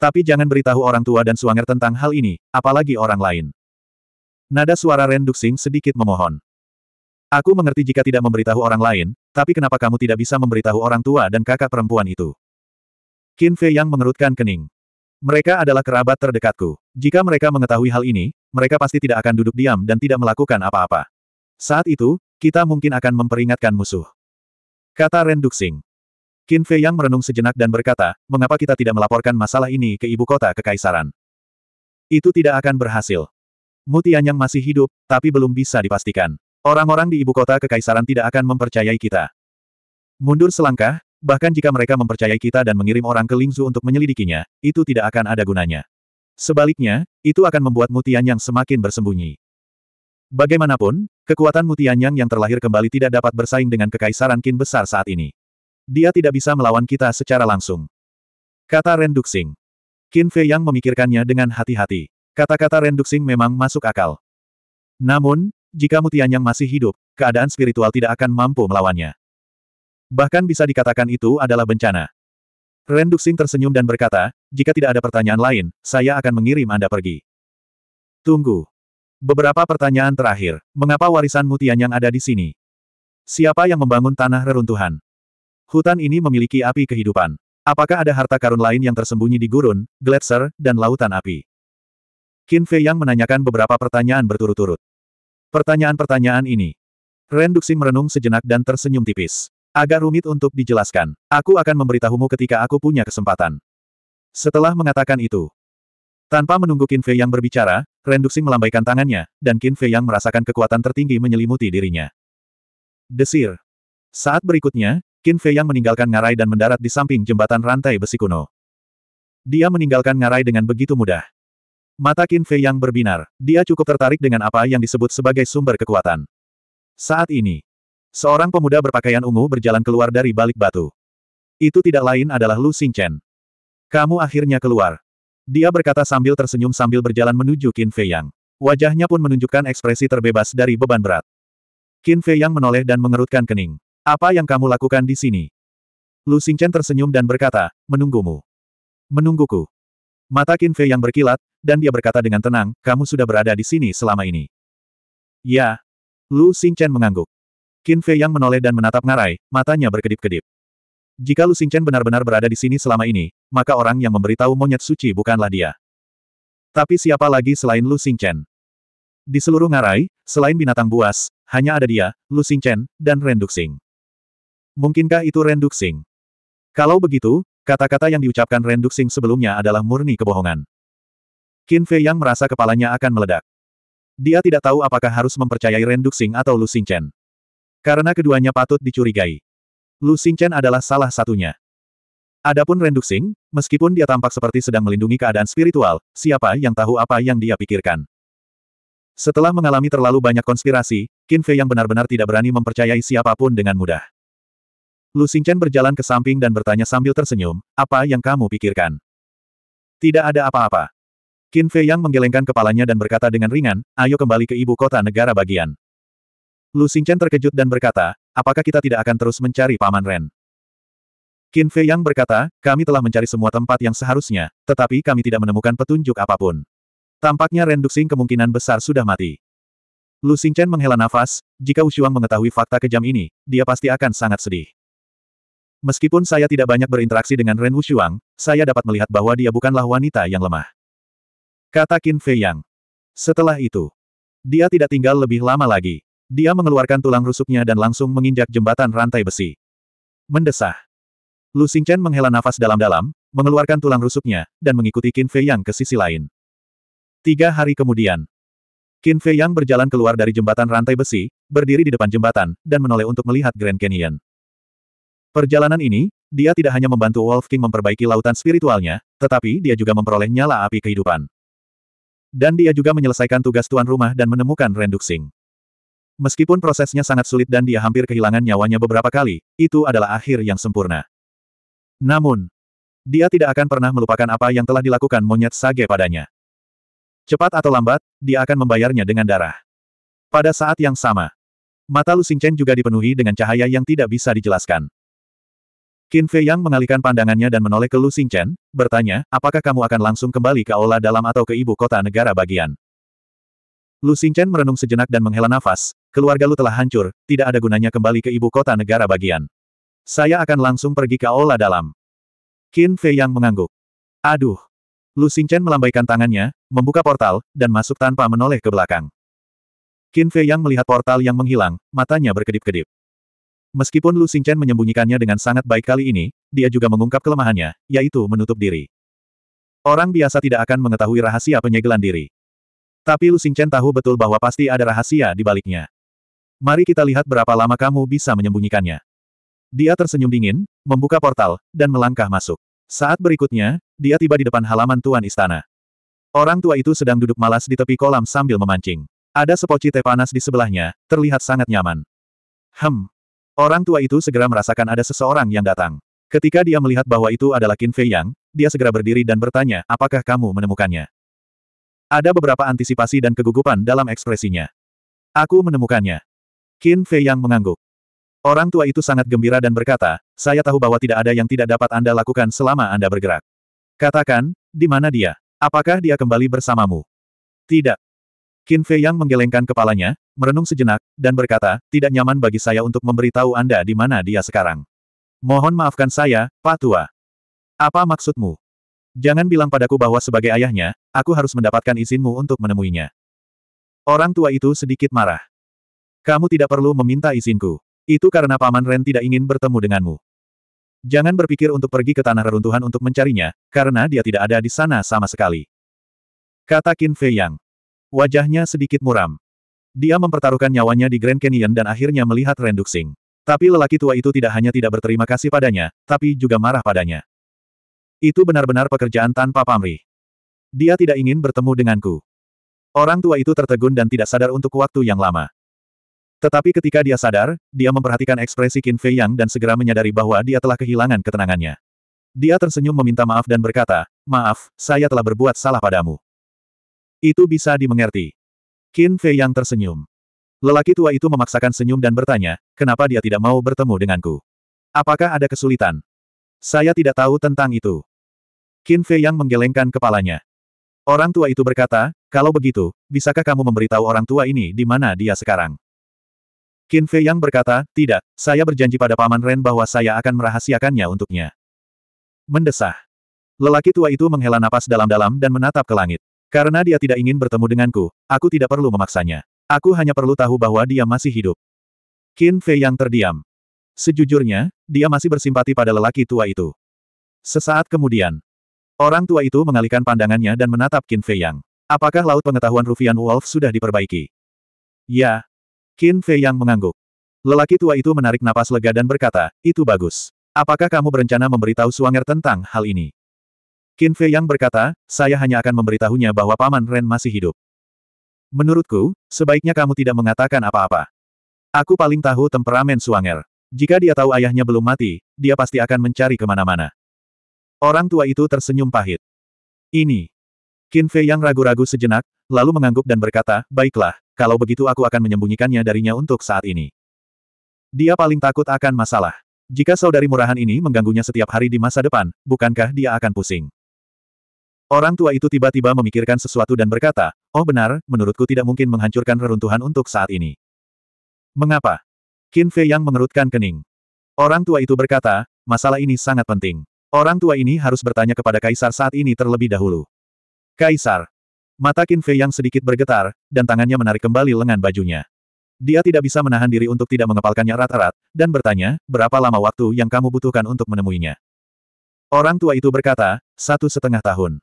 Tapi jangan beritahu orang tua dan suanger tentang hal ini, apalagi orang lain. Nada suara Ren Duxing sedikit memohon. Aku mengerti jika tidak memberitahu orang lain, tapi kenapa kamu tidak bisa memberitahu orang tua dan kakak perempuan itu? Qin Fei yang mengerutkan kening. Mereka adalah kerabat terdekatku. Jika mereka mengetahui hal ini, mereka pasti tidak akan duduk diam dan tidak melakukan apa-apa. Saat itu, kita mungkin akan memperingatkan musuh. Kata Ren Duxing. Qin Fei yang merenung sejenak dan berkata, mengapa kita tidak melaporkan masalah ini ke ibu kota kekaisaran? Itu tidak akan berhasil. Mutian yang masih hidup, tapi belum bisa dipastikan. Orang-orang di ibu kota kekaisaran tidak akan mempercayai kita. Mundur selangkah, bahkan jika mereka mempercayai kita dan mengirim orang ke Lingzu untuk menyelidikinya, itu tidak akan ada gunanya. Sebaliknya, itu akan membuat Mutian yang semakin bersembunyi. Bagaimanapun, kekuatan Mutian yang yang terlahir kembali tidak dapat bersaing dengan kekaisaran Qin besar saat ini. Dia tidak bisa melawan kita secara langsung. Kata Ren Duxing. Qin Fei yang memikirkannya dengan hati-hati. Kata-kata Ren Duxing memang masuk akal. Namun, jika Mutianyang masih hidup, keadaan spiritual tidak akan mampu melawannya. Bahkan bisa dikatakan itu adalah bencana. Ren Duxing tersenyum dan berkata, jika tidak ada pertanyaan lain, saya akan mengirim Anda pergi. Tunggu. Beberapa pertanyaan terakhir. Mengapa warisan Mutianyang ada di sini? Siapa yang membangun tanah reruntuhan? Hutan ini memiliki api kehidupan. Apakah ada harta karun lain yang tersembunyi di gurun, gletser, dan lautan api? Qin Fei Yang menanyakan beberapa pertanyaan berturut-turut. Pertanyaan-pertanyaan ini. Ren Duxing merenung sejenak dan tersenyum tipis. Agak rumit untuk dijelaskan. Aku akan memberitahumu ketika aku punya kesempatan. Setelah mengatakan itu, tanpa menunggu Qin Fei yang berbicara, Ren Duxing melambaikan tangannya, dan Qin Fei yang merasakan kekuatan tertinggi menyelimuti dirinya. Desir. Saat berikutnya, Qin Fei yang meninggalkan ngarai dan mendarat di samping jembatan rantai besi kuno. Dia meninggalkan ngarai dengan begitu mudah. Mata Qin Fei yang berbinar, dia cukup tertarik dengan apa yang disebut sebagai sumber kekuatan. Saat ini, seorang pemuda berpakaian ungu berjalan keluar dari balik batu. Itu tidak lain adalah Lu Xingchen. Kamu akhirnya keluar. Dia berkata sambil tersenyum sambil berjalan menuju Qin Fei Yang. Wajahnya pun menunjukkan ekspresi terbebas dari beban berat. Qin Fei Yang menoleh dan mengerutkan kening. Apa yang kamu lakukan di sini? Lu Xingchen tersenyum dan berkata, menunggumu. Menungguku. Mata Qin Fei yang berkilat, dan dia berkata dengan tenang, kamu sudah berada di sini selama ini. Ya. Lu Xingchen mengangguk. Qin Fei yang menoleh dan menatap ngarai, matanya berkedip-kedip. Jika Lu Xingchen benar-benar berada di sini selama ini, maka orang yang memberitahu monyet suci bukanlah dia. Tapi siapa lagi selain Lu Xingchen? Di seluruh ngarai, selain binatang buas, hanya ada dia, Lu Xingchen, dan Renduxing. Mungkinkah itu Renduxing? Kalau begitu, Kata-kata yang diucapkan Renduk sebelumnya adalah murni kebohongan. Qin Fei yang merasa kepalanya akan meledak. Dia tidak tahu apakah harus mempercayai Renduk atau Lu Xingchen. Karena keduanya patut dicurigai. Lu Xingchen adalah salah satunya. Adapun Renduk meskipun dia tampak seperti sedang melindungi keadaan spiritual, siapa yang tahu apa yang dia pikirkan. Setelah mengalami terlalu banyak konspirasi, Qin Fei yang benar-benar tidak berani mempercayai siapapun dengan mudah. Lu Xingchen berjalan ke samping dan bertanya sambil tersenyum, apa yang kamu pikirkan? Tidak ada apa-apa. Qin Fei Yang menggelengkan kepalanya dan berkata dengan ringan, ayo kembali ke ibu kota negara bagian. Lu Xingchen terkejut dan berkata, apakah kita tidak akan terus mencari Paman Ren? Qin Fei Yang berkata, kami telah mencari semua tempat yang seharusnya, tetapi kami tidak menemukan petunjuk apapun. Tampaknya Ren Duxing kemungkinan besar sudah mati. Lu Xingchen menghela nafas, jika Ushuang mengetahui fakta kejam ini, dia pasti akan sangat sedih. Meskipun saya tidak banyak berinteraksi dengan Ren Wushuang, saya dapat melihat bahwa dia bukanlah wanita yang lemah. Kata Qin Fei Yang. Setelah itu, dia tidak tinggal lebih lama lagi. Dia mengeluarkan tulang rusuknya dan langsung menginjak jembatan rantai besi. Mendesah. Lu Xingchen menghela nafas dalam-dalam, mengeluarkan tulang rusuknya, dan mengikuti Qin Fei Yang ke sisi lain. Tiga hari kemudian, Qin Fei Yang berjalan keluar dari jembatan rantai besi, berdiri di depan jembatan, dan menoleh untuk melihat Grand Canyon. Perjalanan ini, dia tidak hanya membantu Wolf King memperbaiki lautan spiritualnya, tetapi dia juga memperoleh nyala api kehidupan. Dan dia juga menyelesaikan tugas tuan rumah dan menemukan Renduxing. Meskipun prosesnya sangat sulit dan dia hampir kehilangan nyawanya beberapa kali, itu adalah akhir yang sempurna. Namun, dia tidak akan pernah melupakan apa yang telah dilakukan monyet Sage padanya. Cepat atau lambat, dia akan membayarnya dengan darah. Pada saat yang sama, mata Lu Xingchen juga dipenuhi dengan cahaya yang tidak bisa dijelaskan. Qin Fei Yang mengalihkan pandangannya dan menoleh ke Lu Chen, bertanya, apakah kamu akan langsung kembali ke aula dalam atau ke ibu kota negara bagian? Lu Chen merenung sejenak dan menghela nafas, keluarga Lu telah hancur, tidak ada gunanya kembali ke ibu kota negara bagian. Saya akan langsung pergi ke aula dalam. Qin Fei Yang mengangguk. Aduh. Lu Chen melambaikan tangannya, membuka portal, dan masuk tanpa menoleh ke belakang. Qin Fei Yang melihat portal yang menghilang, matanya berkedip-kedip. Meskipun Lu Xingchen menyembunyikannya dengan sangat baik kali ini, dia juga mengungkap kelemahannya, yaitu menutup diri. Orang biasa tidak akan mengetahui rahasia penyegelan diri. Tapi Lu Xingchen tahu betul bahwa pasti ada rahasia di baliknya. Mari kita lihat berapa lama kamu bisa menyembunyikannya. Dia tersenyum dingin, membuka portal, dan melangkah masuk. Saat berikutnya, dia tiba di depan halaman Tuan Istana. Orang tua itu sedang duduk malas di tepi kolam sambil memancing. Ada sepoci teh panas di sebelahnya, terlihat sangat nyaman. Hem, Orang tua itu segera merasakan ada seseorang yang datang. Ketika dia melihat bahwa itu adalah Qin Fei Yang, dia segera berdiri dan bertanya, apakah kamu menemukannya? Ada beberapa antisipasi dan kegugupan dalam ekspresinya. Aku menemukannya. Qin Fei Yang mengangguk. Orang tua itu sangat gembira dan berkata, saya tahu bahwa tidak ada yang tidak dapat Anda lakukan selama Anda bergerak. Katakan, di mana dia? Apakah dia kembali bersamamu? Tidak. Qin Fei Yang menggelengkan kepalanya, merenung sejenak, dan berkata, tidak nyaman bagi saya untuk memberitahu Anda di mana dia sekarang. Mohon maafkan saya, Pak Tua. Apa maksudmu? Jangan bilang padaku bahwa sebagai ayahnya, aku harus mendapatkan izinmu untuk menemuinya. Orang tua itu sedikit marah. Kamu tidak perlu meminta izinku. Itu karena Paman Ren tidak ingin bertemu denganmu. Jangan berpikir untuk pergi ke tanah reruntuhan untuk mencarinya, karena dia tidak ada di sana sama sekali. Kata Qin Fei Yang. Wajahnya sedikit muram. Dia mempertaruhkan nyawanya di Grand Canyon dan akhirnya melihat Ren Duxing. Tapi lelaki tua itu tidak hanya tidak berterima kasih padanya, tapi juga marah padanya. Itu benar-benar pekerjaan tanpa pamrih. Dia tidak ingin bertemu denganku. Orang tua itu tertegun dan tidak sadar untuk waktu yang lama. Tetapi ketika dia sadar, dia memperhatikan ekspresi Qin Fei Yang dan segera menyadari bahwa dia telah kehilangan ketenangannya. Dia tersenyum meminta maaf dan berkata, Maaf, saya telah berbuat salah padamu. Itu bisa dimengerti. Qin Fei yang tersenyum. Lelaki tua itu memaksakan senyum dan bertanya, kenapa dia tidak mau bertemu denganku? Apakah ada kesulitan? Saya tidak tahu tentang itu. Qin Fei yang menggelengkan kepalanya. Orang tua itu berkata, kalau begitu, bisakah kamu memberitahu orang tua ini di mana dia sekarang? Qin Fei yang berkata, tidak, saya berjanji pada Paman Ren bahwa saya akan merahasiakannya untuknya. Mendesah. Lelaki tua itu menghela napas dalam-dalam dan menatap ke langit. Karena dia tidak ingin bertemu denganku, aku tidak perlu memaksanya. Aku hanya perlu tahu bahwa dia masih hidup. Qin Fei yang terdiam. Sejujurnya, dia masih bersimpati pada lelaki tua itu. Sesaat kemudian, orang tua itu mengalihkan pandangannya dan menatap Qin Fei yang. Apakah laut pengetahuan Rufian Wolf sudah diperbaiki? Ya. Qin Fei yang mengangguk. Lelaki tua itu menarik napas lega dan berkata, itu bagus. Apakah kamu berencana memberitahu Suanger tentang hal ini? Qin Fei Yang berkata, saya hanya akan memberitahunya bahwa Paman Ren masih hidup. Menurutku, sebaiknya kamu tidak mengatakan apa-apa. Aku paling tahu temperamen Suanger. Jika dia tahu ayahnya belum mati, dia pasti akan mencari kemana-mana. Orang tua itu tersenyum pahit. Ini. Qin Fei yang ragu-ragu sejenak, lalu mengangguk dan berkata, baiklah, kalau begitu aku akan menyembunyikannya darinya untuk saat ini. Dia paling takut akan masalah. Jika saudari murahan ini mengganggunya setiap hari di masa depan, bukankah dia akan pusing? Orang tua itu tiba-tiba memikirkan sesuatu dan berkata, Oh benar, menurutku tidak mungkin menghancurkan reruntuhan untuk saat ini. Mengapa? Qin Fei yang mengerutkan kening. Orang tua itu berkata, masalah ini sangat penting. Orang tua ini harus bertanya kepada Kaisar saat ini terlebih dahulu. Kaisar. Mata Qin Fei yang sedikit bergetar, dan tangannya menarik kembali lengan bajunya. Dia tidak bisa menahan diri untuk tidak mengepalkannya erat-erat, dan bertanya, berapa lama waktu yang kamu butuhkan untuk menemuinya? Orang tua itu berkata, satu setengah tahun.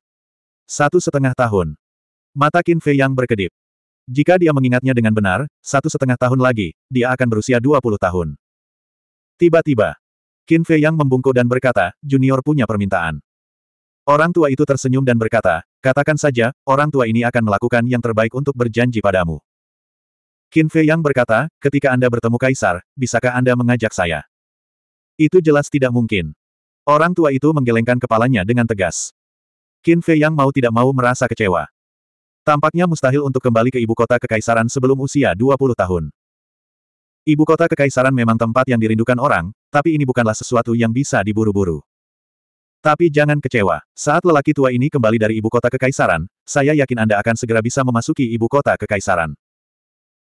Satu setengah tahun. Mata Qin Fei yang berkedip. Jika dia mengingatnya dengan benar, satu setengah tahun lagi, dia akan berusia 20 tahun. Tiba-tiba, Qin Fei yang membungkuk dan berkata, Junior punya permintaan. Orang tua itu tersenyum dan berkata, katakan saja, orang tua ini akan melakukan yang terbaik untuk berjanji padamu. Qin Fei yang berkata, ketika Anda bertemu Kaisar, bisakah Anda mengajak saya? Itu jelas tidak mungkin. Orang tua itu menggelengkan kepalanya dengan tegas. Qin Fei Yang mau tidak mau merasa kecewa. Tampaknya mustahil untuk kembali ke ibu kota kekaisaran sebelum usia 20 tahun. Ibu kota kekaisaran memang tempat yang dirindukan orang, tapi ini bukanlah sesuatu yang bisa diburu-buru. Tapi jangan kecewa, saat lelaki tua ini kembali dari ibu kota kekaisaran, saya yakin Anda akan segera bisa memasuki ibu kota kekaisaran.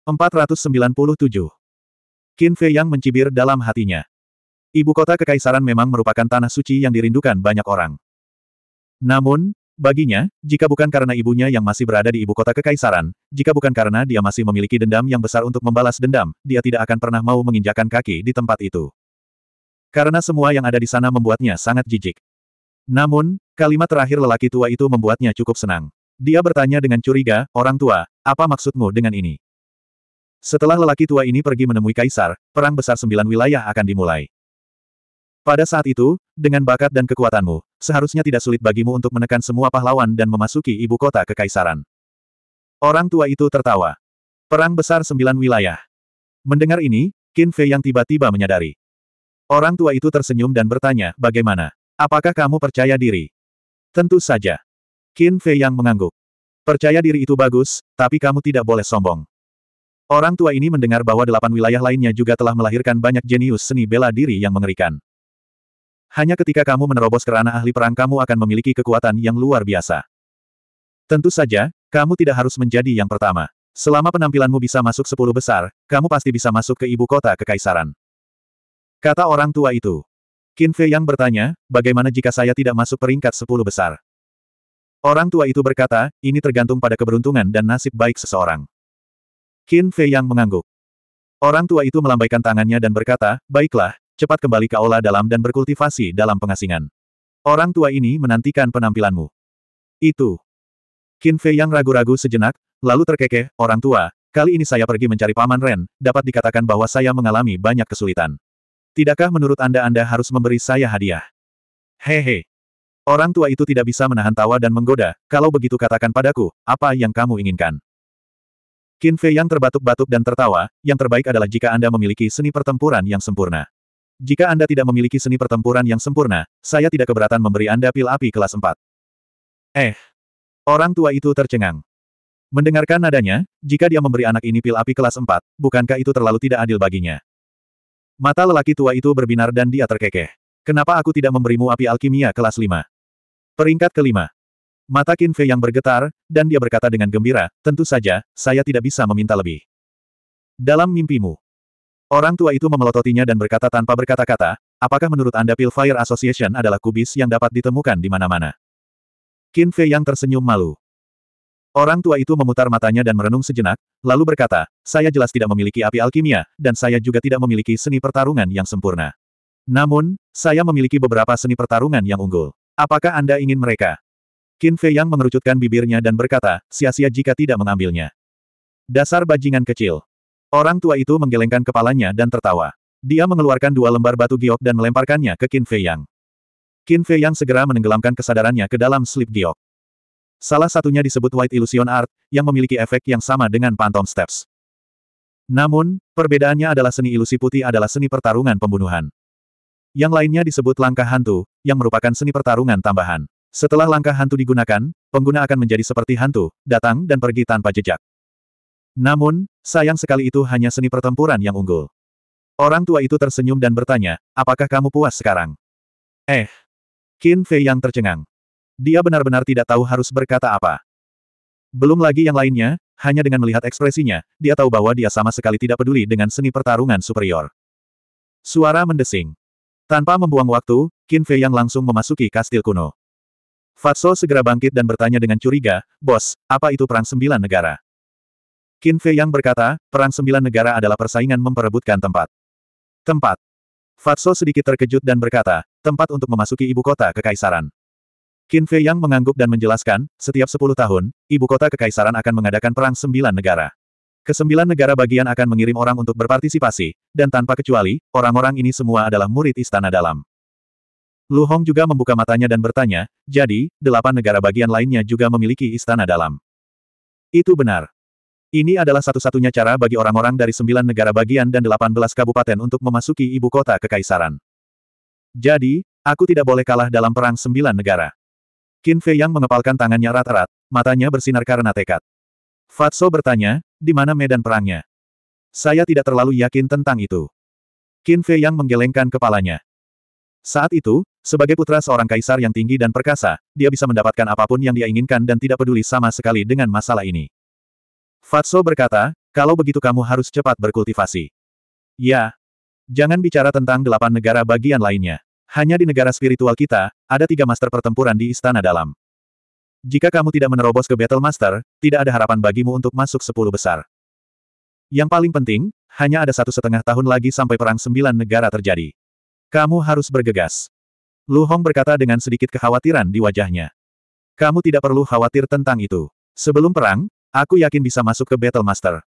497. Qin Fei Yang mencibir dalam hatinya. Ibu kota kekaisaran memang merupakan tanah suci yang dirindukan banyak orang. Namun, baginya, jika bukan karena ibunya yang masih berada di ibu kota kekaisaran, jika bukan karena dia masih memiliki dendam yang besar untuk membalas dendam, dia tidak akan pernah mau menginjakan kaki di tempat itu. Karena semua yang ada di sana membuatnya sangat jijik. Namun, kalimat terakhir lelaki tua itu membuatnya cukup senang. Dia bertanya dengan curiga, orang tua, apa maksudmu dengan ini? Setelah lelaki tua ini pergi menemui kaisar, perang besar sembilan wilayah akan dimulai. Pada saat itu, dengan bakat dan kekuatanmu, seharusnya tidak sulit bagimu untuk menekan semua pahlawan dan memasuki ibu kota kekaisaran. Orang tua itu tertawa. Perang besar sembilan wilayah. Mendengar ini, Qin Fei yang tiba-tiba menyadari. Orang tua itu tersenyum dan bertanya, bagaimana? Apakah kamu percaya diri? Tentu saja. Qin Fei yang mengangguk. Percaya diri itu bagus, tapi kamu tidak boleh sombong. Orang tua ini mendengar bahwa delapan wilayah lainnya juga telah melahirkan banyak jenius seni bela diri yang mengerikan. Hanya ketika kamu menerobos kerana ahli perang kamu akan memiliki kekuatan yang luar biasa. Tentu saja, kamu tidak harus menjadi yang pertama. Selama penampilanmu bisa masuk sepuluh besar, kamu pasti bisa masuk ke ibu kota kekaisaran. Kata orang tua itu. Qin Fei yang bertanya, bagaimana jika saya tidak masuk peringkat sepuluh besar? Orang tua itu berkata, ini tergantung pada keberuntungan dan nasib baik seseorang. Qin Fei yang mengangguk. Orang tua itu melambaikan tangannya dan berkata, baiklah, cepat kembali ke aula dalam dan berkultivasi dalam pengasingan. Orang tua ini menantikan penampilanmu. Itu. Qin Fei yang ragu-ragu sejenak, lalu terkekeh, orang tua, kali ini saya pergi mencari Paman Ren, dapat dikatakan bahwa saya mengalami banyak kesulitan. Tidakkah menurut Anda Anda harus memberi saya hadiah? Hehe. Orang tua itu tidak bisa menahan tawa dan menggoda, kalau begitu katakan padaku, apa yang kamu inginkan? Qin Fei yang terbatuk-batuk dan tertawa, yang terbaik adalah jika Anda memiliki seni pertempuran yang sempurna. Jika Anda tidak memiliki seni pertempuran yang sempurna, saya tidak keberatan memberi Anda pil api kelas 4. Eh. Orang tua itu tercengang. Mendengarkan nadanya, jika dia memberi anak ini pil api kelas 4, bukankah itu terlalu tidak adil baginya? Mata lelaki tua itu berbinar dan dia terkekeh. Kenapa aku tidak memberimu api alkimia kelas 5? Peringkat kelima. Mata Qin Fei yang bergetar, dan dia berkata dengan gembira, tentu saja, saya tidak bisa meminta lebih. Dalam mimpimu, Orang tua itu memelototinya dan berkata tanpa berkata-kata, apakah menurut Anda Pilfire Association adalah kubis yang dapat ditemukan di mana-mana? Qin Fei yang tersenyum malu. Orang tua itu memutar matanya dan merenung sejenak, lalu berkata, saya jelas tidak memiliki api alkimia, dan saya juga tidak memiliki seni pertarungan yang sempurna. Namun, saya memiliki beberapa seni pertarungan yang unggul. Apakah Anda ingin mereka? Qin Fei yang mengerucutkan bibirnya dan berkata, sia-sia jika tidak mengambilnya. Dasar bajingan kecil. Orang tua itu menggelengkan kepalanya dan tertawa. Dia mengeluarkan dua lembar batu giok dan melemparkannya ke Qin Fei Yang. Qin Fei Yang segera menenggelamkan kesadarannya ke dalam slip giok. Salah satunya disebut White Illusion Art, yang memiliki efek yang sama dengan Phantom Steps. Namun, perbedaannya adalah seni ilusi putih adalah seni pertarungan pembunuhan. Yang lainnya disebut langkah hantu, yang merupakan seni pertarungan tambahan. Setelah langkah hantu digunakan, pengguna akan menjadi seperti hantu, datang dan pergi tanpa jejak. Namun, sayang sekali itu hanya seni pertempuran yang unggul. Orang tua itu tersenyum dan bertanya, apakah kamu puas sekarang? Eh. Qin Fei yang tercengang. Dia benar-benar tidak tahu harus berkata apa. Belum lagi yang lainnya, hanya dengan melihat ekspresinya, dia tahu bahwa dia sama sekali tidak peduli dengan seni pertarungan superior. Suara mendesing. Tanpa membuang waktu, Qin Fei yang langsung memasuki kastil kuno. Fatso segera bangkit dan bertanya dengan curiga, Bos, apa itu Perang Sembilan Negara? Qin Fei Yang berkata, perang sembilan negara adalah persaingan memperebutkan tempat. Tempat. Fatso sedikit terkejut dan berkata, tempat untuk memasuki ibu kota kekaisaran. Qin Fei Yang mengangguk dan menjelaskan, setiap sepuluh tahun, ibu kota kekaisaran akan mengadakan perang sembilan negara. Kesembilan negara bagian akan mengirim orang untuk berpartisipasi, dan tanpa kecuali, orang-orang ini semua adalah murid istana dalam. Lu Hong juga membuka matanya dan bertanya, jadi, delapan negara bagian lainnya juga memiliki istana dalam. Itu benar. Ini adalah satu-satunya cara bagi orang-orang dari sembilan negara bagian dan delapan belas kabupaten untuk memasuki ibu kota kekaisaran. Jadi, aku tidak boleh kalah dalam perang sembilan negara. Qin Fei yang mengepalkan tangannya rat-rat, matanya bersinar karena tekad. Fatso bertanya, di mana medan perangnya? Saya tidak terlalu yakin tentang itu. Qin Fei yang menggelengkan kepalanya. Saat itu, sebagai putra seorang kaisar yang tinggi dan perkasa, dia bisa mendapatkan apapun yang dia inginkan dan tidak peduli sama sekali dengan masalah ini. Fatso berkata, kalau begitu kamu harus cepat berkultivasi. Ya. Jangan bicara tentang delapan negara bagian lainnya. Hanya di negara spiritual kita, ada tiga master pertempuran di istana dalam. Jika kamu tidak menerobos ke Battle Master, tidak ada harapan bagimu untuk masuk sepuluh besar. Yang paling penting, hanya ada satu setengah tahun lagi sampai perang sembilan negara terjadi. Kamu harus bergegas. Lu Hong berkata dengan sedikit kekhawatiran di wajahnya. Kamu tidak perlu khawatir tentang itu. Sebelum perang, Aku yakin bisa masuk ke Battle Master.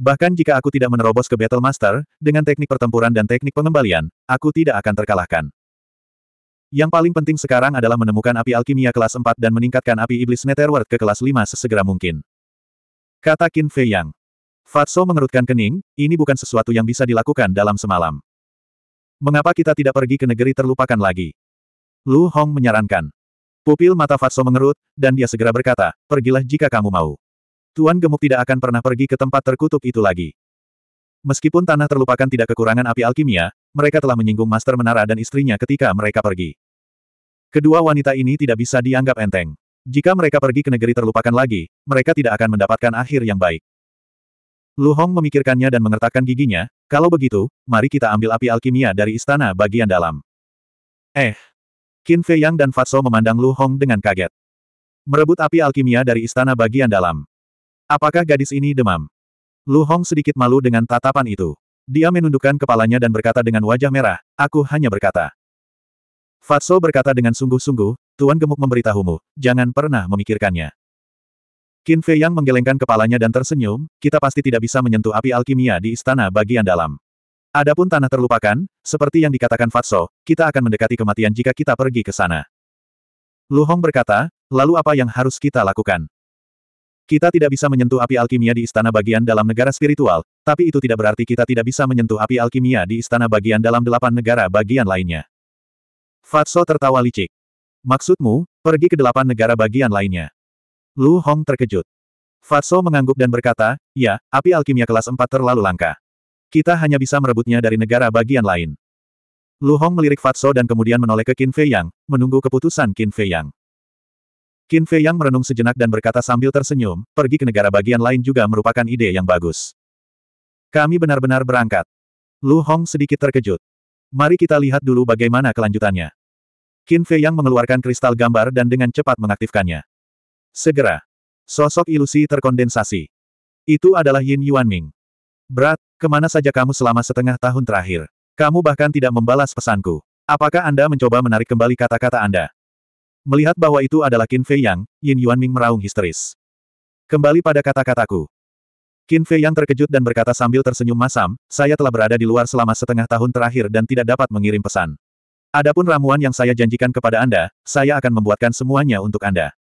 Bahkan jika aku tidak menerobos ke Battle Master, dengan teknik pertempuran dan teknik pengembalian, aku tidak akan terkalahkan. Yang paling penting sekarang adalah menemukan api alkimia kelas 4 dan meningkatkan api iblis Netherworld ke kelas 5 sesegera mungkin. Kata Qin Fei Yang. Fatso mengerutkan kening, ini bukan sesuatu yang bisa dilakukan dalam semalam. Mengapa kita tidak pergi ke negeri terlupakan lagi? Lu Hong menyarankan. Pupil mata Fatso mengerut, dan dia segera berkata, pergilah jika kamu mau. Tuan Gemuk tidak akan pernah pergi ke tempat terkutuk itu lagi. Meskipun tanah terlupakan tidak kekurangan api alkimia, mereka telah menyinggung Master Menara dan istrinya ketika mereka pergi. Kedua wanita ini tidak bisa dianggap enteng. Jika mereka pergi ke negeri terlupakan lagi, mereka tidak akan mendapatkan akhir yang baik. Lu Hong memikirkannya dan mengertakkan giginya, kalau begitu, mari kita ambil api alkimia dari istana bagian dalam. Eh! Qin Fei Yang dan Fatso memandang Lu Hong dengan kaget. Merebut api alkimia dari istana bagian dalam. Apakah gadis ini demam? Lu Hong sedikit malu dengan tatapan itu. Dia menundukkan kepalanya dan berkata dengan wajah merah, aku hanya berkata. Fatso berkata dengan sungguh-sungguh, Tuan Gemuk memberitahumu, jangan pernah memikirkannya. Qin Fei Yang menggelengkan kepalanya dan tersenyum, kita pasti tidak bisa menyentuh api alkimia di istana bagian dalam. Adapun tanah terlupakan, seperti yang dikatakan Fatso, kita akan mendekati kematian jika kita pergi ke sana. Lu Hong berkata, lalu apa yang harus kita lakukan? Kita tidak bisa menyentuh api alkimia di istana bagian dalam negara spiritual, tapi itu tidak berarti kita tidak bisa menyentuh api alkimia di istana bagian dalam delapan negara bagian lainnya. Fatso tertawa licik. Maksudmu, pergi ke delapan negara bagian lainnya. Lu Hong terkejut. Fatso mengangguk dan berkata, ya, api alkimia kelas 4 terlalu langka. Kita hanya bisa merebutnya dari negara bagian lain. Lu Hong melirik Fatso dan kemudian menoleh ke Qin Fei Yang, menunggu keputusan Qin Fei Yang. Qin Fei Yang merenung sejenak dan berkata sambil tersenyum, pergi ke negara bagian lain juga merupakan ide yang bagus. Kami benar-benar berangkat. Lu Hong sedikit terkejut. Mari kita lihat dulu bagaimana kelanjutannya. Qin Fei Yang mengeluarkan kristal gambar dan dengan cepat mengaktifkannya. Segera. Sosok ilusi terkondensasi. Itu adalah Yin Yuan Ming. Berat, kemana saja kamu selama setengah tahun terakhir? Kamu bahkan tidak membalas pesanku. Apakah Anda mencoba menarik kembali kata-kata Anda? Melihat bahwa itu adalah Qin Fei Yang, Yin Yuan Ming meraung histeris. Kembali pada kata-kataku. Qin Fei Yang terkejut dan berkata sambil tersenyum masam, saya telah berada di luar selama setengah tahun terakhir dan tidak dapat mengirim pesan. Adapun ramuan yang saya janjikan kepada Anda, saya akan membuatkan semuanya untuk Anda.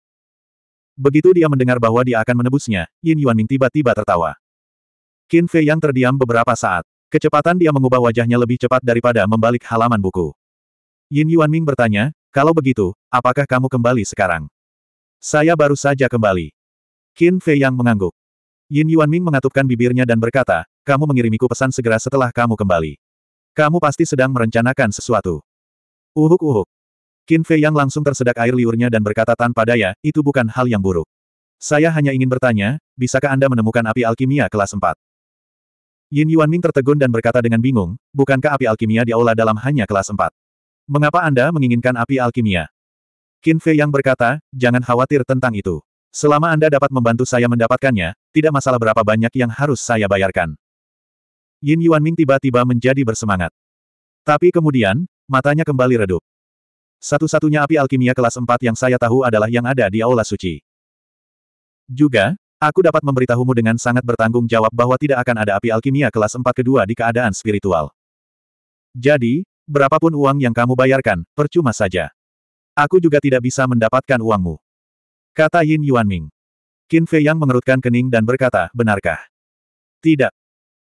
Begitu dia mendengar bahwa dia akan menebusnya, Yin Yuan Ming tiba-tiba tertawa. Qin Fei Yang terdiam beberapa saat. Kecepatan dia mengubah wajahnya lebih cepat daripada membalik halaman buku. Yin Yuan Ming bertanya, kalau begitu, apakah kamu kembali sekarang? Saya baru saja kembali. Qin Fei yang mengangguk. Yin Yuan Ming mengatupkan bibirnya dan berkata, kamu mengirimiku pesan segera setelah kamu kembali. Kamu pasti sedang merencanakan sesuatu. Uhuk-uhuk. Qin Fei yang langsung tersedak air liurnya dan berkata tanpa daya, itu bukan hal yang buruk. Saya hanya ingin bertanya, bisakah Anda menemukan api alkimia kelas 4? Yin Yuan Ming tertegun dan berkata dengan bingung, bukankah api alkimia di aula dalam hanya kelas 4? Mengapa Anda menginginkan api alkimia? Qin Fei yang berkata, jangan khawatir tentang itu. Selama Anda dapat membantu saya mendapatkannya, tidak masalah berapa banyak yang harus saya bayarkan. Yin Yuanming tiba-tiba menjadi bersemangat. Tapi kemudian, matanya kembali redup. Satu-satunya api alkimia kelas 4 yang saya tahu adalah yang ada di Aula Suci. Juga, aku dapat memberitahumu dengan sangat bertanggung jawab bahwa tidak akan ada api alkimia kelas 4 kedua di keadaan spiritual. Jadi, Berapapun uang yang kamu bayarkan, percuma saja. Aku juga tidak bisa mendapatkan uangmu. Kata Yin Yuanming. Qin Fei Yang mengerutkan kening dan berkata, benarkah? Tidak.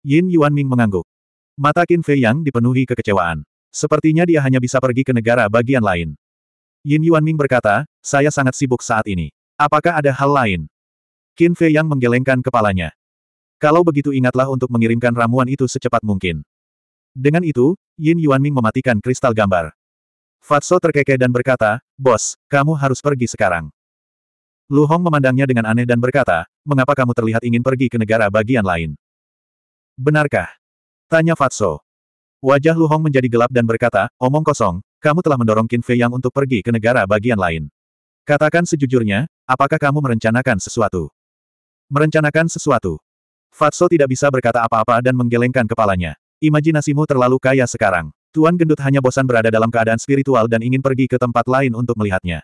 Yin Yuanming mengangguk. Mata Qin Fei Yang dipenuhi kekecewaan. Sepertinya dia hanya bisa pergi ke negara bagian lain. Yin Yuanming berkata, saya sangat sibuk saat ini. Apakah ada hal lain? Qin Fei Yang menggelengkan kepalanya. Kalau begitu ingatlah untuk mengirimkan ramuan itu secepat mungkin. Dengan itu, Yin Yuanming mematikan kristal gambar. Fatso terkekeh dan berkata, Bos, kamu harus pergi sekarang. Lu Hong memandangnya dengan aneh dan berkata, mengapa kamu terlihat ingin pergi ke negara bagian lain? Benarkah? Tanya Fatso. Wajah Lu Hong menjadi gelap dan berkata, omong kosong, kamu telah mendorong Qin Fei Yang untuk pergi ke negara bagian lain. Katakan sejujurnya, apakah kamu merencanakan sesuatu? Merencanakan sesuatu. Fatso tidak bisa berkata apa-apa dan menggelengkan kepalanya. Imajinasimu terlalu kaya sekarang. Tuan Gendut hanya bosan berada dalam keadaan spiritual dan ingin pergi ke tempat lain untuk melihatnya.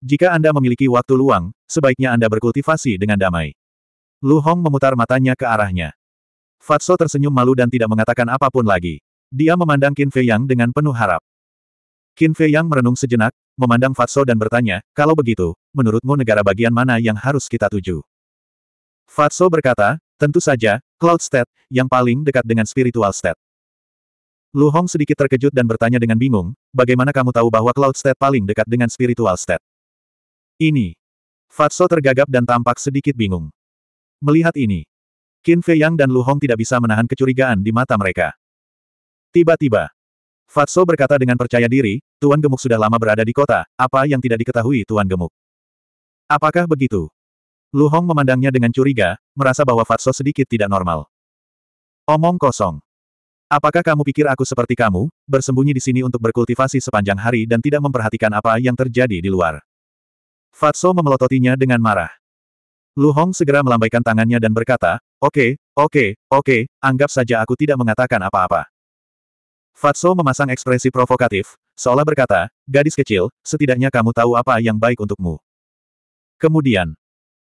Jika Anda memiliki waktu luang, sebaiknya Anda berkultivasi dengan damai. Lu Hong memutar matanya ke arahnya. Fatso tersenyum malu dan tidak mengatakan apapun lagi. Dia memandang Qin Fei Yang dengan penuh harap. Qin Fei Yang merenung sejenak, memandang Fatso dan bertanya, kalau begitu, menurutmu negara bagian mana yang harus kita tuju? Fatso berkata, Tentu saja, Cloud State, yang paling dekat dengan Spiritual State. Lu Hong sedikit terkejut dan bertanya dengan bingung, bagaimana kamu tahu bahwa Cloud State paling dekat dengan Spiritual State? Ini. Fatso tergagap dan tampak sedikit bingung. Melihat ini, Qin Fei Yang dan Lu Hong tidak bisa menahan kecurigaan di mata mereka. Tiba-tiba, Fatso berkata dengan percaya diri, Tuan Gemuk sudah lama berada di kota, apa yang tidak diketahui Tuan Gemuk? Apakah begitu? Lu Hong memandangnya dengan curiga, merasa bahwa Fatso sedikit tidak normal. Omong kosong. Apakah kamu pikir aku seperti kamu, bersembunyi di sini untuk berkultivasi sepanjang hari dan tidak memperhatikan apa yang terjadi di luar? Fatso memelototinya dengan marah. Lu Hong segera melambaikan tangannya dan berkata, Oke, okay, oke, okay, oke, okay, anggap saja aku tidak mengatakan apa-apa. Fatso memasang ekspresi provokatif, seolah berkata, gadis kecil, setidaknya kamu tahu apa yang baik untukmu. Kemudian,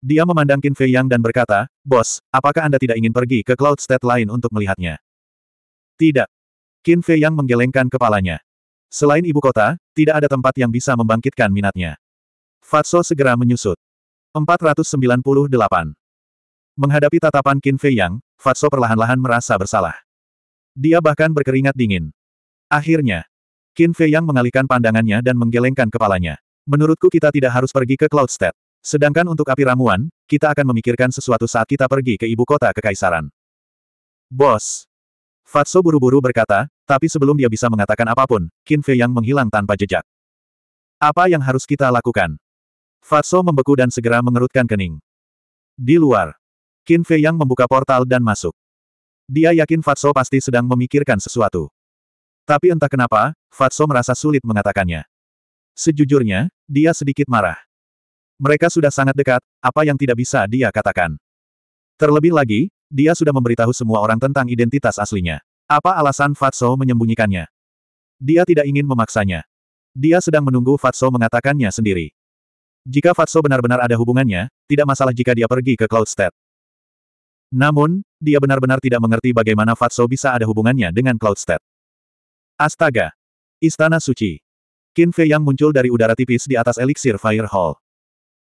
dia memandang Qin Fei Yang dan berkata, Bos, apakah Anda tidak ingin pergi ke Cloud State lain untuk melihatnya? Tidak. Qin Fei Yang menggelengkan kepalanya. Selain ibu kota, tidak ada tempat yang bisa membangkitkan minatnya. Fatso segera menyusut. 498. Menghadapi tatapan Qin Fei Yang, Fatso perlahan-lahan merasa bersalah. Dia bahkan berkeringat dingin. Akhirnya, Qin Fei Yang mengalihkan pandangannya dan menggelengkan kepalanya. Menurutku kita tidak harus pergi ke Cloud State. Sedangkan untuk api ramuan, kita akan memikirkan sesuatu saat kita pergi ke ibu kota kekaisaran. Bos. Fatso buru-buru berkata, tapi sebelum dia bisa mengatakan apapun, Qin Fei yang menghilang tanpa jejak. Apa yang harus kita lakukan? Fatso membeku dan segera mengerutkan kening. Di luar, Qin Fei yang membuka portal dan masuk. Dia yakin Fatso pasti sedang memikirkan sesuatu. Tapi entah kenapa, Fatso merasa sulit mengatakannya. Sejujurnya, dia sedikit marah. Mereka sudah sangat dekat, apa yang tidak bisa dia katakan. Terlebih lagi, dia sudah memberitahu semua orang tentang identitas aslinya. Apa alasan Fatso menyembunyikannya? Dia tidak ingin memaksanya. Dia sedang menunggu Fatso mengatakannya sendiri. Jika Fatso benar-benar ada hubungannya, tidak masalah jika dia pergi ke Cloudstead. Namun, dia benar-benar tidak mengerti bagaimana Fatso bisa ada hubungannya dengan Cloudstead. Astaga! Istana Suci. Qin Fei yang muncul dari udara tipis di atas eliksir Fire Hall.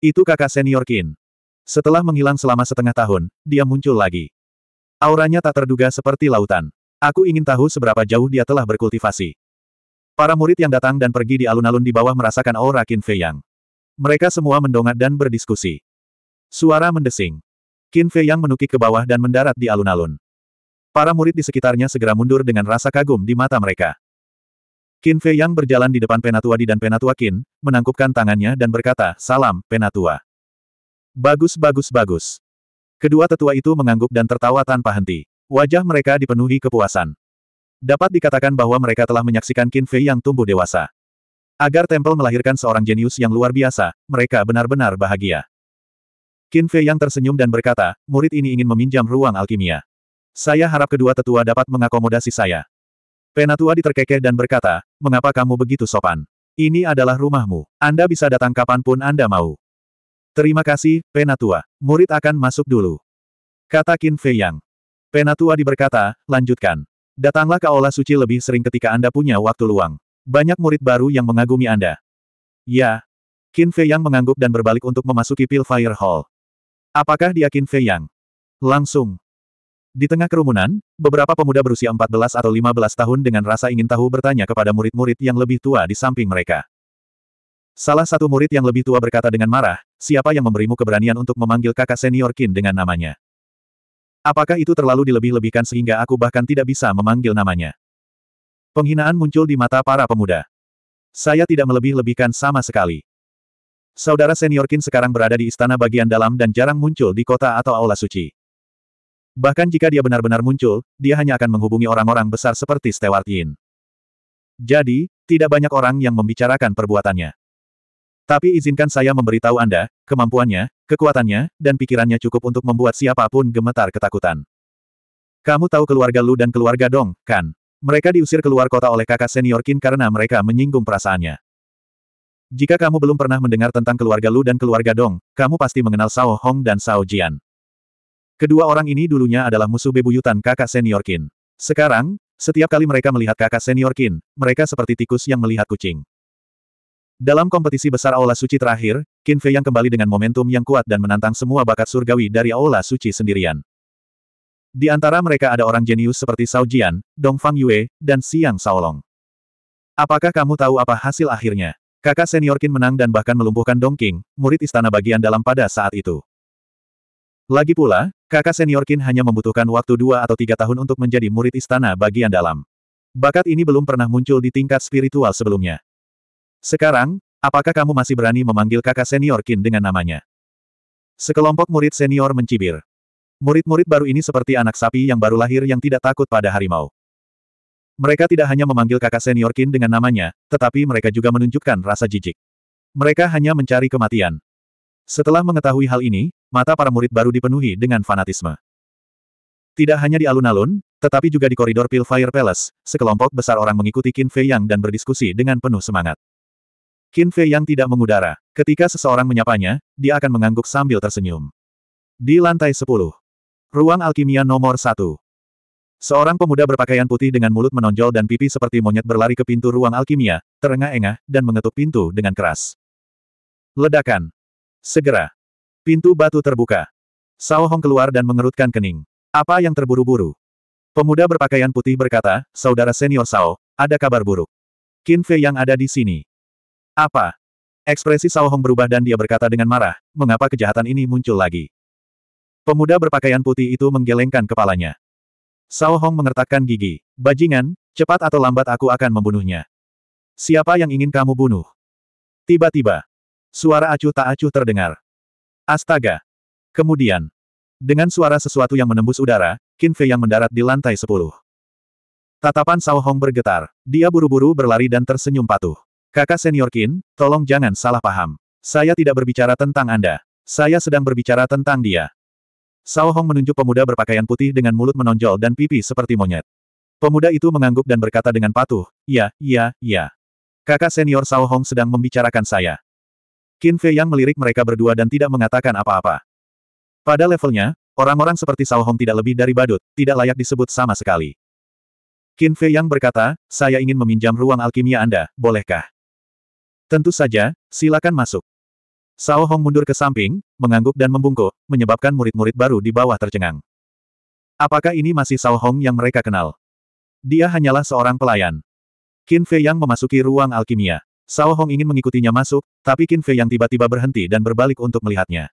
Itu kakak senior Qin. Setelah menghilang selama setengah tahun, dia muncul lagi. Auranya tak terduga seperti lautan. Aku ingin tahu seberapa jauh dia telah berkultivasi. Para murid yang datang dan pergi di alun-alun di bawah merasakan aura Qin Fei yang. Mereka semua mendongak dan berdiskusi. Suara mendesing. Qin yang menukik ke bawah dan mendarat di alun-alun. Para murid di sekitarnya segera mundur dengan rasa kagum di mata mereka. Qin Fei Yang berjalan di depan Penatua Di dan Penatua Qin, menangkupkan tangannya dan berkata, Salam, Penatua. Bagus bagus bagus. Kedua tetua itu mengangguk dan tertawa tanpa henti. Wajah mereka dipenuhi kepuasan. Dapat dikatakan bahwa mereka telah menyaksikan Qin Fei yang tumbuh dewasa. Agar tempel melahirkan seorang jenius yang luar biasa, mereka benar-benar bahagia. Qin Fei yang tersenyum dan berkata, murid ini ingin meminjam ruang alkimia. Saya harap kedua tetua dapat mengakomodasi saya. Penatua diterkekeh dan berkata, mengapa kamu begitu sopan? Ini adalah rumahmu. Anda bisa datang kapanpun Anda mau. Terima kasih, Penatua. Murid akan masuk dulu. Kata Qin Fei Yang. Penatua diberkata, lanjutkan. Datanglah ke aula suci lebih sering ketika Anda punya waktu luang. Banyak murid baru yang mengagumi Anda. Ya. Qin Fei Yang mengangguk dan berbalik untuk memasuki Pilfire Hall. Apakah dia Qin Fei Yang? Langsung. Di tengah kerumunan, beberapa pemuda berusia 14 atau 15 tahun dengan rasa ingin tahu bertanya kepada murid-murid yang lebih tua di samping mereka. Salah satu murid yang lebih tua berkata dengan marah, siapa yang memberimu keberanian untuk memanggil kakak senior Kin dengan namanya? Apakah itu terlalu dilebih-lebihkan sehingga aku bahkan tidak bisa memanggil namanya? Penghinaan muncul di mata para pemuda. Saya tidak melebih-lebihkan sama sekali. Saudara senior Kin sekarang berada di istana bagian dalam dan jarang muncul di kota atau aula suci. Bahkan jika dia benar-benar muncul, dia hanya akan menghubungi orang-orang besar seperti Stewart Yin. Jadi, tidak banyak orang yang membicarakan perbuatannya. Tapi izinkan saya memberitahu Anda, kemampuannya, kekuatannya, dan pikirannya cukup untuk membuat siapapun gemetar ketakutan. Kamu tahu keluarga Lu dan keluarga Dong, kan? Mereka diusir keluar kota oleh kakak senior Kin karena mereka menyinggung perasaannya. Jika kamu belum pernah mendengar tentang keluarga Lu dan keluarga Dong, kamu pasti mengenal Sao Hong dan Sao Jian. Kedua orang ini dulunya adalah musuh bebuyutan kakak senior Kin. Sekarang, setiap kali mereka melihat kakak senior Kin, mereka seperti tikus yang melihat kucing. Dalam kompetisi besar Aula Suci terakhir, Qin Fei yang kembali dengan momentum yang kuat dan menantang semua bakat surgawi dari Aula Suci sendirian. Di antara mereka ada orang jenius seperti Sao Jian, Dong Fang Yue, dan Siang Saolong. Apakah kamu tahu apa hasil akhirnya? Kakak senior Qin menang dan bahkan melumpuhkan Dong King, murid istana bagian dalam pada saat itu. Lagi pula, kakak senior Qin hanya membutuhkan waktu dua atau tiga tahun untuk menjadi murid istana bagian dalam. Bakat ini belum pernah muncul di tingkat spiritual sebelumnya. Sekarang, apakah kamu masih berani memanggil kakak senior Qin dengan namanya? Sekelompok murid senior mencibir. Murid-murid baru ini seperti anak sapi yang baru lahir yang tidak takut pada harimau. Mereka tidak hanya memanggil kakak senior Qin dengan namanya, tetapi mereka juga menunjukkan rasa jijik. Mereka hanya mencari kematian. Setelah mengetahui hal ini, mata para murid baru dipenuhi dengan fanatisme. Tidak hanya di alun-alun, tetapi juga di koridor Pil Fire Palace, sekelompok besar orang mengikuti Qin Fei Yang dan berdiskusi dengan penuh semangat. Qin Fei Yang tidak mengudara. Ketika seseorang menyapanya, dia akan mengangguk sambil tersenyum. Di lantai 10. Ruang alkimia nomor 1. Seorang pemuda berpakaian putih dengan mulut menonjol dan pipi seperti monyet berlari ke pintu ruang alkimia, terengah-engah, dan mengetuk pintu dengan keras. Ledakan. Segera. Pintu batu terbuka. Sao Hong keluar dan mengerutkan kening. Apa yang terburu-buru? Pemuda berpakaian putih berkata, Saudara senior Sao, ada kabar buruk. Qin Fei yang ada di sini. Apa? Ekspresi Sao Hong berubah dan dia berkata dengan marah, mengapa kejahatan ini muncul lagi? Pemuda berpakaian putih itu menggelengkan kepalanya. Sao Hong mengertakkan gigi. Bajingan, cepat atau lambat aku akan membunuhnya. Siapa yang ingin kamu bunuh? Tiba-tiba, Suara acuh tak acuh terdengar. Astaga! Kemudian, dengan suara sesuatu yang menembus udara, Qin Fei yang mendarat di lantai sepuluh. Tatapan Sao Hong bergetar. Dia buru-buru berlari dan tersenyum patuh. Kakak senior Qin, tolong jangan salah paham. Saya tidak berbicara tentang Anda. Saya sedang berbicara tentang dia. Sao Hong menunjuk pemuda berpakaian putih dengan mulut menonjol dan pipi seperti monyet. Pemuda itu mengangguk dan berkata dengan patuh, ya, ya, ya. Kakak senior Sao Hong sedang membicarakan saya. Qin Fei yang melirik mereka berdua dan tidak mengatakan apa-apa. Pada levelnya, orang-orang seperti Sao Hong tidak lebih dari badut, tidak layak disebut sama sekali. Qin Fei yang berkata, saya ingin meminjam ruang alkimia Anda, bolehkah? Tentu saja, silakan masuk. Sao Hong mundur ke samping, mengangguk dan membungkuk, menyebabkan murid-murid baru di bawah tercengang. Apakah ini masih Sao Hong yang mereka kenal? Dia hanyalah seorang pelayan. Qin Fei yang memasuki ruang alkimia. Sao Hong ingin mengikutinya masuk, tapi Qin Fei yang tiba-tiba berhenti dan berbalik untuk melihatnya.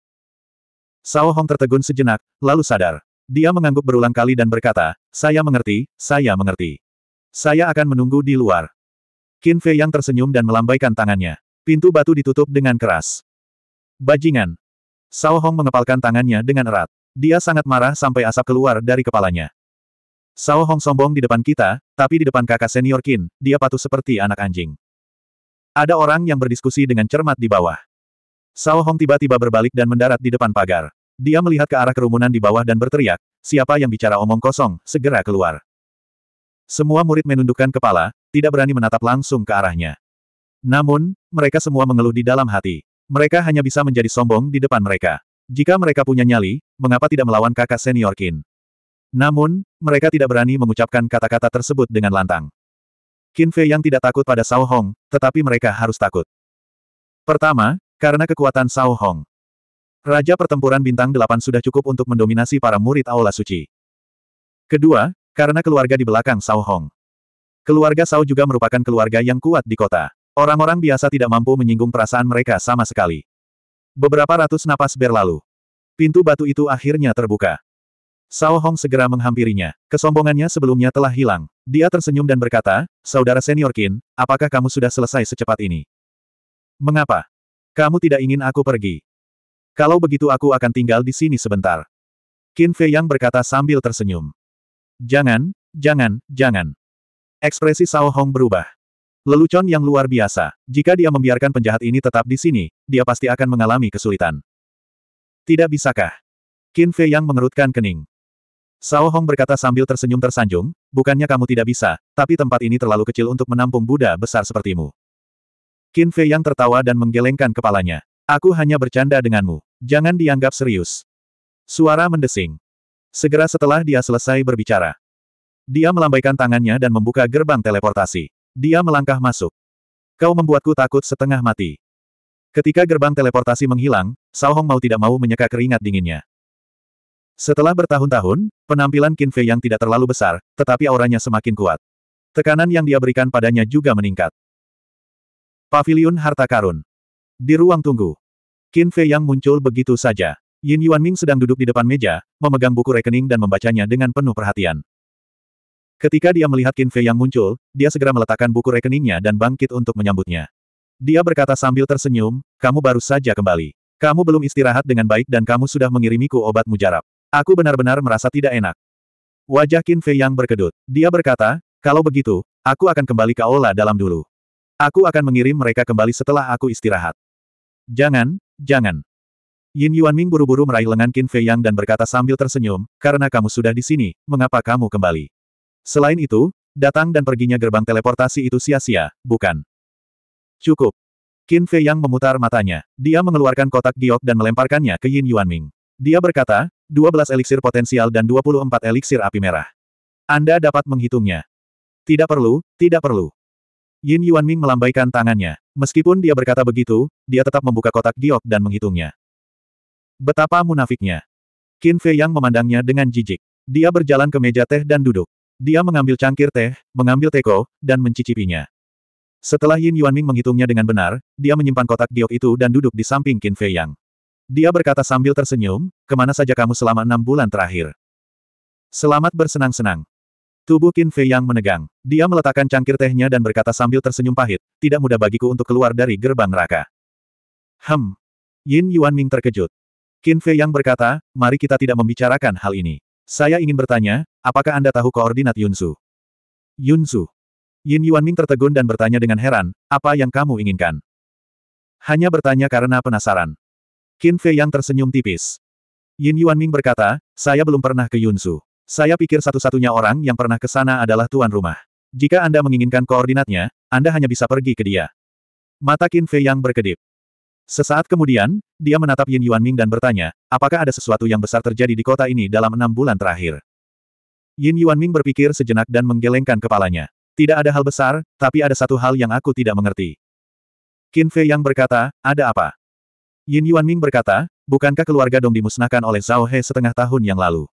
Sao Hong tertegun sejenak, lalu sadar. Dia mengangguk berulang kali dan berkata, saya mengerti, saya mengerti. Saya akan menunggu di luar. Qin Fei yang tersenyum dan melambaikan tangannya. Pintu batu ditutup dengan keras. Bajingan. Sao Hong mengepalkan tangannya dengan erat. Dia sangat marah sampai asap keluar dari kepalanya. Sao Hong sombong di depan kita, tapi di depan kakak senior Qin, dia patuh seperti anak anjing. Ada orang yang berdiskusi dengan cermat di bawah. Sao Hong tiba-tiba berbalik dan mendarat di depan pagar. Dia melihat ke arah kerumunan di bawah dan berteriak, siapa yang bicara omong kosong, segera keluar. Semua murid menundukkan kepala, tidak berani menatap langsung ke arahnya. Namun, mereka semua mengeluh di dalam hati. Mereka hanya bisa menjadi sombong di depan mereka. Jika mereka punya nyali, mengapa tidak melawan kakak senior Kin? Namun, mereka tidak berani mengucapkan kata-kata tersebut dengan lantang. Qin Fei yang tidak takut pada Sao Hong, tetapi mereka harus takut. Pertama, karena kekuatan Sao Hong. Raja pertempuran bintang delapan sudah cukup untuk mendominasi para murid Aula Suci. Kedua, karena keluarga di belakang Sao Hong. Keluarga Sao juga merupakan keluarga yang kuat di kota. Orang-orang biasa tidak mampu menyinggung perasaan mereka sama sekali. Beberapa ratus napas berlalu. Pintu batu itu akhirnya terbuka. Sao Hong segera menghampirinya. Kesombongannya sebelumnya telah hilang. Dia tersenyum dan berkata, Saudara senior Kin, apakah kamu sudah selesai secepat ini? Mengapa? Kamu tidak ingin aku pergi. Kalau begitu aku akan tinggal di sini sebentar. Qin Fei Yang berkata sambil tersenyum. Jangan, jangan, jangan. Ekspresi Sao Hong berubah. Lelucon yang luar biasa. Jika dia membiarkan penjahat ini tetap di sini, dia pasti akan mengalami kesulitan. Tidak bisakah? Qin Fei Yang mengerutkan kening. Sao Hong berkata sambil tersenyum tersanjung, bukannya kamu tidak bisa, tapi tempat ini terlalu kecil untuk menampung Buddha besar sepertimu. Qin Fei yang tertawa dan menggelengkan kepalanya. Aku hanya bercanda denganmu. Jangan dianggap serius. Suara mendesing. Segera setelah dia selesai berbicara. Dia melambaikan tangannya dan membuka gerbang teleportasi. Dia melangkah masuk. Kau membuatku takut setengah mati. Ketika gerbang teleportasi menghilang, Sao Hong mau tidak mau menyeka keringat dinginnya. Setelah bertahun-tahun, penampilan Qin Fei yang tidak terlalu besar, tetapi auranya semakin kuat. Tekanan yang dia berikan padanya juga meningkat. Paviliun Harta Karun. Di ruang tunggu. Qin Fei yang muncul begitu saja. Yin Yuan Ming sedang duduk di depan meja, memegang buku rekening dan membacanya dengan penuh perhatian. Ketika dia melihat Qin Fei yang muncul, dia segera meletakkan buku rekeningnya dan bangkit untuk menyambutnya. Dia berkata sambil tersenyum, kamu baru saja kembali. Kamu belum istirahat dengan baik dan kamu sudah mengirimiku obat mujarab. Aku benar-benar merasa tidak enak. Wajah Qin Fei yang berkedut. Dia berkata, kalau begitu, aku akan kembali ke Aula dalam dulu. Aku akan mengirim mereka kembali setelah aku istirahat. Jangan, jangan. Yin Yuanming buru-buru meraih lengan Qin Fei Yang dan berkata sambil tersenyum, karena kamu sudah di sini, mengapa kamu kembali? Selain itu, datang dan perginya gerbang teleportasi itu sia-sia, bukan? Cukup. Qin Fei Yang memutar matanya. Dia mengeluarkan kotak giok dan melemparkannya ke Yin Yuanming. Dia berkata, 12 eliksir potensial dan 24 eliksir api merah. Anda dapat menghitungnya. Tidak perlu, tidak perlu. Yin Yuanming melambaikan tangannya. Meskipun dia berkata begitu, dia tetap membuka kotak giok dan menghitungnya. Betapa munafiknya. Qin Fei Yang memandangnya dengan jijik. Dia berjalan ke meja teh dan duduk. Dia mengambil cangkir teh, mengambil teko, dan mencicipinya. Setelah Yin Yuanming menghitungnya dengan benar, dia menyimpan kotak giok itu dan duduk di samping Qin Fei Yang. Dia berkata sambil tersenyum, kemana saja kamu selama enam bulan terakhir. Selamat bersenang-senang. Tubuh Qin Fei yang menegang. Dia meletakkan cangkir tehnya dan berkata sambil tersenyum pahit, tidak mudah bagiku untuk keluar dari gerbang neraka. Hem. Yin Yuan Ming terkejut. Qin Fei yang berkata, mari kita tidak membicarakan hal ini. Saya ingin bertanya, apakah Anda tahu koordinat Yunsu? Yunsu. Yin Yuan Ming tertegun dan bertanya dengan heran, apa yang kamu inginkan? Hanya bertanya karena penasaran. Qin Fei yang tersenyum tipis. Yin Yuan Ming berkata, saya belum pernah ke Yunsu. Saya pikir satu-satunya orang yang pernah ke sana adalah tuan rumah. Jika Anda menginginkan koordinatnya, Anda hanya bisa pergi ke dia. Mata Qin Fei yang berkedip. Sesaat kemudian, dia menatap Yin Yuan Ming dan bertanya, apakah ada sesuatu yang besar terjadi di kota ini dalam enam bulan terakhir? Yin Yuan Ming berpikir sejenak dan menggelengkan kepalanya. Tidak ada hal besar, tapi ada satu hal yang aku tidak mengerti. Qin Fei yang berkata, ada apa? Yin Yuan Ming berkata, bukankah keluarga Dong dimusnahkan oleh Zhao He setengah tahun yang lalu?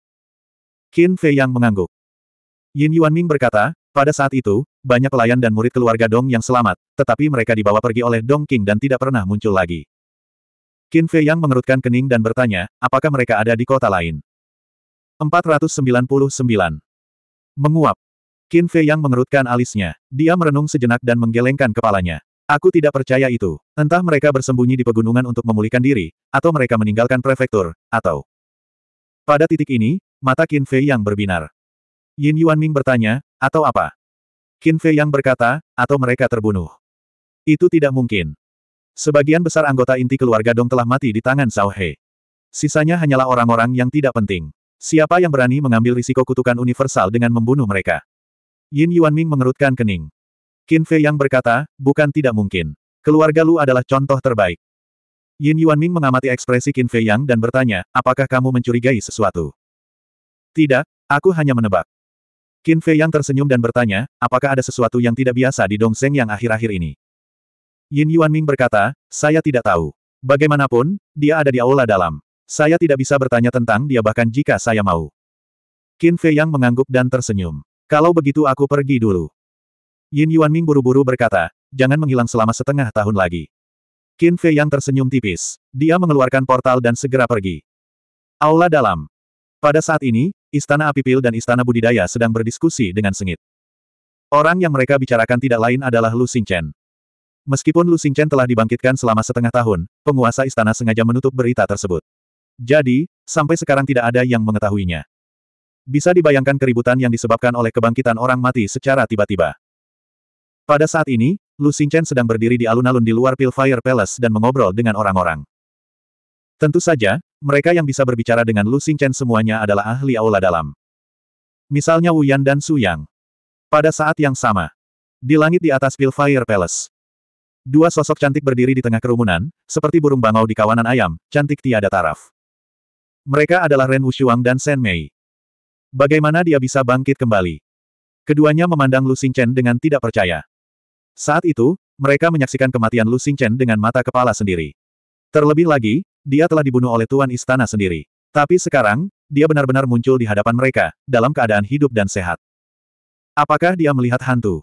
Qin Fei Yang mengangguk. Yin Yuan Ming berkata, pada saat itu, banyak pelayan dan murid keluarga Dong yang selamat, tetapi mereka dibawa pergi oleh Dong King dan tidak pernah muncul lagi. Qin Fei Yang mengerutkan kening dan bertanya, apakah mereka ada di kota lain? 499. Menguap. Qin Fei Yang mengerutkan alisnya. Dia merenung sejenak dan menggelengkan kepalanya. Aku tidak percaya itu. Entah mereka bersembunyi di pegunungan untuk memulihkan diri, atau mereka meninggalkan prefektur, atau... Pada titik ini, mata Qin Fei yang berbinar. Yin Yuan Ming bertanya, atau apa? Qin Fei yang berkata, atau mereka terbunuh. Itu tidak mungkin. Sebagian besar anggota inti keluarga Dong telah mati di tangan Zhao He. Sisanya hanyalah orang-orang yang tidak penting. Siapa yang berani mengambil risiko kutukan universal dengan membunuh mereka? Yin Yuan Ming mengerutkan kening. Qin Fei yang berkata, bukan tidak mungkin. Keluarga Lu adalah contoh terbaik. Yin Yuan Ming mengamati ekspresi Qin Fei Yang dan bertanya, apakah kamu mencurigai sesuatu? Tidak, aku hanya menebak. Qin Fei Yang tersenyum dan bertanya, apakah ada sesuatu yang tidak biasa di Dong Dongzheng yang akhir-akhir ini? Yin Yuan Ming berkata, saya tidak tahu. Bagaimanapun, dia ada di aula dalam. Saya tidak bisa bertanya tentang dia bahkan jika saya mau. Qin Fei Yang mengangguk dan tersenyum. Kalau begitu aku pergi dulu. Yin Yuanming buru-buru berkata, jangan menghilang selama setengah tahun lagi. Qin Fei yang tersenyum tipis. Dia mengeluarkan portal dan segera pergi. Aula dalam. Pada saat ini, Istana Api Pil dan Istana Budidaya sedang berdiskusi dengan sengit. Orang yang mereka bicarakan tidak lain adalah Lu Xingchen. Meskipun Lu Xingchen telah dibangkitkan selama setengah tahun, penguasa istana sengaja menutup berita tersebut. Jadi, sampai sekarang tidak ada yang mengetahuinya. Bisa dibayangkan keributan yang disebabkan oleh kebangkitan orang mati secara tiba-tiba. Pada saat ini, Lu Xingchen sedang berdiri di alun-alun di luar Pilfire Palace dan mengobrol dengan orang-orang. Tentu saja, mereka yang bisa berbicara dengan Lu Xingchen semuanya adalah ahli aula dalam. Misalnya Wu Yan dan Su Yang. Pada saat yang sama, di langit di atas Pilfire Palace, dua sosok cantik berdiri di tengah kerumunan, seperti burung bangau di kawanan ayam, cantik tiada taraf. Mereka adalah Ren Wushuang dan Shen Mei. Bagaimana dia bisa bangkit kembali? Keduanya memandang Lu Xingchen dengan tidak percaya. Saat itu, mereka menyaksikan kematian Lu Xingchen dengan mata kepala sendiri. Terlebih lagi, dia telah dibunuh oleh Tuan Istana sendiri. Tapi sekarang, dia benar-benar muncul di hadapan mereka, dalam keadaan hidup dan sehat. Apakah dia melihat hantu?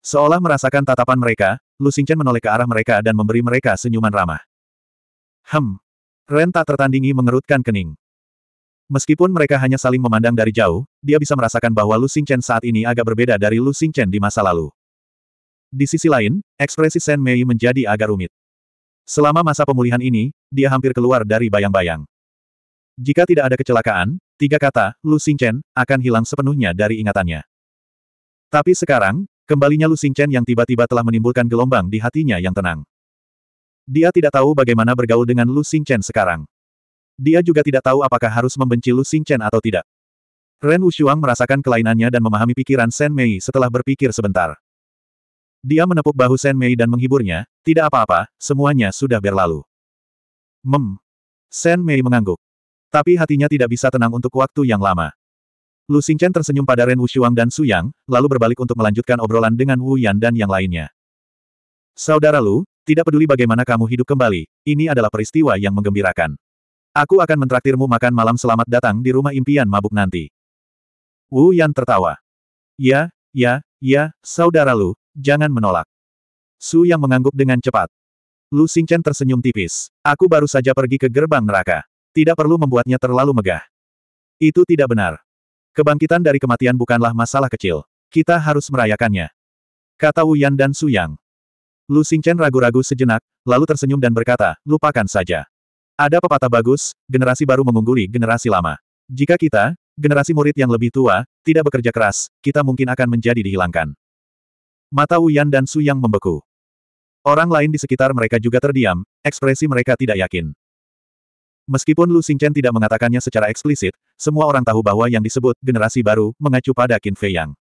Seolah merasakan tatapan mereka, Lu Xingchen menoleh ke arah mereka dan memberi mereka senyuman ramah. Hem. Ren tak tertandingi mengerutkan kening. Meskipun mereka hanya saling memandang dari jauh, dia bisa merasakan bahwa Lu Xingchen saat ini agak berbeda dari Lu Xingchen di masa lalu. Di sisi lain, ekspresi Shen Mei menjadi agak rumit. Selama masa pemulihan ini, dia hampir keluar dari bayang-bayang. Jika tidak ada kecelakaan, tiga kata, Lu Xingchen, akan hilang sepenuhnya dari ingatannya. Tapi sekarang, kembalinya Lu Xingchen yang tiba-tiba telah menimbulkan gelombang di hatinya yang tenang. Dia tidak tahu bagaimana bergaul dengan Lu Xingchen sekarang. Dia juga tidak tahu apakah harus membenci Lu Xingchen atau tidak. Ren Wushuang merasakan kelainannya dan memahami pikiran Shen Mei setelah berpikir sebentar. Dia menepuk bahu Shen Mei dan menghiburnya, tidak apa-apa, semuanya sudah berlalu. Mem. Shen Mei mengangguk. Tapi hatinya tidak bisa tenang untuk waktu yang lama. Lu Xingchen tersenyum pada Ren Wushuang dan Su Yang, lalu berbalik untuk melanjutkan obrolan dengan Wu Yan dan yang lainnya. Saudara Lu, tidak peduli bagaimana kamu hidup kembali, ini adalah peristiwa yang menggembirakan. Aku akan mentraktirmu makan malam selamat datang di rumah impian mabuk nanti. Wu Yan tertawa. Ya, ya, ya, saudara Lu, jangan menolak. Su yang mengangguk dengan cepat. Lu Xingchen tersenyum tipis. Aku baru saja pergi ke gerbang neraka. Tidak perlu membuatnya terlalu megah. Itu tidak benar. Kebangkitan dari kematian bukanlah masalah kecil. Kita harus merayakannya. Kata Wu Yan dan Su Yang. Lu Xingchen ragu-ragu sejenak, lalu tersenyum dan berkata, lupakan saja. Ada pepatah bagus, generasi baru mengungguli generasi lama. Jika kita, generasi murid yang lebih tua, tidak bekerja keras, kita mungkin akan menjadi dihilangkan. Mata Wuyan dan Su Yang membeku. Orang lain di sekitar mereka juga terdiam, ekspresi mereka tidak yakin. Meskipun Lu Xingchen tidak mengatakannya secara eksplisit, semua orang tahu bahwa yang disebut generasi baru mengacu pada Qin Fei Yang.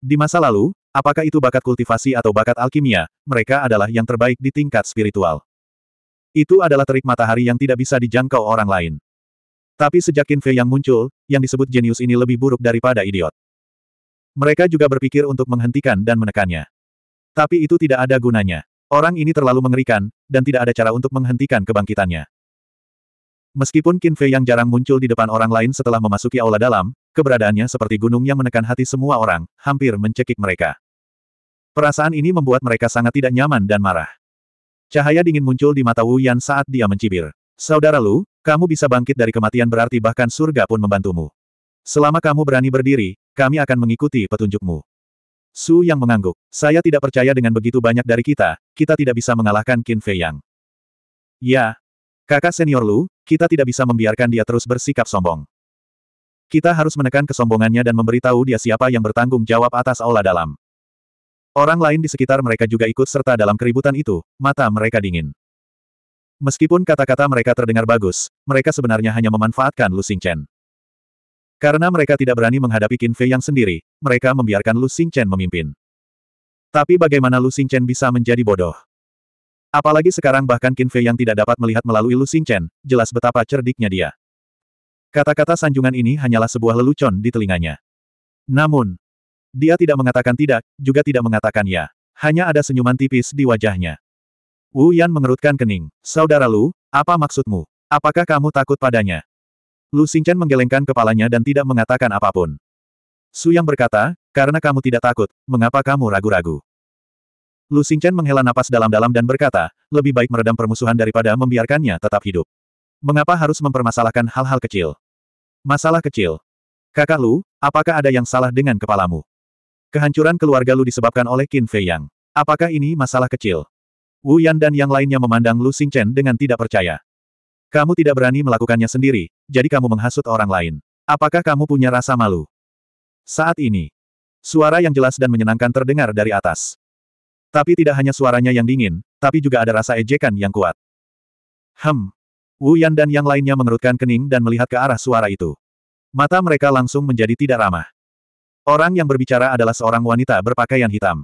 Di masa lalu, apakah itu bakat kultivasi atau bakat alkimia, mereka adalah yang terbaik di tingkat spiritual. Itu adalah terik matahari yang tidak bisa dijangkau orang lain. Tapi sejak Qin Fei yang muncul, yang disebut jenius ini lebih buruk daripada idiot. Mereka juga berpikir untuk menghentikan dan menekannya. Tapi itu tidak ada gunanya. Orang ini terlalu mengerikan, dan tidak ada cara untuk menghentikan kebangkitannya. Meskipun Qin Fei yang jarang muncul di depan orang lain setelah memasuki aula dalam, keberadaannya seperti gunung yang menekan hati semua orang, hampir mencekik mereka. Perasaan ini membuat mereka sangat tidak nyaman dan marah. Cahaya dingin muncul di mata Wu Yan saat dia mencibir. Saudara Lu, kamu bisa bangkit dari kematian berarti bahkan surga pun membantumu. Selama kamu berani berdiri, kami akan mengikuti petunjukmu. Su Yang mengangguk. Saya tidak percaya dengan begitu banyak dari kita, kita tidak bisa mengalahkan Qin Fei Yang. Ya. Kakak senior Lu, kita tidak bisa membiarkan dia terus bersikap sombong. Kita harus menekan kesombongannya dan memberitahu dia siapa yang bertanggung jawab atas aula dalam. Orang lain di sekitar mereka juga ikut serta dalam keributan itu, mata mereka dingin. Meskipun kata-kata mereka terdengar bagus, mereka sebenarnya hanya memanfaatkan Lu Xingchen. Karena mereka tidak berani menghadapi Qin Fei yang sendiri, mereka membiarkan Lu Xingchen memimpin. Tapi bagaimana Lu Xingchen bisa menjadi bodoh? Apalagi sekarang bahkan Qin Fei yang tidak dapat melihat melalui Lu Xingchen, jelas betapa cerdiknya dia. Kata-kata sanjungan ini hanyalah sebuah lelucon di telinganya. Namun, dia tidak mengatakan tidak, juga tidak mengatakan ya. Hanya ada senyuman tipis di wajahnya. Wu Yan mengerutkan kening. Saudara Lu, apa maksudmu? Apakah kamu takut padanya? Lu Xingchen menggelengkan kepalanya dan tidak mengatakan apapun. Su Yang berkata, karena kamu tidak takut, mengapa kamu ragu-ragu? Lu Xingchen menghela napas dalam-dalam dan berkata, lebih baik meredam permusuhan daripada membiarkannya tetap hidup. Mengapa harus mempermasalahkan hal-hal kecil? Masalah kecil. Kakak Lu, apakah ada yang salah dengan kepalamu? Kehancuran keluarga Lu disebabkan oleh Qin Fei Yang. Apakah ini masalah kecil? Wu Yan dan yang lainnya memandang Lu Xingchen dengan tidak percaya. Kamu tidak berani melakukannya sendiri, jadi kamu menghasut orang lain. Apakah kamu punya rasa malu? Saat ini, suara yang jelas dan menyenangkan terdengar dari atas. Tapi tidak hanya suaranya yang dingin, tapi juga ada rasa ejekan yang kuat. Hem. Wu Yan dan yang lainnya mengerutkan kening dan melihat ke arah suara itu. Mata mereka langsung menjadi tidak ramah. Orang yang berbicara adalah seorang wanita berpakaian hitam.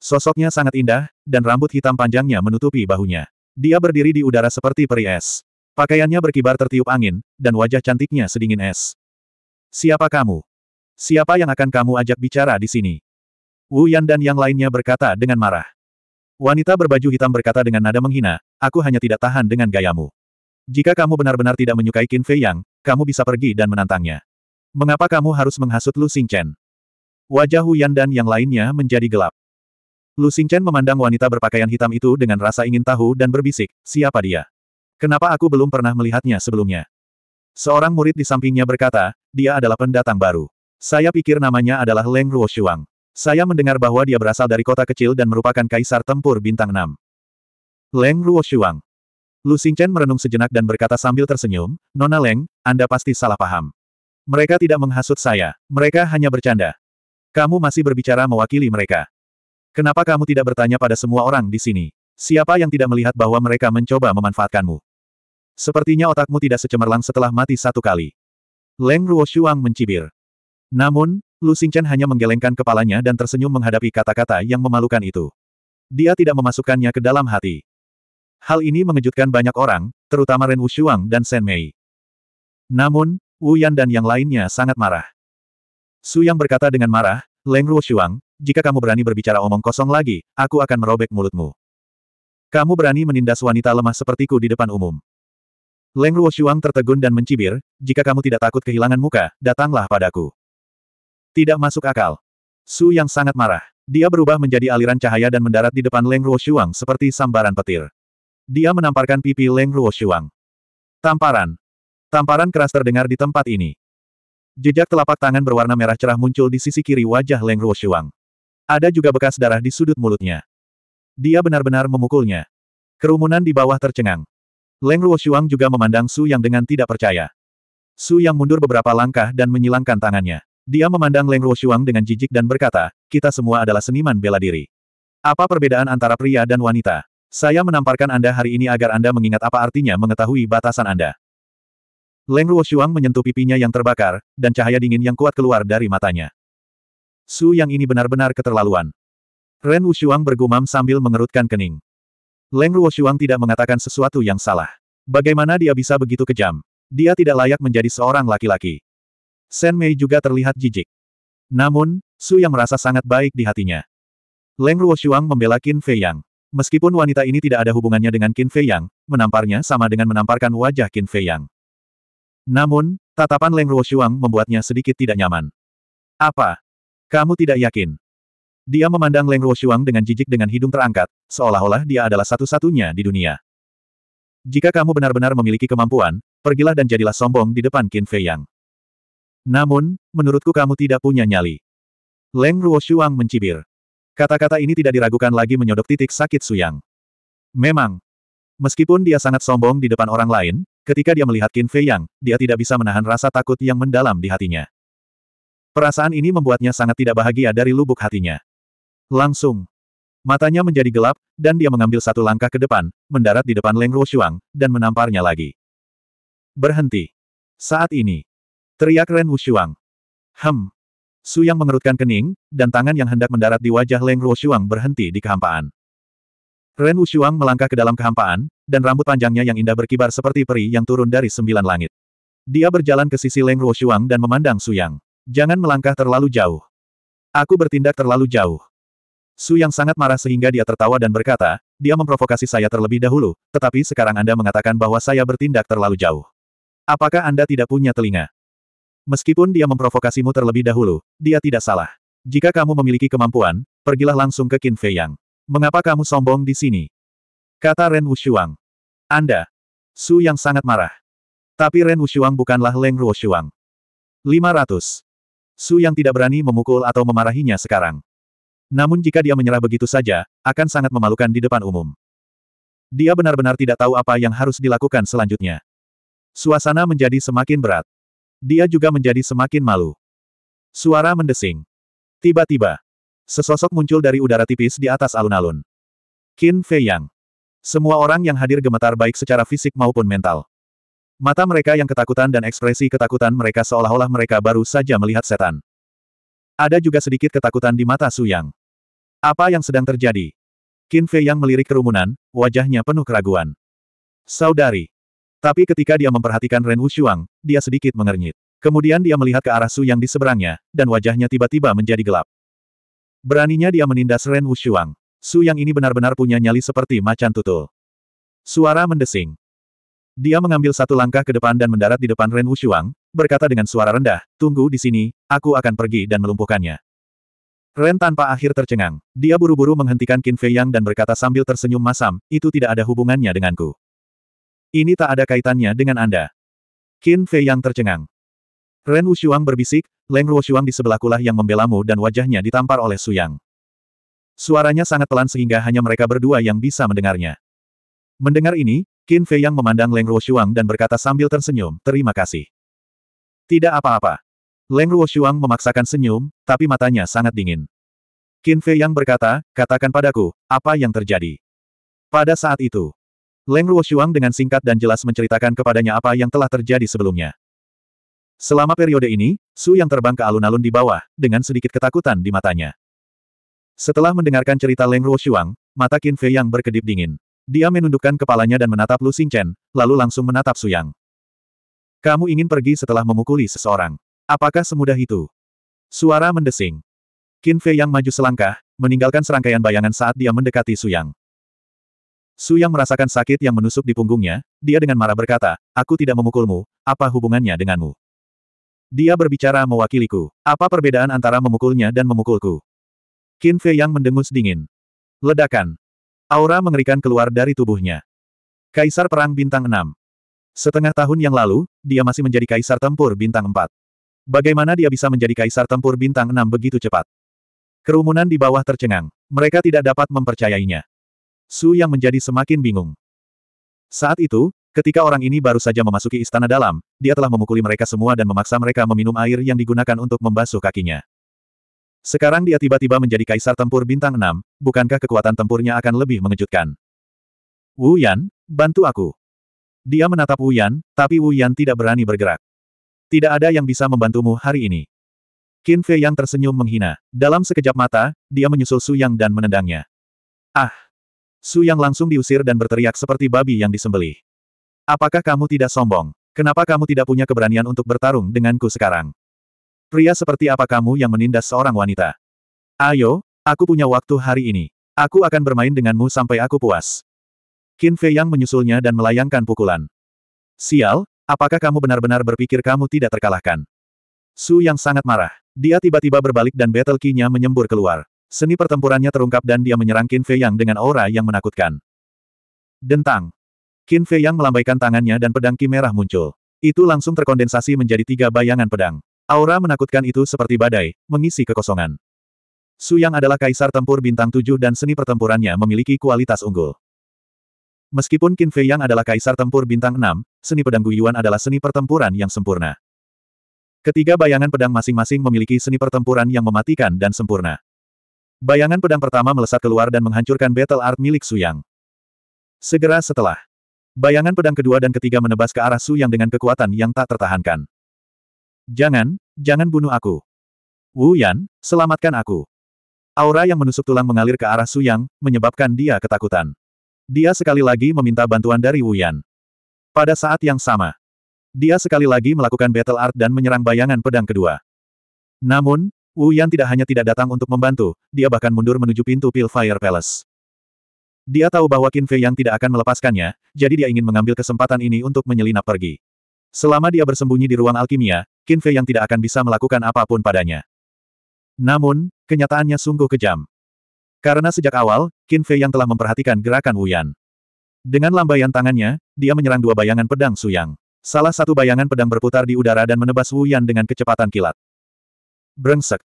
Sosoknya sangat indah, dan rambut hitam panjangnya menutupi bahunya. Dia berdiri di udara seperti peri es. Pakaiannya berkibar tertiup angin, dan wajah cantiknya sedingin es. Siapa kamu? Siapa yang akan kamu ajak bicara di sini? Wu Yan dan yang lainnya berkata dengan marah. Wanita berbaju hitam berkata dengan nada menghina, aku hanya tidak tahan dengan gayamu. Jika kamu benar-benar tidak menyukai Qin Fei Yang, kamu bisa pergi dan menantangnya. Mengapa kamu harus menghasut Lu Xingchen? Wajah Hu Yan dan yang lainnya menjadi gelap. Lu Xingchen memandang wanita berpakaian hitam itu dengan rasa ingin tahu dan berbisik, siapa dia? Kenapa aku belum pernah melihatnya sebelumnya? Seorang murid di sampingnya berkata, dia adalah pendatang baru. Saya pikir namanya adalah Leng Ruoshuang. Saya mendengar bahwa dia berasal dari kota kecil dan merupakan kaisar tempur bintang 6. Leng Ruoshuang. Lu Xingchen merenung sejenak dan berkata sambil tersenyum, Nona Leng, Anda pasti salah paham. Mereka tidak menghasut saya, mereka hanya bercanda. Kamu masih berbicara mewakili mereka. Kenapa kamu tidak bertanya pada semua orang di sini? Siapa yang tidak melihat bahwa mereka mencoba memanfaatkanmu? Sepertinya otakmu tidak secemerlang setelah mati satu kali. Leng Ruoshuang mencibir. Namun, Lu Xingchen hanya menggelengkan kepalanya dan tersenyum menghadapi kata-kata yang memalukan itu. Dia tidak memasukkannya ke dalam hati. Hal ini mengejutkan banyak orang, terutama Ren Wushuang dan Shen Mei. Namun, Wu Yan dan yang lainnya sangat marah. Su Yang berkata dengan marah, Leng Ruoshuang, jika kamu berani berbicara omong kosong lagi, aku akan merobek mulutmu. Kamu berani menindas wanita lemah sepertiku di depan umum. Leng Ruoshuang tertegun dan mencibir, jika kamu tidak takut kehilangan muka, datanglah padaku. Tidak masuk akal. Su yang sangat marah. Dia berubah menjadi aliran cahaya dan mendarat di depan Leng Ruoshuang seperti sambaran petir. Dia menamparkan pipi Leng Ruoshuang. Tamparan. Tamparan keras terdengar di tempat ini. Jejak telapak tangan berwarna merah cerah muncul di sisi kiri wajah Leng Ruoshuang. Ada juga bekas darah di sudut mulutnya. Dia benar-benar memukulnya. Kerumunan di bawah tercengang. Leng Shuang juga memandang Su Yang dengan tidak percaya. Su Yang mundur beberapa langkah dan menyilangkan tangannya. Dia memandang Leng Shuang dengan jijik dan berkata, kita semua adalah seniman bela diri. Apa perbedaan antara pria dan wanita? Saya menamparkan Anda hari ini agar Anda mengingat apa artinya mengetahui batasan Anda. Leng Shuang menyentuh pipinya yang terbakar, dan cahaya dingin yang kuat keluar dari matanya. Su Yang ini benar-benar keterlaluan. Ren Wushuang bergumam sambil mengerutkan kening. Leng Ruoshuang tidak mengatakan sesuatu yang salah. Bagaimana dia bisa begitu kejam? Dia tidak layak menjadi seorang laki-laki. Shen Mei juga terlihat jijik. Namun, Su yang merasa sangat baik di hatinya. Leng Ruoshuang membela Qin Fei Yang. Meskipun wanita ini tidak ada hubungannya dengan Qin Fei Yang, menamparnya sama dengan menamparkan wajah Qin Fei Yang. Namun, tatapan Leng Ruoshuang membuatnya sedikit tidak nyaman. Apa? Kamu tidak yakin? Dia memandang Leng Ruoshuang dengan jijik dengan hidung terangkat, seolah-olah dia adalah satu-satunya di dunia. Jika kamu benar-benar memiliki kemampuan, pergilah dan jadilah sombong di depan Qin Fei Yang. Namun, menurutku kamu tidak punya nyali. Leng Ruoshuang mencibir. Kata-kata ini tidak diragukan lagi menyodok titik sakit Suyang. Memang. Meskipun dia sangat sombong di depan orang lain, ketika dia melihat Qin Fei Yang, dia tidak bisa menahan rasa takut yang mendalam di hatinya. Perasaan ini membuatnya sangat tidak bahagia dari lubuk hatinya. Langsung. Matanya menjadi gelap, dan dia mengambil satu langkah ke depan, mendarat di depan Leng Ruoshuang, dan menamparnya lagi. Berhenti. Saat ini. Teriak Ren Wushuang. Hem. Su yang mengerutkan kening, dan tangan yang hendak mendarat di wajah Leng Ruoshuang berhenti di kehampaan. Ren Wushuang melangkah ke dalam kehampaan, dan rambut panjangnya yang indah berkibar seperti peri yang turun dari sembilan langit. Dia berjalan ke sisi Leng Ruoshuang dan memandang Su Yang. Jangan melangkah terlalu jauh. Aku bertindak terlalu jauh. Su Yang sangat marah sehingga dia tertawa dan berkata, dia memprovokasi saya terlebih dahulu, tetapi sekarang Anda mengatakan bahwa saya bertindak terlalu jauh. Apakah Anda tidak punya telinga? Meskipun dia memprovokasimu terlebih dahulu, dia tidak salah. Jika kamu memiliki kemampuan, pergilah langsung ke Qin Fei Yang. Mengapa kamu sombong di sini? Kata Ren Wushuang. Anda. Su Yang sangat marah. Tapi Ren Wushuang bukanlah Leng Ruo Ruoshuang. 500. Su Yang tidak berani memukul atau memarahinya sekarang. Namun jika dia menyerah begitu saja, akan sangat memalukan di depan umum. Dia benar-benar tidak tahu apa yang harus dilakukan selanjutnya. Suasana menjadi semakin berat. Dia juga menjadi semakin malu. Suara mendesing. Tiba-tiba, sesosok muncul dari udara tipis di atas alun-alun. Qin Fei Yang. Semua orang yang hadir gemetar baik secara fisik maupun mental. Mata mereka yang ketakutan dan ekspresi ketakutan mereka seolah-olah mereka baru saja melihat setan. Ada juga sedikit ketakutan di mata Su Yang. Apa yang sedang terjadi? Qin Fei Yang melirik kerumunan, wajahnya penuh keraguan. Saudari. Tapi ketika dia memperhatikan Ren Wushuang, dia sedikit mengernyit. Kemudian dia melihat ke arah Su Yang di seberangnya, dan wajahnya tiba-tiba menjadi gelap. Beraninya dia menindas Ren Wushuang. Su Yang ini benar-benar punya nyali seperti macan tutul. Suara mendesing. Dia mengambil satu langkah ke depan dan mendarat di depan Ren Wushuang, berkata dengan suara rendah, tunggu di sini, aku akan pergi dan melumpuhkannya. Ren tanpa akhir tercengang. Dia buru-buru menghentikan Qin Fei Yang dan berkata sambil tersenyum masam, itu tidak ada hubungannya denganku. Ini tak ada kaitannya dengan Anda. Qin Fei Yang tercengang. Ren Wushuang berbisik, Leng Ruoshuang di sebelah sebelahkulah yang membelamu dan wajahnya ditampar oleh Su Yang. Suaranya sangat pelan sehingga hanya mereka berdua yang bisa mendengarnya. Mendengar ini, Qin Fei Yang memandang Leng Ruoshuang dan berkata sambil tersenyum, terima kasih. Tidak apa-apa. Leng Ruoshuang memaksakan senyum, tapi matanya sangat dingin. Qin Fei yang berkata, katakan padaku, apa yang terjadi? Pada saat itu, Leng Ruoshuang dengan singkat dan jelas menceritakan kepadanya apa yang telah terjadi sebelumnya. Selama periode ini, Su yang terbang ke alun-alun di bawah, dengan sedikit ketakutan di matanya. Setelah mendengarkan cerita Leng Ruoshuang, mata Qin Fei yang berkedip dingin. Dia menundukkan kepalanya dan menatap Lu Xingchen, lalu langsung menatap Su Yang. Kamu ingin pergi setelah memukuli seseorang. Apakah semudah itu? Suara mendesing. Qin Fei yang maju selangkah, meninggalkan serangkaian bayangan saat dia mendekati Su Yang. Su Yang merasakan sakit yang menusuk di punggungnya, dia dengan marah berkata, aku tidak memukulmu, apa hubungannya denganmu? Dia berbicara mewakiliku, apa perbedaan antara memukulnya dan memukulku? Qin Fei yang mendengus dingin. Ledakan. Aura mengerikan keluar dari tubuhnya. Kaisar Perang Bintang 6 Setengah tahun yang lalu, dia masih menjadi kaisar tempur bintang 4. Bagaimana dia bisa menjadi kaisar tempur bintang 6 begitu cepat? Kerumunan di bawah tercengang. Mereka tidak dapat mempercayainya. Su yang menjadi semakin bingung. Saat itu, ketika orang ini baru saja memasuki istana dalam, dia telah memukuli mereka semua dan memaksa mereka meminum air yang digunakan untuk membasuh kakinya. Sekarang dia tiba-tiba menjadi kaisar tempur bintang 6, bukankah kekuatan tempurnya akan lebih mengejutkan? Wu Yan, bantu aku. Dia menatap wu yan, tapi wu yan tidak berani bergerak. Tidak ada yang bisa membantumu hari ini. Qin Fei yang tersenyum menghina. Dalam sekejap mata, dia menyusul Su Yang dan menendangnya. Ah! Su Yang langsung diusir dan berteriak seperti babi yang disembeli. Apakah kamu tidak sombong? Kenapa kamu tidak punya keberanian untuk bertarung denganku sekarang? Pria seperti apa kamu yang menindas seorang wanita? Ayo, aku punya waktu hari ini. Aku akan bermain denganmu sampai aku puas. Qin Fei Yang menyusulnya dan melayangkan pukulan. Sial, apakah kamu benar-benar berpikir kamu tidak terkalahkan? Su Yang sangat marah. Dia tiba-tiba berbalik dan battle key-nya menyembur keluar. Seni pertempurannya terungkap dan dia menyerang Qin Fei Yang dengan aura yang menakutkan. Dentang. Qin Fei Yang melambaikan tangannya dan pedang ki merah muncul. Itu langsung terkondensasi menjadi tiga bayangan pedang. Aura menakutkan itu seperti badai, mengisi kekosongan. Su Yang adalah kaisar tempur bintang tujuh dan seni pertempurannya memiliki kualitas unggul. Meskipun Qin Fei Yang adalah kaisar tempur bintang 6, seni pedang Guyuan adalah seni pertempuran yang sempurna. Ketiga bayangan pedang masing-masing memiliki seni pertempuran yang mematikan dan sempurna. Bayangan pedang pertama melesat keluar dan menghancurkan battle art milik Su Yang. Segera setelah, bayangan pedang kedua dan ketiga menebas ke arah Su Yang dengan kekuatan yang tak tertahankan. Jangan, jangan bunuh aku. Wu Yan, selamatkan aku. Aura yang menusuk tulang mengalir ke arah Su Yang, menyebabkan dia ketakutan. Dia sekali lagi meminta bantuan dari Wuyan. Pada saat yang sama, dia sekali lagi melakukan battle art dan menyerang bayangan pedang kedua. Namun, Wuyan tidak hanya tidak datang untuk membantu, dia bahkan mundur menuju pintu Fire Palace. Dia tahu bahwa Qin Fei yang tidak akan melepaskannya, jadi dia ingin mengambil kesempatan ini untuk menyelinap pergi. Selama dia bersembunyi di ruang alkimia, Qin Fei yang tidak akan bisa melakukan apapun padanya. Namun, kenyataannya sungguh kejam. Karena sejak awal, Qin Fei yang telah memperhatikan gerakan Wuyan. Dengan lambaian tangannya, dia menyerang dua bayangan pedang Suyang. Salah satu bayangan pedang berputar di udara dan menebas Wu Yan dengan kecepatan kilat. Brengsek.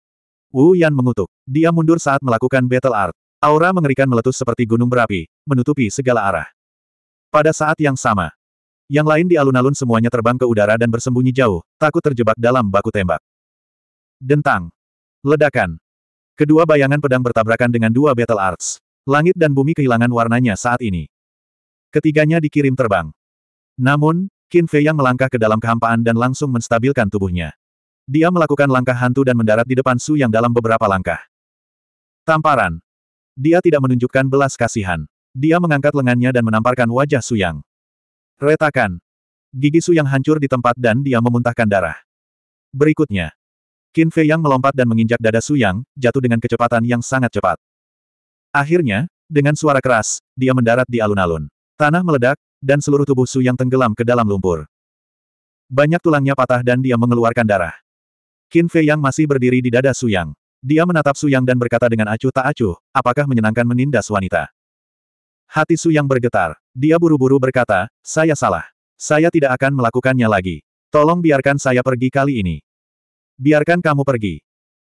Wu Yan mengutuk. Dia mundur saat melakukan battle art. Aura mengerikan meletus seperti gunung berapi, menutupi segala arah. Pada saat yang sama, yang lain di alun-alun semuanya terbang ke udara dan bersembunyi jauh, takut terjebak dalam baku tembak. Dentang. Ledakan. Kedua bayangan pedang bertabrakan dengan dua battle arts. Langit dan bumi kehilangan warnanya saat ini. Ketiganya dikirim terbang. Namun, Qin Fei yang melangkah ke dalam kehampaan dan langsung menstabilkan tubuhnya. Dia melakukan langkah hantu dan mendarat di depan Su yang dalam beberapa langkah. Tamparan. Dia tidak menunjukkan belas kasihan. Dia mengangkat lengannya dan menamparkan wajah Su Yang. Retakan. Gigi Su Yang hancur di tempat dan dia memuntahkan darah. Berikutnya, Qin Fei Yang melompat dan menginjak dada Su Yang, jatuh dengan kecepatan yang sangat cepat. Akhirnya, dengan suara keras, dia mendarat di alun-alun. Tanah meledak, dan seluruh tubuh Su Yang tenggelam ke dalam lumpur. Banyak tulangnya patah dan dia mengeluarkan darah. Qin Fei Yang masih berdiri di dada Su Yang. Dia menatap Su Yang dan berkata dengan acuh tak acuh, apakah menyenangkan menindas wanita? Hati Su Yang bergetar. Dia buru-buru berkata, saya salah. Saya tidak akan melakukannya lagi. Tolong biarkan saya pergi kali ini. Biarkan kamu pergi.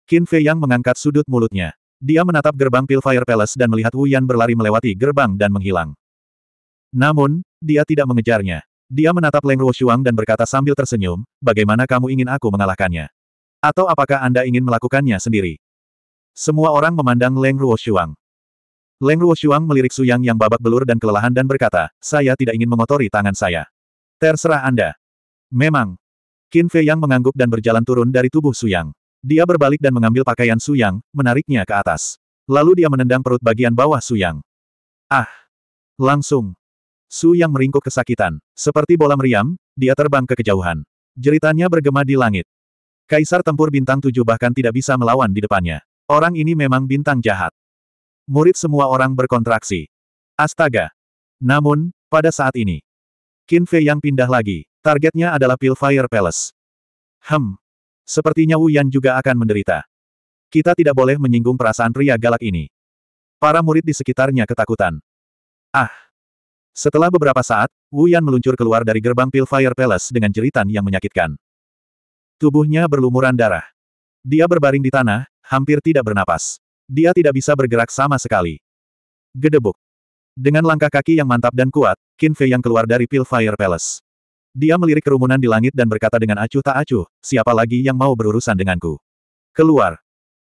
Qin Fei Yang mengangkat sudut mulutnya. Dia menatap gerbang Pilfire Palace dan melihat Wu Yan berlari melewati gerbang dan menghilang. Namun, dia tidak mengejarnya. Dia menatap Leng Ruoshuang dan berkata sambil tersenyum, bagaimana kamu ingin aku mengalahkannya? Atau apakah Anda ingin melakukannya sendiri? Semua orang memandang Leng Ruoshuang. Leng Ruoshuang melirik Su Yang yang babak belur dan kelelahan dan berkata, saya tidak ingin mengotori tangan saya. Terserah Anda. Memang, Qin Fei Yang mengangguk dan berjalan turun dari tubuh Su Yang. Dia berbalik dan mengambil pakaian Su Yang, menariknya ke atas. Lalu dia menendang perut bagian bawah Su Yang. Ah! Langsung. Su Yang meringkuk kesakitan. Seperti bola meriam, dia terbang ke kejauhan. Jeritannya bergema di langit. Kaisar tempur bintang tujuh bahkan tidak bisa melawan di depannya. Orang ini memang bintang jahat. Murid semua orang berkontraksi. Astaga! Namun, pada saat ini, Qin Fei yang pindah lagi. Targetnya adalah Pilfire Palace. Hem. Sepertinya Wu Yan juga akan menderita. Kita tidak boleh menyinggung perasaan pria galak ini. Para murid di sekitarnya ketakutan. Ah. Setelah beberapa saat, Wu Yan meluncur keluar dari gerbang Pilfire Palace dengan jeritan yang menyakitkan. Tubuhnya berlumuran darah. Dia berbaring di tanah, hampir tidak bernapas. Dia tidak bisa bergerak sama sekali. Gedebuk. Dengan langkah kaki yang mantap dan kuat, Qin Fei yang keluar dari Pil Fire Palace. Dia melirik kerumunan di langit dan berkata dengan acuh tak acuh, siapa lagi yang mau berurusan denganku? Keluar.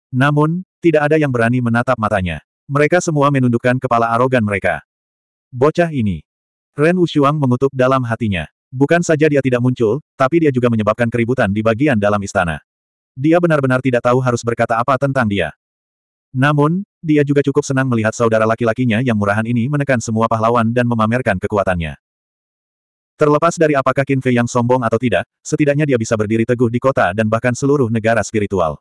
Namun, tidak ada yang berani menatap matanya. Mereka semua menundukkan kepala arogan mereka. Bocah ini. Ren Wushuang mengutuk dalam hatinya. Bukan saja dia tidak muncul, tapi dia juga menyebabkan keributan di bagian dalam istana. Dia benar-benar tidak tahu harus berkata apa tentang dia. Namun, dia juga cukup senang melihat saudara laki-lakinya yang murahan ini menekan semua pahlawan dan memamerkan kekuatannya. Terlepas dari apakah Qin Fei yang sombong atau tidak, setidaknya dia bisa berdiri teguh di kota dan bahkan seluruh negara spiritual.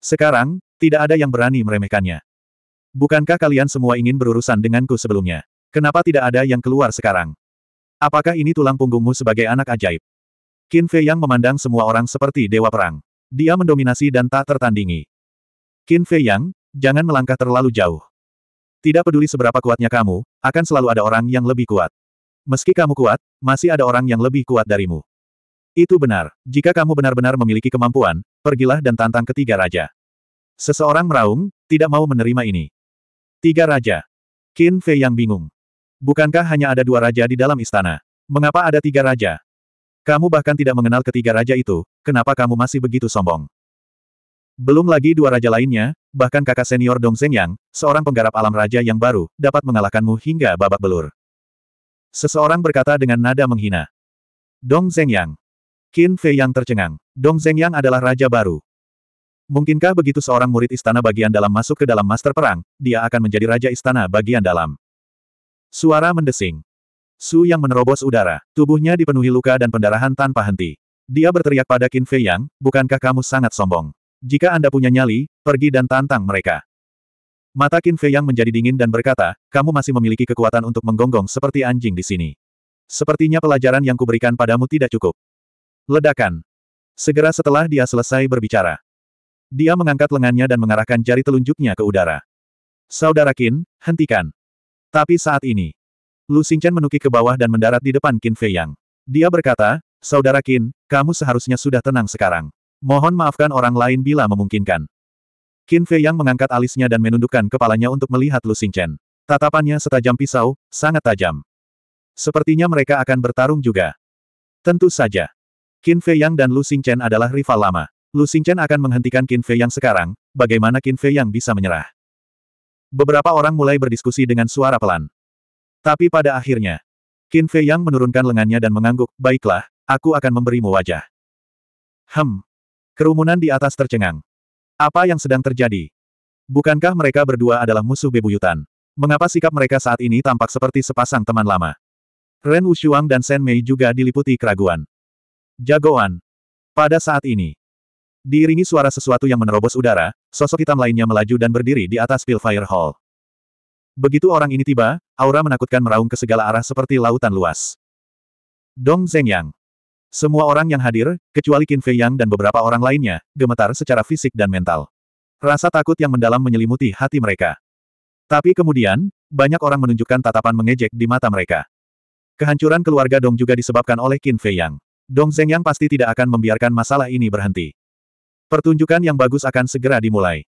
Sekarang, tidak ada yang berani meremehkannya. Bukankah kalian semua ingin berurusan denganku sebelumnya? Kenapa tidak ada yang keluar sekarang? Apakah ini tulang punggungmu sebagai anak ajaib? Qin Fei yang memandang semua orang seperti dewa perang. Dia mendominasi dan tak tertandingi. Qin Fei Yang, Jangan melangkah terlalu jauh. Tidak peduli seberapa kuatnya kamu, akan selalu ada orang yang lebih kuat. Meski kamu kuat, masih ada orang yang lebih kuat darimu. Itu benar. Jika kamu benar-benar memiliki kemampuan, pergilah dan tantang ketiga raja. Seseorang meraung, tidak mau menerima ini. Tiga raja. Qin Fei yang bingung. Bukankah hanya ada dua raja di dalam istana? Mengapa ada tiga raja? Kamu bahkan tidak mengenal ketiga raja itu, kenapa kamu masih begitu sombong? Belum lagi dua raja lainnya, bahkan kakak senior Dong Zengyang, seorang penggarap alam raja yang baru, dapat mengalahkanmu hingga babak belur. Seseorang berkata dengan nada menghina. Dong Zengyang. Qin Fei yang tercengang. Dong Yang adalah raja baru. Mungkinkah begitu seorang murid istana bagian dalam masuk ke dalam master perang, dia akan menjadi raja istana bagian dalam. Suara mendesing. Su yang menerobos udara, tubuhnya dipenuhi luka dan pendarahan tanpa henti. Dia berteriak pada Qin Fei Yang, bukankah kamu sangat sombong? Jika Anda punya nyali, pergi dan tantang mereka. Mata Qin Fei yang menjadi dingin dan berkata, kamu masih memiliki kekuatan untuk menggonggong seperti anjing di sini. Sepertinya pelajaran yang kuberikan padamu tidak cukup. Ledakan. Segera setelah dia selesai berbicara. Dia mengangkat lengannya dan mengarahkan jari telunjuknya ke udara. Saudara Qin, hentikan. Tapi saat ini, Lu Xingchen menukik ke bawah dan mendarat di depan Qin Fei Yang. Dia berkata, Saudara Qin, kamu seharusnya sudah tenang sekarang. Mohon maafkan orang lain bila memungkinkan. Qin Fei Yang mengangkat alisnya dan menundukkan kepalanya untuk melihat Lu Xingchen. Tatapannya setajam pisau, sangat tajam. Sepertinya mereka akan bertarung juga. Tentu saja. Qin Fei Yang dan Lu Xingchen adalah rival lama. Lu Xingchen akan menghentikan Qin Fei Yang sekarang, bagaimana Qin Fei Yang bisa menyerah. Beberapa orang mulai berdiskusi dengan suara pelan. Tapi pada akhirnya, Qin Fei Yang menurunkan lengannya dan mengangguk, baiklah, aku akan memberimu wajah. Hmm. Kerumunan di atas tercengang. Apa yang sedang terjadi? Bukankah mereka berdua adalah musuh bebuyutan? Mengapa sikap mereka saat ini tampak seperti sepasang teman lama? Ren Wushuang dan Shen Mei juga diliputi keraguan. Jagoan. Pada saat ini. Diiringi suara sesuatu yang menerobos udara, sosok hitam lainnya melaju dan berdiri di atas Pilfire Hall. Begitu orang ini tiba, aura menakutkan meraung ke segala arah seperti lautan luas. Dong Yang. Semua orang yang hadir, kecuali Qin Fei Yang dan beberapa orang lainnya, gemetar secara fisik dan mental. Rasa takut yang mendalam menyelimuti hati mereka. Tapi kemudian, banyak orang menunjukkan tatapan mengejek di mata mereka. Kehancuran keluarga Dong juga disebabkan oleh Qin Fei Yang. Dong Zeng Yang pasti tidak akan membiarkan masalah ini berhenti. Pertunjukan yang bagus akan segera dimulai.